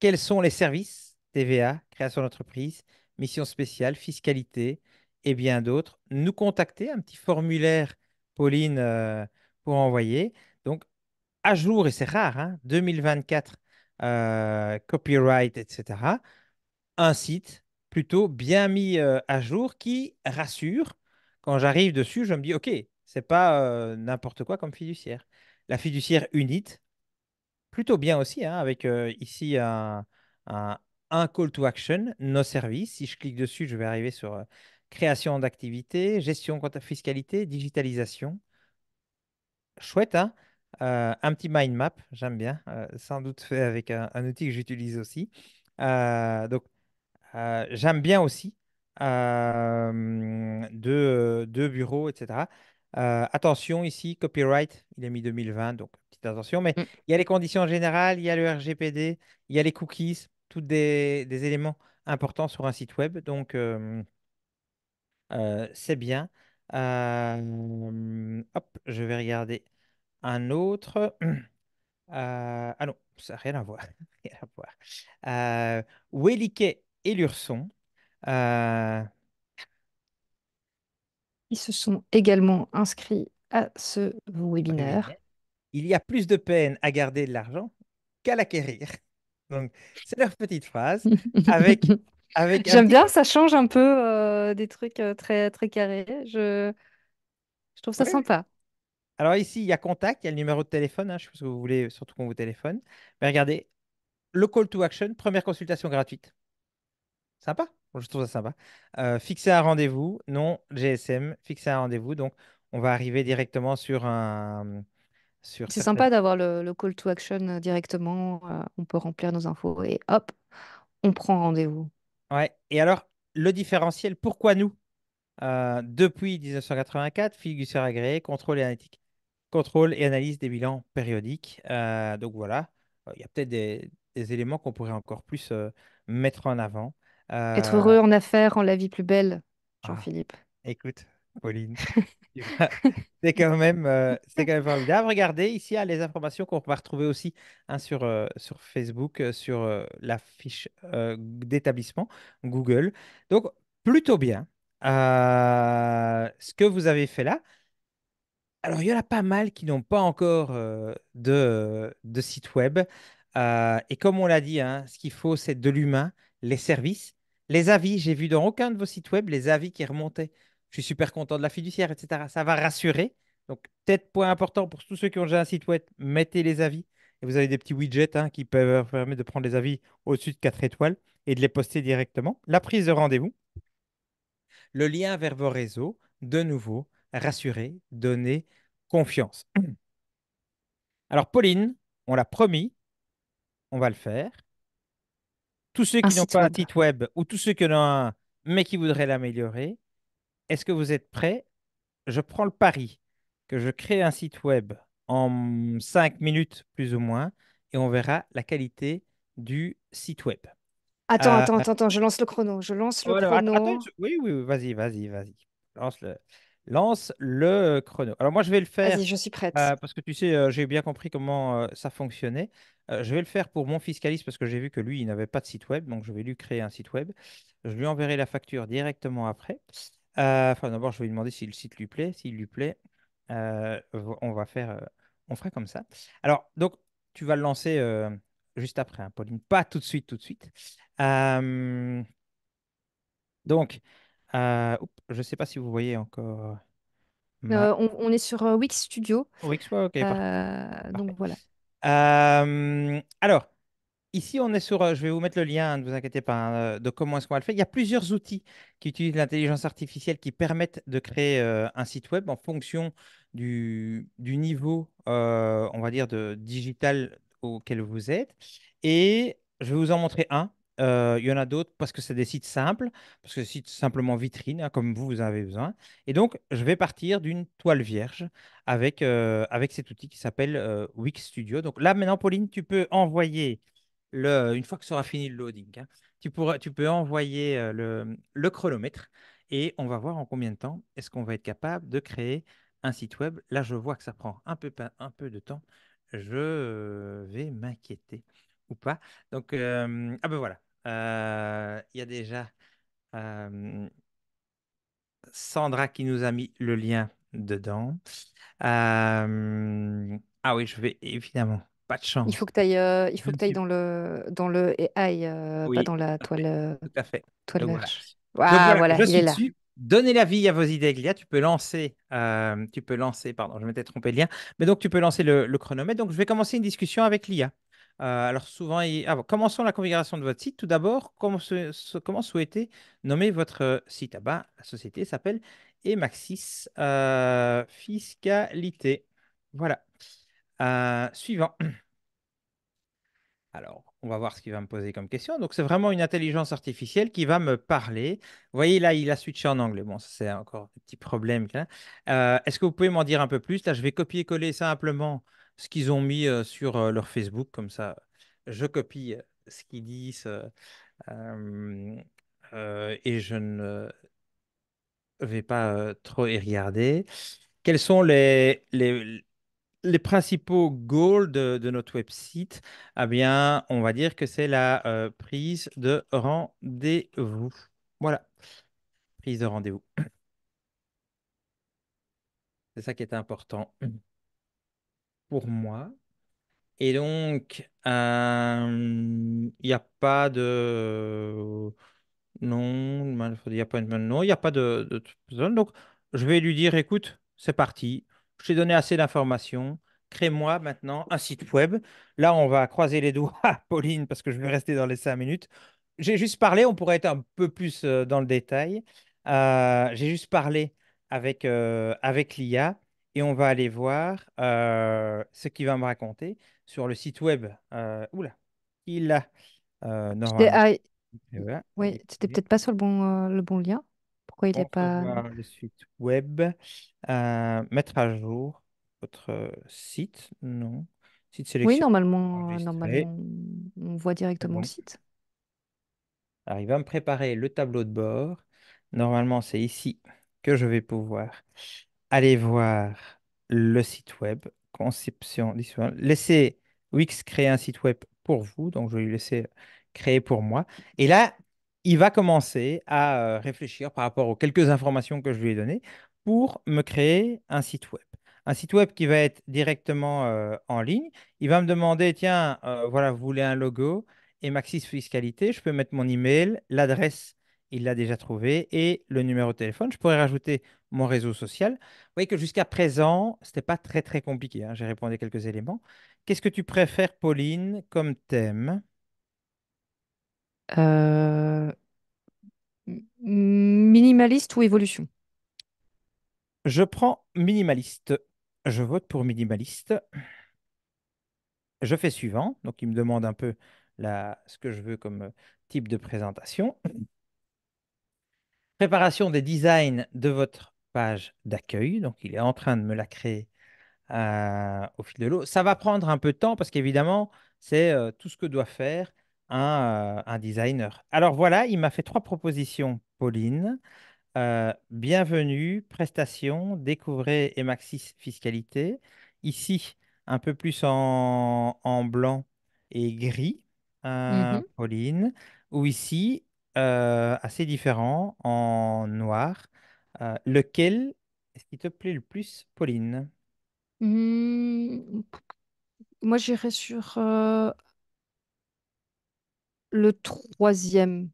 quels sont les services TVA, création d'entreprise, mission spéciale, fiscalité et bien d'autres. Nous contacter, un petit formulaire, Pauline, pour envoyer. Donc, à jour, et c'est rare, 2024 hein, euh, copyright, etc. Un site plutôt bien mis euh, à jour qui rassure. Quand j'arrive dessus, je me dis, OK, c'est pas euh, n'importe quoi comme fiduciaire. La fiduciaire Unit, plutôt bien aussi, hein, avec ici un, call to action, nos services. Si je clique dessus, je vais arriver sur création d'activité, gestion quant à fiscalité, digitalisation. Chouette, hein euh, un petit mind map, j'aime bien, euh, sans doute fait avec un, outil que j'utilise aussi. Euh, donc, j'aime bien aussi deux, bureaux, etc. attention ici, copyright, il est mis 2020, donc petite attention, mais mm. il y a les conditions générales, il y a le RGPD, il y a les cookies, tous des éléments importants sur un site web, donc c'est bien. hop, je vais regarder un autre. Euh, ah non, ça n'a rien à voir. Euh, Wéliquet et Lurson. Euh, Ils se sont également inscrits à ce webinaire. Il y a plus de peine à garder de l'argent qu'à l'acquérir. Donc, c'est leur petite phrase avec, avec J'aime bien, ça change un peu des trucs très, très carrés. Je, je trouve ça sympa. Alors ici, il y a contact, il y a le numéro de téléphone, hein, je pense que vous voulez surtout qu'on vous téléphone. Mais regardez, le call to action, première consultation gratuite. Sympa, je trouve ça sympa. Euh, fixer un rendez-vous, non, GSM, fixer un rendez-vous. Donc, on va arriver directement sur un... Sur C'est sympa d'avoir le, call to action euh, directement. Euh, on peut remplir nos infos et hop, on prend rendez-vous. Ouais. Et alors, le différentiel, pourquoi nous Depuis 1984, figure agréé, contrôle et analytique contrôle et analyse des bilans périodiques. Euh, donc voilà, euh, il y a peut-être des, éléments qu'on pourrait encore plus euh, mettre en avant. Être heureux en affaires en la vie plus belle, ah, Jean-Philippe. écoute, Pauline, c'est quand, même, c'est quand même formidable. Regardez, ici, à hein, les informations qu'on va retrouver aussi hein, sur, sur Facebook, sur la fiche d'établissement Google. Donc, plutôt bien. ce que vous avez fait là, alors, il y en a pas mal qui n'ont pas encore de, site web. et comme on l'a dit, hein, ce qu'il faut, c'est de l'humain, les services, les avis. J'ai vu dans aucun de vos sites web les avis qui remontaient. Je suis super content de la fiduciaire, etc. Ça va rassurer. Donc, peut-être point important pour tous ceux qui ont déjà un site web, mettez les avis. Et vous avez des petits widgets hein, qui peuvent permettre de prendre les avis au-dessus de 4 étoiles et de les poster directement. La prise de rendez-vous. Le lien vers vos réseaux, de nouveau rassurer, donner confiance. Alors, Pauline, on l'a promis, on va le faire. Tous ceux qui n'ont pas un site web ou tous ceux qui en ont un, mais qui voudraient l'améliorer, est-ce que vous êtes prêts Je prends le pari que je crée un site web en cinq minutes plus ou moins et on verra la qualité du site web. Attends, euh, attends, attends, attends, je lance le chrono. Je lance le oh, chrono. oui, oui, vas-y, vas-y, vas-y. Lance le. Lance le chrono. Alors moi, je vais le faire. Vas-y, je suis prête. Euh, parce que tu sais, euh, j'ai bien compris comment euh, ça fonctionnait. je vais le faire pour mon fiscaliste parce que j'ai vu que lui, il n'avait pas de site web. Donc, je vais lui créer un site web. Je lui enverrai la facture directement après. Enfin, d'abord, je vais lui demander si le site lui plaît. S'il lui plaît, on va faire, on fera comme ça. Alors, donc, tu vas le lancer juste après, hein, Pauline. Pas tout de suite, tout de suite. donc, je sais pas si vous voyez encore euh, euh, on, est sur euh, Wix Studio. Wix, ok, donc voilà. alors, ici, on est sur, je vais vous mettre le lien, ne vous inquiétez pas, hein, de comment est-ce qu'on va le faire. Il y a plusieurs outils qui utilisent l'intelligence artificielle qui permettent de créer un site web en fonction du, du niveau, on va dire, de digital auquel vous êtes. Et je vais vous en montrer un euh, il y en a d'autres parce que c'est des sites simples, parce que c'est simplement vitrine hein, comme vous, vous avez besoin. Et donc, je vais partir d'une toile vierge avec, euh, avec cet outil qui s'appelle euh, Wix Studio. Donc là, maintenant, Pauline, tu peux envoyer, le, une fois que sera fini le loading, hein, tu, peux envoyer le, chronomètre et on va voir en combien de temps est-ce qu'on va être capable de créer un site web. Là, je vois que ça prend un peu, un peu de temps. Je vais m'inquiéter ou pas. Donc, ah ben voilà, euh, il y a déjà euh, Sandra qui nous a mis le lien dedans. Euh, ah oui, je vais évidemment pas de chance. Il faut que tu ailles, il faut que ailles dans le dans le AI, pas dans la toile. Tout à fait. Voilà. il est là. Donnez la vie à vos idées, Glia. Tu peux lancer, tu peux lancer, pardon, je m'étais trompé de lien. Mais donc, tu peux lancer le, le, chronomètre. Donc, je vais commencer une discussion avec l'IA. Euh, alors souvent, ah commençons la configuration de votre site. Tout d'abord, comment, se... comment, nommer votre euh, site Ah bah, la société s'appelle Emaxis euh, Fiscalité. Voilà. suivant. Alors, on va voir ce qu'il va me poser comme question. Donc, c'est vraiment une intelligence artificielle qui va me parler. Vous voyez, là, il a switché en anglais. Bon, c'est encore un petit problème. Hein. Est-ce que vous pouvez m'en dire un peu plus Là, je vais copier-coller simplement ce qu'ils ont mis sur leur Facebook. Comme ça, je copie ce qu'ils disent et je ne vais pas trop y regarder. Quels sont les, les, principaux goals de, notre website Eh bien, on va dire que c'est la prise de rendez-vous. Voilà, prise de rendez-vous. C'est ça qui est important pour moi. Et donc, il euh, n'y a pas de... Non, pas il n'y a pas de, Donc, je vais lui dire, écoute, c'est parti, je t'ai donné assez d'informations, crée-moi maintenant un site web. Là, on va croiser les doigts, Pauline, parce que je vais rester dans les cinq minutes. J'ai juste parlé, on pourrait être un peu plus euh, dans le détail. Euh, j'ai juste parlé avec, avec l'IA et on va aller voir euh, ce qu'il va me raconter sur le site web. Euh, oula, il a. oui, euh, c'était peut-être pas sur le bon, euh, le bon lien. Pourquoi il n'est pas. le site web, mettre à jour votre site, non. Site sélection. Oui, normalement, on voit directement le site. Alors, il va me préparer le tableau de bord. Normalement, c'est ici que je vais pouvoir allez voir le site web, conception Laissez Wix créer un site web pour vous, donc je vais lui laisser créer pour moi. Et là, il va commencer à euh, réfléchir par rapport aux quelques informations que je lui ai données pour me créer un site web. Un site web qui va être directement euh, en ligne. Il va me demander, tiens, euh, voilà, vous voulez un logo et Maxis Fiscalité, je peux mettre mon email, l'adresse, il l'a déjà trouvé, et le numéro de téléphone. Je pourrais rajouter mon réseau social. Vous voyez que jusqu'à présent, ce n'était pas très très compliqué. Hein, j'ai répondu à quelques éléments. Qu'est-ce que tu préfères, Pauline, comme thème euh, Minimaliste ou évolution? Je prends minimaliste. Je vote pour minimaliste. Je fais suivant. Donc, il me demande un peu la- ce que je veux comme euh, type de présentation. Préparation des designs de votre page d'accueil. Donc, il est en train de me la créer euh, au fil de l'eau. Ça va prendre un peu de temps parce qu'évidemment, c'est euh, tout ce que doit faire euh, un, designer. Alors voilà, il m'a fait trois propositions, Pauline. bienvenue, prestations, découvrez Emaxis fiscalité. Ici, un peu plus en, blanc et gris, mmh Pauline, ou ici, assez différent, en noir. Euh, lequel est-ce qui te plaît le plus, Pauline? Hmm, moi, j'irais sur euh, le troisième.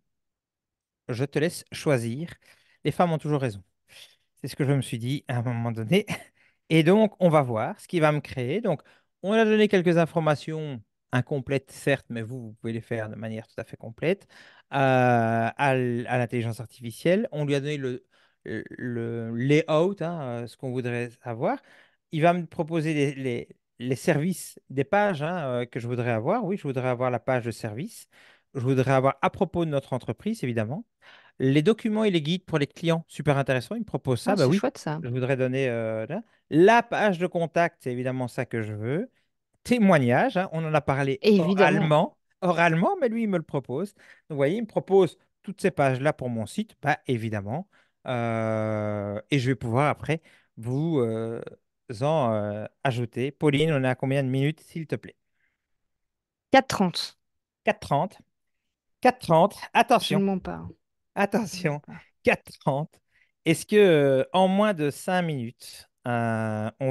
Je te laisse choisir. Les femmes ont toujours raison. C'est ce que je me suis dit à un moment donné. Et donc, on va voir ce qui va me créer. Donc, on a donné quelques informations incomplètes, certes, mais vous, vous pouvez les faire de manière tout à fait complète euh, à l'intelligence artificielle. On lui a donné le, euh, le layout, hein, euh, ce qu'on voudrait avoir. Il va me proposer les, services des pages hein, euh, que je voudrais avoir. Oui, je voudrais avoir la page de service. Je voudrais avoir à propos de notre entreprise, évidemment. Les documents et les guides pour les clients, super intéressant. Il me propose ça. Ah, bah c'est chouette, ça. Je voudrais donner la page de contact, c'est évidemment ça que je veux. Témoignage, hein, on en a parlé oralement, oralement, mais lui, il me le propose. vous voyez, il me propose toutes ces pages-là pour mon site. Bah, évidemment, euh, et je vais pouvoir après vous euh, en euh, ajouter. Pauline, on a combien de minutes, s'il te plaît 4.30. 4.30. 4.30. Attention. pas. Attention. 4.30. Est-ce que en moins de 5 minutes, on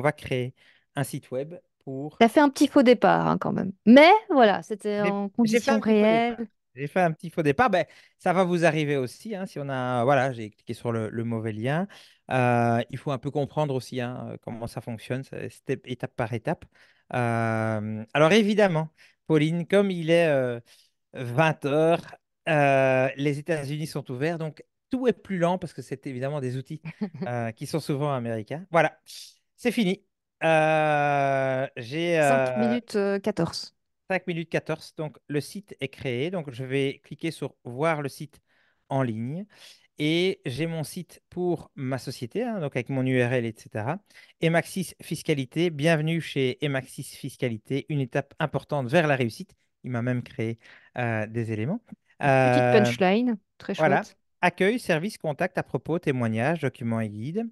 va créer un site web pour. Tu fait un petit faux départ hein, quand même. Mais voilà, c'était en condition réelle. J'ai fait un petit faux départ. Ben, ça va vous arriver aussi. Hein, si on a, voilà, j'ai cliqué sur le, mauvais lien. Euh, il faut un peu comprendre aussi hein, euh, comment ça fonctionne, étape par étape. Euh, alors évidemment, Pauline, comme il est 20 h les États-Unis sont ouverts, donc tout est plus lent parce que c'est évidemment des outils qui sont souvent américains. Voilà, c'est fini. j'ai 5 minutes 14. 5 minutes 14. Donc, le site est créé. Donc, je vais cliquer sur voir le site en ligne. Et j'ai mon site pour ma société, hein, donc avec mon URL, etc. Emaxis Fiscalité, bienvenue chez Emaxis Fiscalité, une étape importante vers la réussite. Il m'a même créé euh, des éléments. Petite euh, punchline, très chouette. Accueil, service, contact, à propos, témoignages, documents et guides.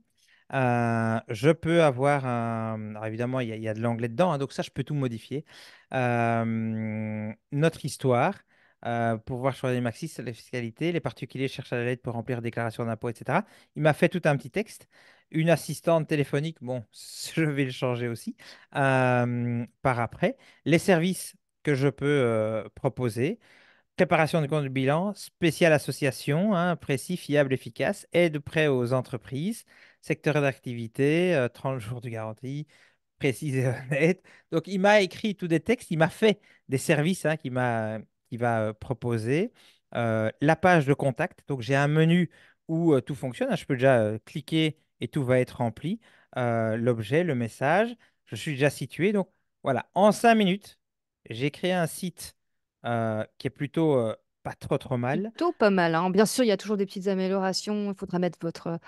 Euh, je peux avoir un. évidemment, il y, a de l'anglais dedans, hein, donc ça, je peux tout modifier. notre histoire. Euh, pour voir choisir les maxis, la fiscalité, les particuliers cherchent à la pour remplir déclaration d'impôt, etc. Il m'a fait tout un petit texte. Une assistante téléphonique, bon, je vais le changer aussi par après. Les services que je peux euh, proposer, préparation du compte de bilan, spéciale association, hein, précis, fiable, efficace, aide prêt aux entreprises, secteur d'activité, 30 euh, jours de garantie, précis et honnête. Donc, il m'a écrit tous des textes, il m'a fait des services hein, qu'il m'a, qu va euh, proposer. Euh, la page de contact, donc j'ai un menu où tout fonctionne. Hein. je peux déjà cliquer et tout va être rempli. l'objet, le message, je suis déjà situé. Donc, voilà, en cinq minutes, j'ai créé un site euh, qui est plutôt euh, pas trop trop mal. Plutôt pas mal. Hein. Bien sûr, il y a toujours des petites améliorations. Il faudra mettre votre,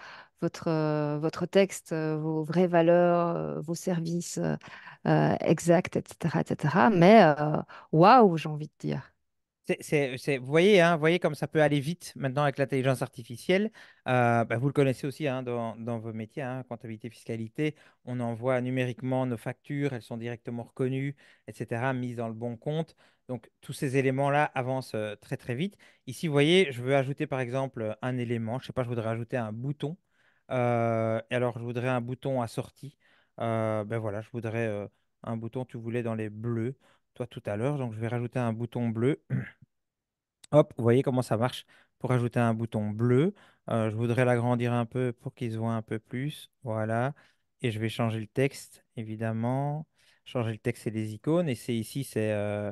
euh, texte, vos vraies valeurs, vos services exacts, etc., etc. Mais waouh, j'ai envie de dire vous voyez, hein, voyez comme ça peut aller vite maintenant avec l'intelligence artificielle. Euh, bah, vous le connaissez aussi hein, dans, vos métiers, hein, comptabilité, fiscalité. On envoie numériquement nos factures, elles sont directement reconnues, etc., mises dans le bon compte. Donc tous ces éléments-là avancent euh, très très vite. Ici, vous voyez, je veux ajouter par exemple un élément. Je ne sais pas, je voudrais ajouter un bouton. Euh, alors, je voudrais un bouton assorti. ben voilà, je voudrais un bouton, tu voulais dans les bleus toi tout à l'heure. Donc, je vais rajouter un bouton bleu. Hop, vous voyez comment ça marche pour ajouter un bouton bleu. Euh, je voudrais l'agrandir un peu pour qu'ils voient un peu plus. Voilà. Et je vais changer le texte, évidemment. Changer le texte et les icônes. Et c'est ici, c'est euh,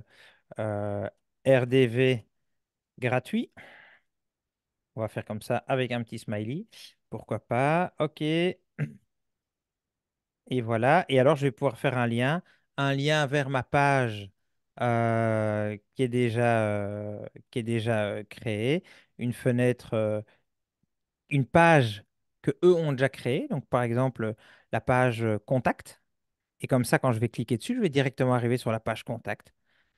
euh, RDV gratuit. On va faire comme ça avec un petit smiley. Pourquoi pas. OK. Et voilà. Et alors, je vais pouvoir faire un lien un lien vers ma page euh, qui est déjà, euh, qui est déjà euh, créée, une fenêtre, une page que eux ont déjà créée. Donc, par exemple, la page contact. Et comme ça, quand je vais cliquer dessus, je vais directement arriver sur la page contact.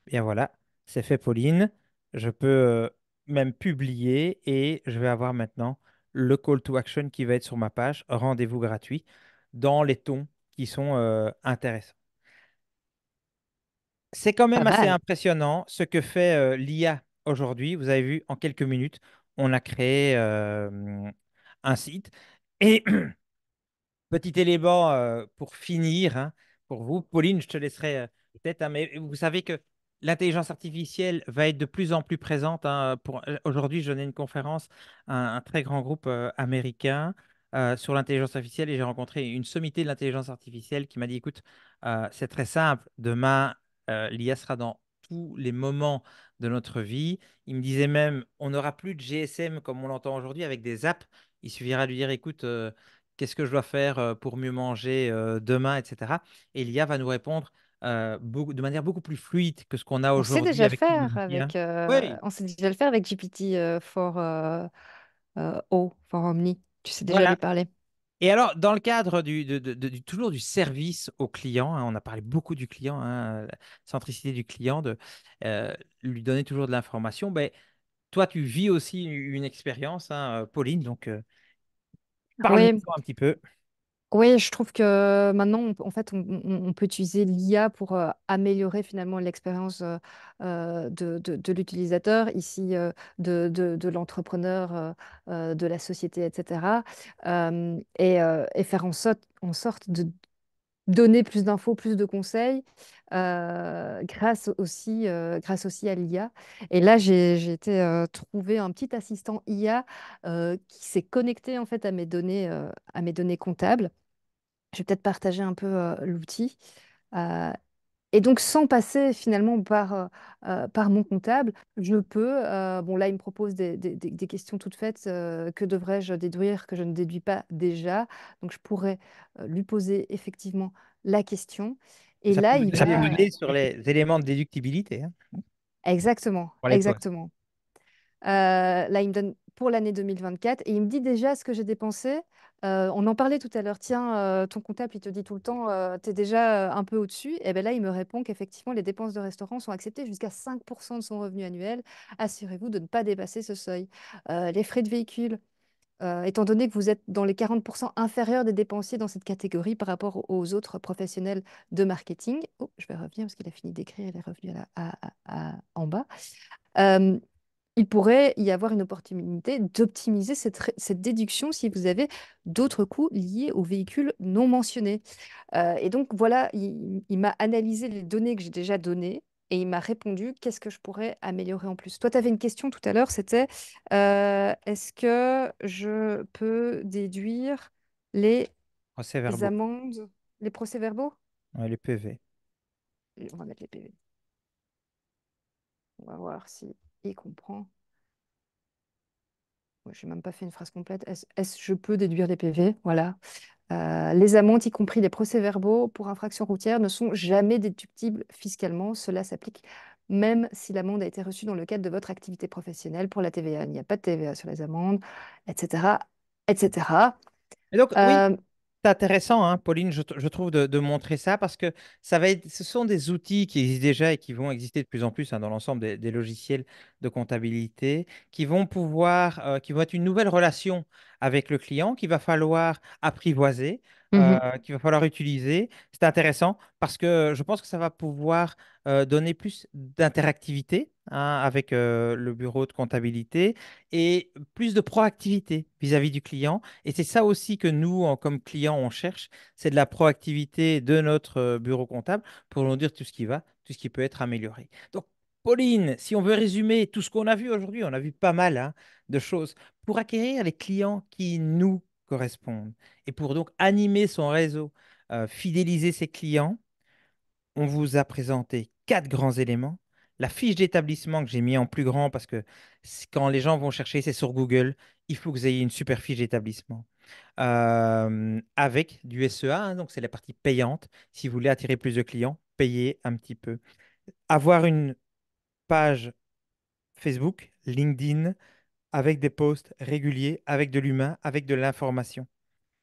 Bien voilà, c'est fait, Pauline. Je peux même publier et je vais avoir maintenant le call to action qui va être sur ma page, rendez-vous gratuit, dans les tons qui sont intéressants. C'est quand même assez impressionnant ce que fait euh, l'IA aujourd'hui. Vous avez vu, en quelques minutes, on a créé un site. Et petit élément euh, pour finir, hein, pour vous, Pauline, je te laisserai euh, peut-être, hein, mais vous savez que l'intelligence artificielle va être de plus en plus présente. Hein, pour... Aujourd'hui, je donnais une conférence à un, très grand groupe américain. sur l'intelligence artificielle et j'ai rencontré une sommité de l'intelligence artificielle qui m'a dit écoute, c'est très simple, demain euh, L'IA sera dans tous les moments de notre vie. Il me disait même, on n'aura plus de GSM comme on l'entend aujourd'hui avec des apps. Il suffira de lui dire, écoute, euh, qu'est-ce que je dois faire euh, pour mieux manger demain, etc. Et l'IA va nous répondre. de manière beaucoup plus fluide que ce qu'on a aujourd'hui. On sait déjà le faire avec. faire avec GPT for, o, for Omni. Tu sais déjà lui parler. Et alors, dans le cadre du, de, de, toujours du service au client, hein, on a parlé beaucoup du client, hein, la centricité du client, de euh, lui donner toujours de l'information. Ben, toi, tu vis aussi une, expérience, hein, euh, Pauline, donc parlez euh, parle un petit peu. Oui, je trouve que maintenant, en fait, on, peut utiliser l'IA pour améliorer finalement l'expérience de, l'utilisateur, ici de, l'entrepreneur, de la société, etc. et, faire en sorte, de donner plus d'infos, plus de conseils, grâce aussi, grâce aussi à l'IA. Et là, j'ai, j'ai été trouver un petit assistant IA qui s'est connecté en fait à mes données, à mes données comptables je vais peut-être partager un peu l'outil. et donc, sans passer finalement par, par mon comptable, je peux, bon là, il me propose des, questions toutes faites, que devrais-je déduire, que je ne déduis pas déjà. Donc, je pourrais lui poser effectivement la question. Et là, il ça sur les éléments de déductibilité. Hein. Exactement, exactement. là, il me donne pour l'année 2024. Et il me dit déjà ce que j'ai dépensé. Euh, on en parlait tout à l'heure. Tiens, euh, ton comptable, il te dit tout le temps, euh, tu es déjà un peu au-dessus. Et eh bien là, il me répond qu'effectivement, les dépenses de restaurant sont acceptées jusqu'à 5% de son revenu annuel. Assurez-vous de ne pas dépasser ce seuil. les frais de véhicule, étant donné que vous êtes dans les 40% inférieurs des dépensiers dans cette catégorie par rapport aux autres professionnels de marketing. Oh, je vais revenir parce qu'il a fini d'écrire les revenus à en bas il pourrait y avoir une opportunité d'optimiser cette, déduction si vous avez d'autres coûts liés aux véhicules non mentionnés. Euh, et donc voilà, il, m'a analysé les données que j'ai déjà données et il m'a répondu qu'est-ce que je pourrais améliorer en plus. Toi, tu avais une question tout à l'heure, c'était euh, est-ce que je peux déduire les, amendes, les procès-verbaux Les PV. On va mettre les PV. On va voir si il comprend. Je n'ai même pas fait une phrase complète. Est-ce, que je peux déduire les PV Voilà. Euh, les amendes, y compris les procès-verbaux pour infraction routière, ne sont jamais déductibles fiscalement. Cela s'applique même si l'amende a été reçue dans le cadre de votre activité professionnelle pour la TVA. Il n'y a pas de TVA sur les amendes, etc. etc. Et donc, oui, euh, intéressant, hein, Pauline, je, trouve, de, montrer ça parce que ça va ce sont des outils qui existent déjà et qui vont exister de plus en plus hein, dans l'ensemble des, logiciels de comptabilité, qui vont pouvoir, euh, qui vont être une nouvelle relation avec le client qu'il va falloir apprivoiser euh, mmh qu'il va falloir utiliser. C'est intéressant parce que euh, je pense que ça va pouvoir euh, donner plus d'interactivité hein, avec le bureau de comptabilité et plus de proactivité vis-à-vis du client. Et c'est ça aussi que nous, comme clients, on cherche, c'est de la proactivité de notre bureau comptable pour nous dire tout ce qui va, tout ce qui peut être amélioré. Donc, Pauline, si on veut résumer tout ce qu'on a vu aujourd'hui, on a vu pas mal hein, de choses. Pour acquérir les clients qui nous et pour donc animer son réseau, euh, fidéliser ses clients, on vous a présenté quatre grands éléments. La fiche d'établissement que j'ai mis en plus grand parce que quand les gens vont chercher, c'est sur Google, il faut que vous ayez une super fiche d'établissement. Euh, avec du SEA, hein, donc c'est la partie payante. Si vous voulez attirer plus de clients, payez un petit peu. Avoir une page Facebook, LinkedIn, avec des posts réguliers, avec de l'humain, avec de l'information.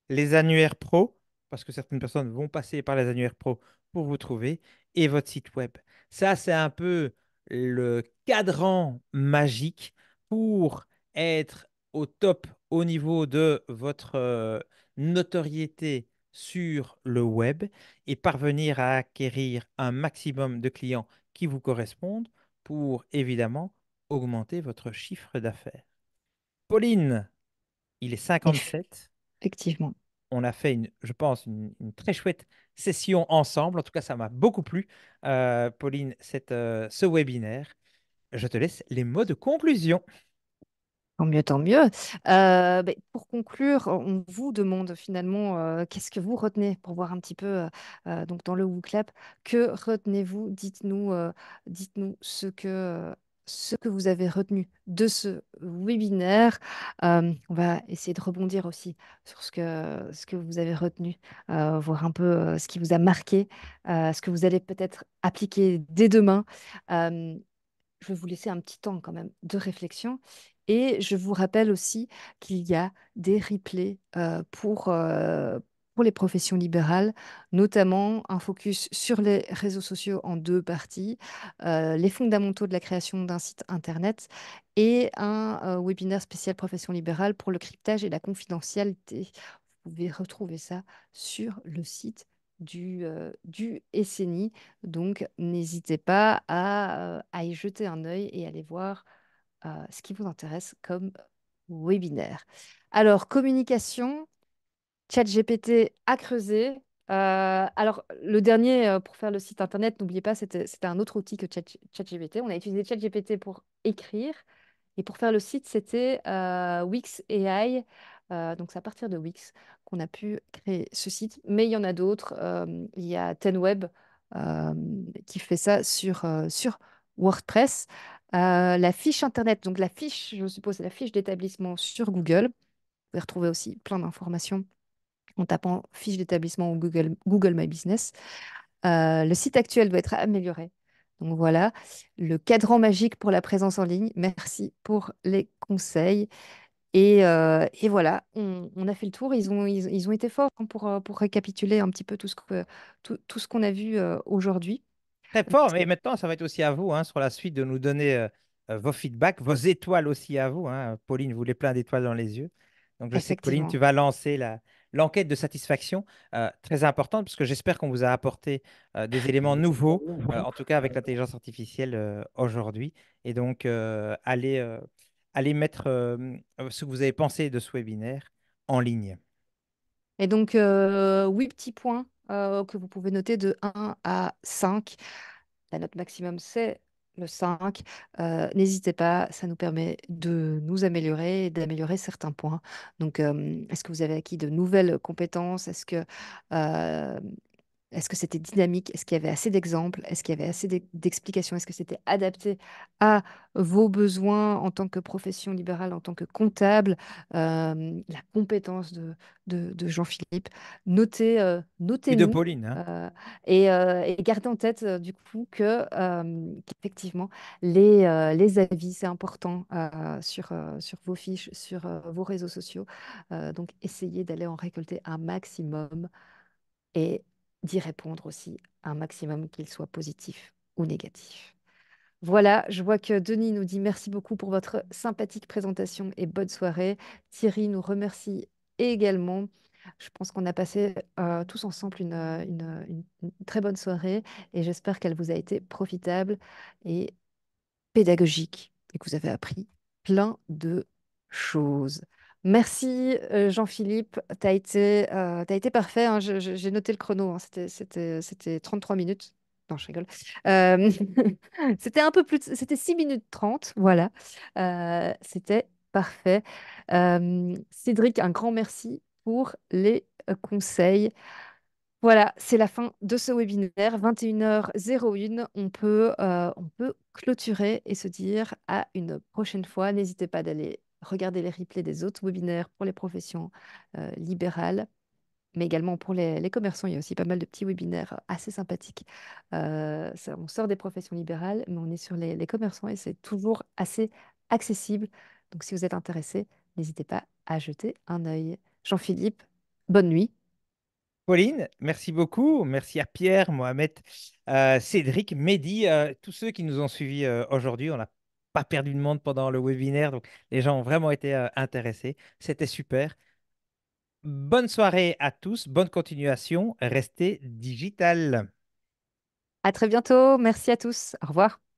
Les annuaires pro, parce que certaines personnes vont passer par les annuaires pro pour vous trouver, et votre site web. Ça, c'est un peu le cadran magique pour être au top au niveau de votre euh, notoriété sur le web et parvenir à acquérir un maximum de clients qui vous correspondent pour évidemment augmenter votre chiffre d'affaires. Pauline, il est 57. Effectivement. On a fait, une, je pense, une, très chouette session ensemble. En tout cas, ça m'a beaucoup plu, euh, Pauline, cette, euh, ce webinaire. Je te laisse les mots de conclusion. Tant mieux, tant mieux. Euh, ben, pour conclure, on vous demande finalement qu'est-ce que vous retenez pour voir un petit peu donc dans le WooClap. Que retenez-vous Dites-nous dites-nous ce que ce que vous avez retenu de ce webinaire. Euh, on va essayer de rebondir aussi sur ce que, ce que vous avez retenu, euh, voir un peu euh, ce qui vous a marqué, ce que vous allez peut-être appliquer dès demain. je vais vous laisser un petit temps quand même de réflexion. Et je vous rappelle aussi qu'il y a des replays pour, pour les professions libérales, notamment un focus sur les réseaux sociaux en deux parties, euh, les fondamentaux de la création d'un site Internet et un euh, webinaire spécial profession libérale pour le cryptage et la confidentialité. Vous pouvez retrouver ça sur le site du, euh, du SNI. Donc, n'hésitez pas à, à, y jeter un œil et aller voir ce qui vous intéresse comme webinaire. Alors, communication, ChatGPT a creusé. Euh, alors, le dernier euh, pour faire le site internet, n'oubliez pas, c'était un autre outil que ChatGPT. On a utilisé ChatGPT pour écrire. Et pour faire le site, c'était euh, Wix AI. donc, c'est à partir de Wix qu'on a pu créer ce site. Mais il y en a d'autres. il y a TenWeb qui fait ça sur, sur WordPress. la fiche Internet, donc la fiche, je suppose, c'est la fiche d'établissement sur Google. Vous pouvez retrouver aussi plein d'informations en tapant fiche d'établissement ou Google, Google My Business. Euh, le site actuel doit être amélioré. Donc voilà, le cadran magique pour la présence en ligne. Merci pour les conseils. Et, euh, et voilà, on, a fait le tour. Ils ont, ils, ont été forts hein, pour, euh, pour, récapituler un petit peu tout ce qu'on tout, tout qu'on a vu aujourd'hui. Très fort. Et maintenant, ça va être aussi à vous hein, sur la suite de nous donner vos feedbacks, vos étoiles aussi à vous. Hein. Pauline, Pauline voulez plein d'étoiles dans les yeux. Donc je sais que Pauline, tu vas lancer la, l'enquête de satisfaction, euh, très importante, puisque j'espère qu'on vous a apporté euh, des éléments nouveaux, euh, en tout cas avec l'intelligence artificielle aujourd'hui. Et donc, allez, allez mettre ce que vous avez pensé de ce webinaire en ligne. Et donc, huit petits points que vous pouvez noter de 1 à 5. La note maximum, c'est le 5. Euh, n'hésitez pas, ça nous permet de nous améliorer et d'améliorer certains points. Donc, euh, est-ce que vous avez acquis de nouvelles compétences Est-ce que euh, est-ce que c'était dynamique Est-ce qu'il y avait assez d'exemples Est-ce qu'il y avait assez d'explications Est-ce que c'était adapté à vos besoins en tant que profession libérale, en tant que comptable La compétence de, de, Jean-Philippe. Notez, euh, et de Pauline. Hein. Euh, euh, et, gardez en tête euh, du coup que qu'effectivement les, les avis c'est important sur, sur vos fiches, sur vos réseaux sociaux. donc essayez d'aller en récolter un maximum et d'y répondre aussi un maximum, qu'il soit positif ou négatif. Voilà, je vois que Denis nous dit merci beaucoup pour votre sympathique présentation et bonne soirée. Thierry nous remercie également. Je pense qu'on a passé euh, tous ensemble euh, euh, une, très bonne soirée et j'espère qu'elle vous a été profitable et pédagogique et que vous avez appris plein de choses. Merci euh, Jean-Philippe, tu as, été, euh, été parfait. Hein. J'ai noté le chrono, hein. c'était 33 minutes. Non, je rigole. Euh, c'était un peu plus. C'était 6 minutes 30, voilà. c'était parfait. Cédric, un grand merci pour les conseils. Voilà, c'est la fin de ce webinaire. 21h01, on peut, on peut clôturer et se dire à une prochaine fois. N'hésitez pas d'aller Regardez les replays des autres webinaires pour les professions euh, libérales, mais également pour les, commerçants. Il y a aussi pas mal de petits webinaires assez sympathiques. Euh, on sort des professions libérales, mais on est sur les, commerçants et c'est toujours assez accessible. Donc si vous êtes intéressé, n'hésitez pas à jeter un œil. Jean-Philippe, bonne nuit. Pauline, merci beaucoup. Merci à Pierre, Mohamed, euh, Cédric, Mehdi, tous ceux qui nous ont suivis aujourd'hui. On a pas perdu de monde pendant le webinaire. Donc, les gens ont vraiment été euh, intéressés. C'était super. Bonne soirée à tous. Bonne continuation. Restez digital. À très bientôt. Merci à tous. Au revoir.